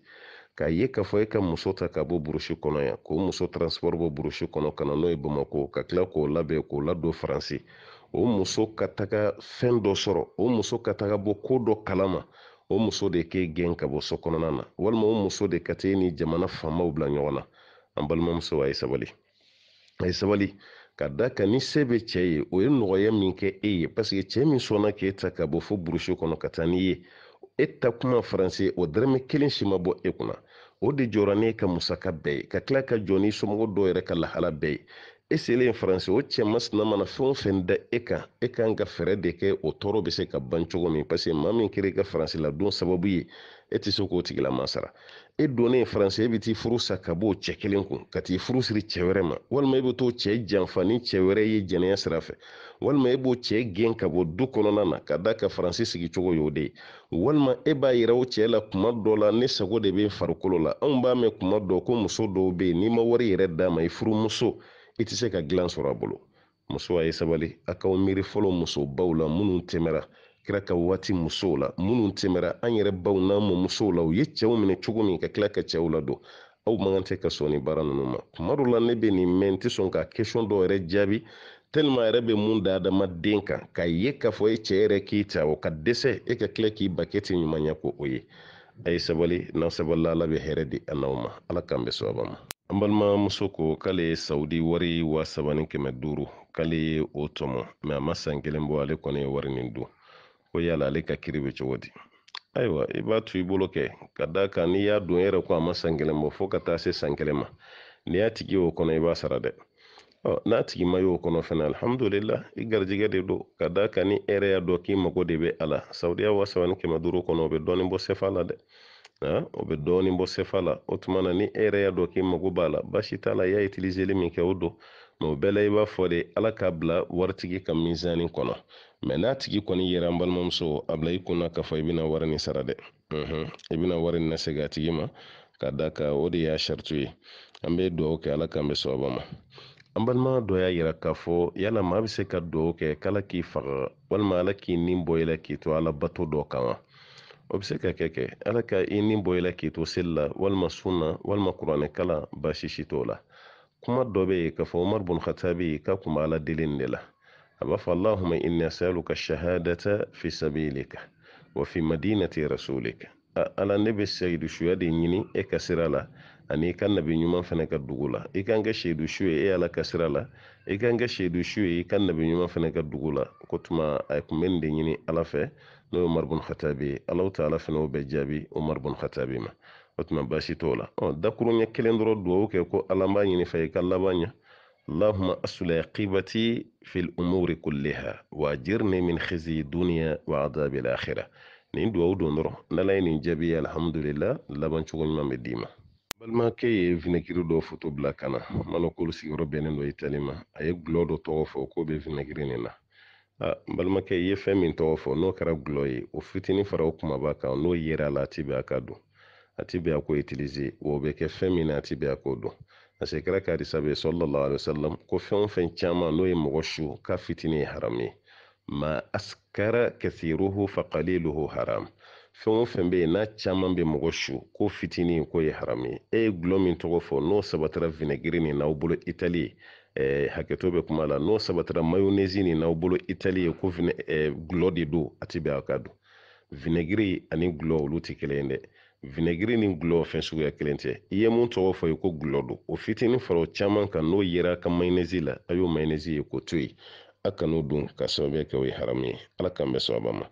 k'a ye k'a fɔ e ka muso ta ka bo burusi kɔnɔ ya k'o muso transport bo burusi kɔnɔ kana na n'o ye bamako ka tila k'o labɛn k'o ladon faransi o muso ka taga fɛn dɔ sɔrɔ o muso ka taga bɔ koo dɔ kalama o muso de k'e gɛn ka bɔ so kɔnɔna na walima o muso de ka t'e ni jamana faamaw bila ɲɔgɔn na an balimamuso a ye sabali a ye sabali ka da kan ni se bɛ cɛ ye o ye nɔgɔya min kɛ e ye paseke cɛ min sɔnna k'e ta ka bɔ fo burusi kɔnɔ ka taa n'i ye e ta kuma faransi o dɛrɛmɛ kelen si ma bɔ e kunna o de jɔra ne ka musaka bɛɛ ye ka tila ka jɔ ni somɔgɔ dɔw yɛrɛ ka lahala bɛɛ ye e selen faransi o cɛ masina mana fɛn o fɛn da e kan e kan ka fɛrɛ de kɛ o tɔɔrɔ bɛ se ka ban cogo min paseke maa min kɛra i ka faransi la don sababu ye e tɛ se k'o tigilama sara e donnen faransi e bɛ t'i furu sa ka b'o cɛ kelen kun ka t'i furu siri cɛ wɛrɛ ma walima e bɛ t'o cɛ janfa ni cɛ wɛrɛ ye jɛnɛya sira fɛ walima e b'o cɛ gɛn ka bɔ du kɔnɔna na ka da ka faransi sigicogo y'o de ye walima e b'a yira o cɛ la kuma dɔ la ne sago de bɛ farikolo la anw b'a mɛn kuma dɔ ko muso dɔw bɛ yen n'i ma wari yɛrɛ d'a ma i furumuso i tɛ se ka dilan sɔrɔ a bolo muso a ye sabali a k'aw miiri fɔlɔ musobaw la minnu tɛmɛra kira ka waati musow la minnu tɛmɛra an yɛrɛ baw n'an mɔmusow la u ye cɛw minɛ cogo min ka tila ka cɛw ladon aw man kan tɛ ka sɔn nin baara ninnu ma kuma dɔ la ne bɛ nin mɛn n tɛ sɔn ka question dɔw yɛrɛ jaabi tellement yɛrɛ bɛ mun da adamaden kan k'a ye k'a fɔ e cɛ yɛrɛ k'i ta o ka dɛsɛ e ka tila k'i ba kɛ ten ɲumanya ko o ye a ye sabali n'an sabalila ala bɛ hɛrɛ di an n'aw ma ala k'an bɛ sababa ma an balimamuso ko k'ale ye saudi wari wa saba ni kɛmɛ duuru k'ale ye o tɔmɔ mɛ a ma san kelen bɔ ale kɔni ye wari nin dun ko yala ale ka kiri bɛ cogo di ayiwa i b'a to i bolo kɛ ka da kan n'i y'a don e yɛrɛ ko a ma san kelen bɔ fɔɔ ka taa se san kelen ma n'i y'a tigi y'o kɔnɔ i b'a sara dɛ ɔ n'a tigi ma y'o kɔnɔ fɛnɛ alhamdulila i garijigɛ de do ka da kan ni hɛrɛ dɔ k'i mago de be a la sawudiya wa saba kɛmɛ duuru kɔnɔ o be dɔɔni bɔ sefa la dɛ o bɛ dɔɔnin bɔ sɛfa la o tuma ni e yɛrɛ y'a dɔn k'i mago b'a la basi t'a la i y'a itiliseli min kɛ o don mɛ o bɛɛ la i b'a fɔ de ala k'a bila waritigi ka mizani kɔnɔ mɛ n'a tigi kɔni yɛrɛ an balimamuso a bila i kunna k'a fɔ i bɛna wari nin sara dɛ mhm, i bɛna wari nin nasegin a tigi ma ka da kan o de y'a saritu ye an bɛ dugawu kɛ ala k'an bɛ sababa ma an balima dɔ y'a yira k'a fɔ yala maa bɛ se ka dugawu kɛ k'ala k'i faga walima ala k'i nin bɔ i la k'i to ala bato dɔ kan wa o be se ka kɛ kɛ ala ka i ni bɔ i la k'i to seli la walima sun walima kuranɛkala baasi si t'o la kuma dɔ be ye k'a fɔ umar bun khatabi ka kun b'a ala deli de la a b'a fɔ allahuma inni asaluka shahadata fi sabilika wa fi madinati rasulika ala ne be seyidusuya de ɲini e ka sira la ani i ka nabi ɲuman fɛnɛ ka dugu la i kan kɛ seyidusu ye e ala ka sira la i kan kɛ seyidusu ye i ka nabi ɲuman fɛnɛ ka dugu la ko tuma a kun be nin de ɲini ala fɛ n'o ye bun khatabi alahu taala fana y'o bɛɛ jaabi umaru bun khatabi ma o tuma baasi t'o la dakuruɲɛ kelen dɔrɔn duwawu kɛ ko ala n b'a ɲini fɛ i ka laban ɲɛ اللهم أصلح عقيبتي في الأمور كلها وأجرني من خزي الدنيا وعذاب الآخرة nin duwawu don dɔrɔn n'ala ye nin jaabi ye alihamudulila laban cogo ɲuman bɛ d'i ma balimakɛ ye vinɛgiri dɔ foto bila ka mana k'olu sigiyɔrɔ bɛnnen dɔ itali ma a ye gulɔ dɔ tɔgɔ fɔ k'o bɛ vinɛgiri nin na n balimakɛ i ye fɛn min tɔgɔ fɔ n'o kɛra gulɔ ye o fitinin fara o kumaba kan n'o yera la a ti bɛn a ka don a ti bɛn a ko itilize wa o bɛ kɛ fɛn min na a ti bɛn a k'o dɔn parce que kira ka hadisa bɛ sallallahu alaihi wasallam ko fɛn o fɛn caman n'o ye mɔgɔ su ka fitinin ye haramu ye ma askara kathiruhu fa qaliluhu haram fɛn o fɛn bɛ yen n'a caman bɛ mɔgɔ su ko fitinin ko ye haramu ye e ye gulɔ min tɔgɔ fɔ n'o sabatara vinɛgiri nin n'aw bolo itali eh, hakɛto bɛ kuma la n'o sabatira mayonnaise eh, ni n'aw bolo itali ye ko vine, eh, gulɔ de don a ti bɛn a ka don vinɛgiri ani gulɔ olu tɛ kelen ye dɛ vinɛgiri ni gulɔ fɛn suguya kelen tɛ i ye mun tɔgɔ fɔ ye ko gulɔ don o fitinin fara o caman kan n'o yera a ka mayonnaise la a y'o mayonnaise ye k'o to yen a kan'o dun ka sababuya kɛ o ye haramu ye ala k'an bɛ sababa ma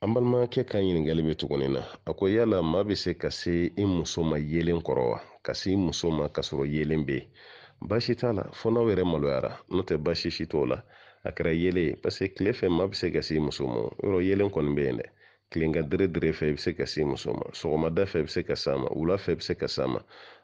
an balimakɛ ka ɲiningali bɛ tuguni na a ko yala maa bɛ se ka se i muso ma yeelen kɔrɔ wa ka se i muso ma ka sɔrɔ yeelen bɛ yen Baasi t'a la fo n'aw yɛrɛ maloyara n'o tɛ baasi si t'o la a kɛra yelen ye parce que fɛ maa bɛ se ka s'i muso ma yɔrɔ yelen kɔni bɛ yen dɛ tilenka dere dere fɛ i bɛ se ka s'i muso ma sɔgɔmada fɛ i bɛ se ka s'a ma wula fɛ i bɛ se ka s'a ma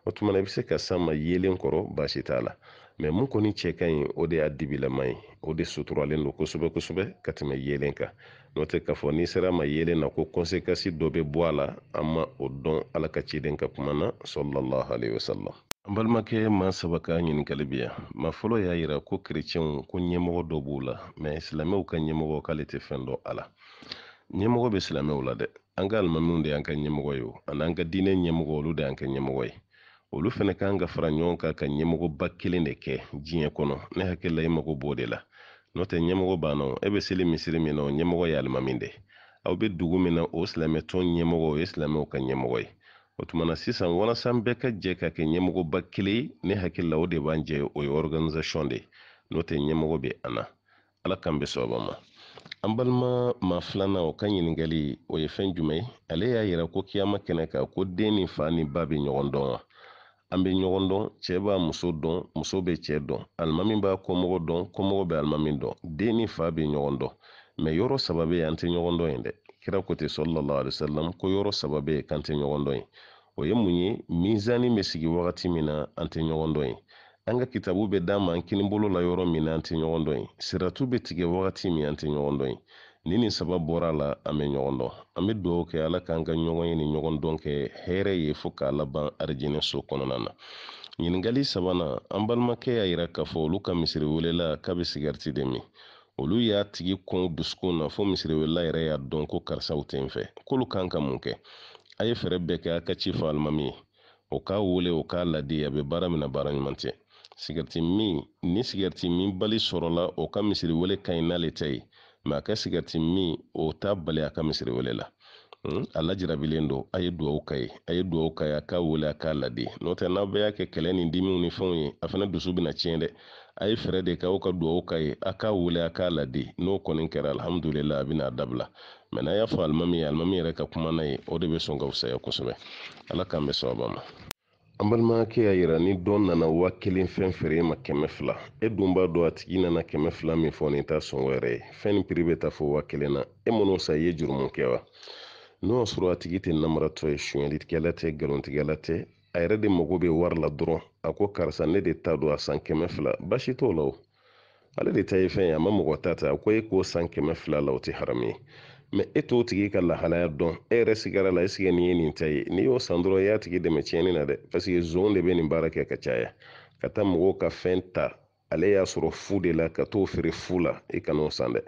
o tuma na i bɛ se ka s'a ma yelen kɔrɔ baasi t'a la mɛ mun kɔni cɛ ka ɲi o de y'a dibilama ye o de suturalen don kosɛbɛ kosɛbɛ ka tɛmɛ yelen kan n'o tɛ k'a fɔ n'i sera ma yelen na ko kɔnsekansi dɔ bɛ bɔ a la an ma o dɔn ala ka ciden ka kuma na sɔlɔlɔ hali wasalam n balimakɛ ma saba ka ɲininkali biya ma fɔlɔ y'a yira ko kerecɛnw ko ɲɛmɔgɔ dɔ b'u la ma silamɛw ka ɲɛmɔgɔ k'ale tɛ fɛn dɔ a la ɲɛmɔgɔ bɛ silamɛw la dɛ an ka alimamiw de y'an ka ɲɛmɔgɔ ye ani an ka diinɛ ɲɛmɔgɔ olu de y'an ka ɲɛmɔgɔ ye olu fɛnɛ kan ka fara ɲɔgɔn kan ka ɲɛmɔgɔba kelen de kɛ diɲɛ kɔnɔ ne hakilila i mago b'o de la n'o tɛ ɲɛmɔgɔ banna e bɛ seli misiri min na ɲɛmɔgɔ ye alimami de aw bɛ dugu min na o silamɛtɔn ɲɛmɔgɔ o ye silamɛw ka ɲɛmɔgɔ ye o tumana sisan walasa n bɛɛ ka jɛ ka kɛ ɲɛmɔgɔba kelen ye ne hakilila o de b'an jɛ o ye organisation de n'o tɛ ɲɛmɔgɔ bɛ an na ala kan bɛ sababa ma an balima ma filanan o ka ɲininkali o ye fɛn jumɛn ale y'a yira ko kiyama kɛnɛ kan ko den ni fa ni ba bɛ ɲɔgɔn dɔn wa an bɛ ɲɔgɔn dɔn cɛ b'a muso dɔn muso bɛ cɛ dɔn alimami b'a kɔmɔgɔ dɔn kɔmɔgɔ bɛ alimami dɔn den ni fa bɛ ɲɔgɔn dɔn mɛ yɔrɔ saba bɛ yen an tɛ ɲɔgɔn dɔn yen dɛ kira ko ten sɔlɔlɔ alayisalam ko yɔrɔ saba bɛ yen k'an tɛ ɲɔgɔn dɔn yen o ye mun ye mizani be sigi wagati min na an tɛ ɲɔgɔn dɔ ye an ka kitabu be d'an ma an kinin la yɔrɔ min na an tɛ ɲɔgɔn dɔ ye siratu be tigɛ wagati min an tɛ ɲɔgɔn dɔ ye ni nin saba bɔra a la an be ɲɔgɔn dɔn an be dugawu kɛ ala k'an ka ɲɔgɔn ye ni ɲɔgɔn dɔn kɛ hɛɛrɛ ye fɔɔ k'a laban arijɛnɛ so kɔnɔna na ɲiningali sabana an balimakɛ y'a yira k'a fɔ olu ka misiri welela k'a be sigariti de min olu y'a tigi kɔn dusukun na fo welela yɛrɛ y'a dɔn ko karisaw ten fɛ k'olu kan ka mun kɛ a ye fɛɛrɛ bɛɛ kɛ a ka ci fɔ alimami ye o k'a wele o k'a ladi a bɛ baara min na baara ɲuman tɛ sigɛriti min ni sigɛriti min bali sɔrɔla o ka misiri wele ka ɲi n'ale tɛ ye mɛ a ka sigɛriti min o t'a bali a ka misiri wele la hmm? a lajarabilen don a ye duwawu ka ye a ye duwawu ka ye a k'a wele a k'a ladi n'o tɛ n'aw bɛɛ y'a kɛ kɛlɛ ni dimiw ni fɛnw ye a fana dusu bɛna tiɲɛ dɛ a ye fɛɛrɛ de kɛ ka duwawu ka ye a k'a wele a k'a ladi n'o kɔni kɛra alihamudulilayi a bɛna dabila mɛ n'a y'a fɔ alimami ye alimami yɛrɛ ka kuma n'a ye o de bɛ sɔn ka fusaya kosɛbɛ ala k'an bɛ sababa ma an balimakɛ y'a yira ni dɔ nana waa kelen fɛn feere e ma kɛmɛ fila e dun b'a dɔn a tigi nana kɛmɛ fila min fɔ nin t'a sɔngɔ yɛrɛ ye fɛn ni piri bɛ taa fɔ waa kelen na e man'o sa i ye jurumu kɛ wa n'o y'a sɔrɔ a tigi tɛ namaratɔ ye suɲɛlikɛla tɛ galontigɛla tɛ a yɛrɛ de mago bɛ wari la dɔrɔn a ko karisa ne de ta don a san kɛmɛ fila basi t'o la o ale de ta ye fɛn ye a ma mɔgɔ ta ta a ko e k'o san kɛmɛ fila la o tɛ haramu ye mɛ e t'o tigi ka lahalaya dɔn e yɛrɛ sigara la esike nin ye nin ta ye n'i y'o san dɔrɔn i y'a tigi dɛmɛ tiɲɛni na dɛ paseke zon de be nin baara kɛ ka caya ka taa mɔgɔw ka fɛn ta ale y'a sɔrɔ fu de la ka t'o feere fu la i e kan'o san dɛ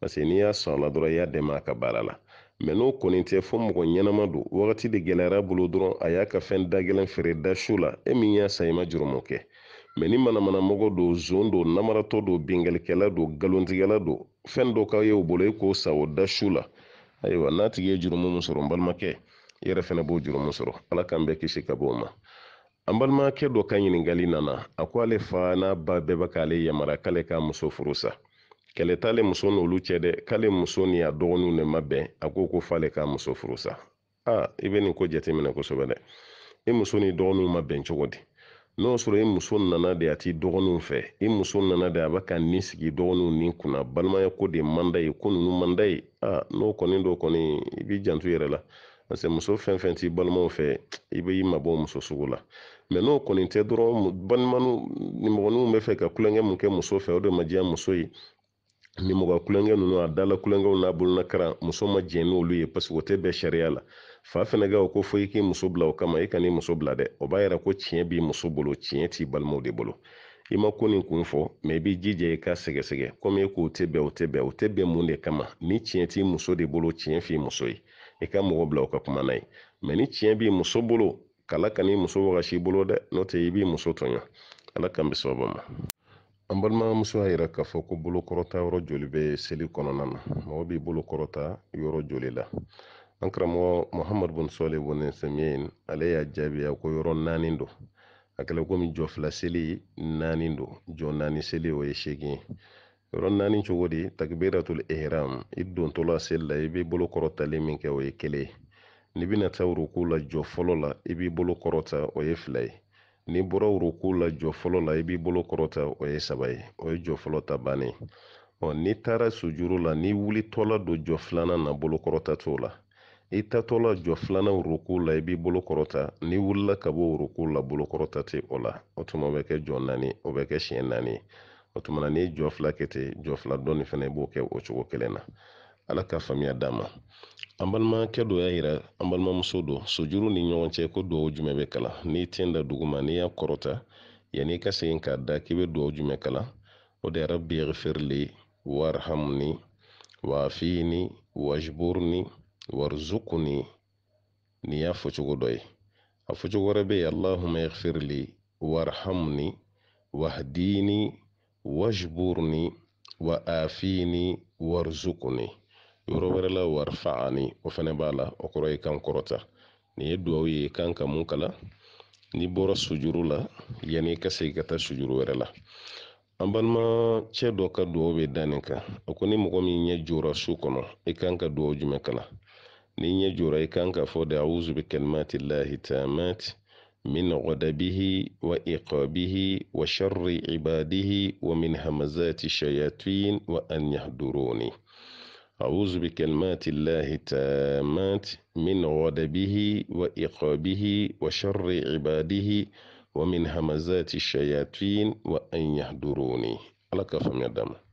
paseke n'i y'a sɔn a la dɔrɔn i y'a dɛmɛ a ka baara la mɛ n'o kɔni tɛ fɔ mɔgɔ ɲɛnama don wagati de gɛlɛyara bolo dɔrɔn a y'a ka fɛn da feere da su la e min y'a san i ma jurumɔ kɛ mɛ ni manamanamɔgɔ do zon don namaratɔ don bengalikɛla don galontigɛla do fɛn dɔ ka ye o bolo i k'o sa o da su la ayiwa n'a tigi ye jurumu min sɔrɔ n balimakɛ i yɛrɛ fɛnɛ b'o jurumu sɔrɔ ala k'an bɛɛ kisi ka bɔ ma an balimakɛ dɔ ka ɲiningali nana a ko ale fa n'a ba bɛɛ bɛ k'ale yamara k'ale k'a muso furu sa kɛlɛ t'ale muso n'olu cɛ dɛ k'ale muso ni a dɔgɔninw ne ma bɛn a ko ko f'ale k'a muso furu sa a ah, i bɛ nin ko jateminɛ kosɛbɛ dɛ e i muso ni dɔgɔninw ma bɛn cogo di n'o sɔrɔ i muso nana de a t'i dɔgɔninw fɛ i muso nana de a bɛ ka nin sigi dɔgɔninw nin kunna balimaya ko de man da ye ko ninnu man da ye aa n'o kɔni do kɔni i b'i janto yɛrɛ la parce que muso fɛn fɛn t'i balimaw fɛ i b'i mabɔ muso sugu la mɛ n'o kɔni tɛ dɔrɔn balimanu nimɔgɔninw bɛ fɛ ka kulonkɛ mun kɛ muso fɛ o de ma diya muso ye nimɔgɔ kulonkɛ ninnu a dala kulonkɛw n'a bolonakaran muso ma jɛn n'olu ye parce que o tɛ bɛn sariya la fa fɛnɛ ka o ko fɔ i k'i muso bila o kama i ka muso bila dɛ o b'a yira ko tiɲɛ b'i muso bolo tiɲɛ t'i balimaw de bolo i ma ko nin kun fɔ mɛ i b'i jija i ka sɛgɛsɛgɛ komi e k'o tɛ bɛn o tɛ bɛn o tɛ bɛn mun de kama ni tiɲɛ t'i muso de bolo tiɲɛ f'i muso ye i ka mɔgɔ bila o ka kuma na ye mɛ ni tiɲɛ b'i muso bolo kala kan'i muso wagasi i bolo dɛ n'o tɛ i b'i muso tɔɲɔ ala kan bɛ sababa ma an balimamuso y'a yira k'a fɔ ko bolokɔrɔta yɔrɔ joli bɛ seli kɔnɔna na mɔgɔ b'i bolokɔrɔta yɔrɔ joli la an karamɔgɔ muhamadu bun sɔli bun samiyin ale y'a jaabiya ko yɔrɔ naani don a kɛla komi jɔ fila seli naani don jɔ naani seli o ye seegin yɔrɔ naani cogo di takbiratul ihram i dontɔla seli la i b'i bolo kɔrɔtali min kɛ o ye kelen ye n'i bɛna taa ruku la jɔ fɔlɔ la i b'i bolo kɔrɔta o ye fila ye n'i bɔra ruku la jɔ fɔlɔ la i b'i bolo kɔrɔta o ye saba ye o ye jɔ fɔlɔ ta bannen ɔ n'i taara sujuru la n'i wulitɔla don jɔ filanan na bolokɔrɔta t'o la i tatɔla jɔ filanan roko la i b'i bolo kɔrɔta n'i wulila ka bɔ roko la bolo kɔrɔta tɛ o la o tuma o bɛ kɛ jɔ naani o bɛ kɛ siɲɛ naani o tuma na n'i ye jɔ fila kɛ ten jɔ fila dɔɔni fana i b'o kɛ o cogo kelen na ala ka faamuya d'an ma an balimakɛ dɔ y'a yira an balimamuso dɔ sojuru ni ɲɔgɔn cɛ ko duwawu jumɛn bɛ kalan n'i tin da dugu ma n'i y'a kɔrɔta yan'i ka segin k'a da k'i bɛ duwawu jumɛn kalan o de arabi yaghfirli warhamni waafini wajburni warzukuni ni ya fuccugo doy a fuccugo rebe allahuma yahfirli warhamni wahdini wajburni wa afini warzukuni yoro mhm. wara la warfaani o fene ba la o koro ye kankorota ni ye duwawu ye kanka mun kala ni bora sujuru la yani ka segi ka ta sujuru wɛrɛ la an balima cɛ dɔ ka duwawu be dani kan o ko ni mɔgɔ min ɲɛ jora su kɔnɔ i kan ka duwawu jumɛn kalan لن يجوري كان كفود أعوذ بكلمات الله تامات من غدبه وإقابه وشر عباده ومن همزات الشياطين وأن يحضروني أعوذ بكلمات الله التامات من غضبه وإقابه وشر عباده ومن همزات الشياطين وأن يحضروني على كفم يا دمه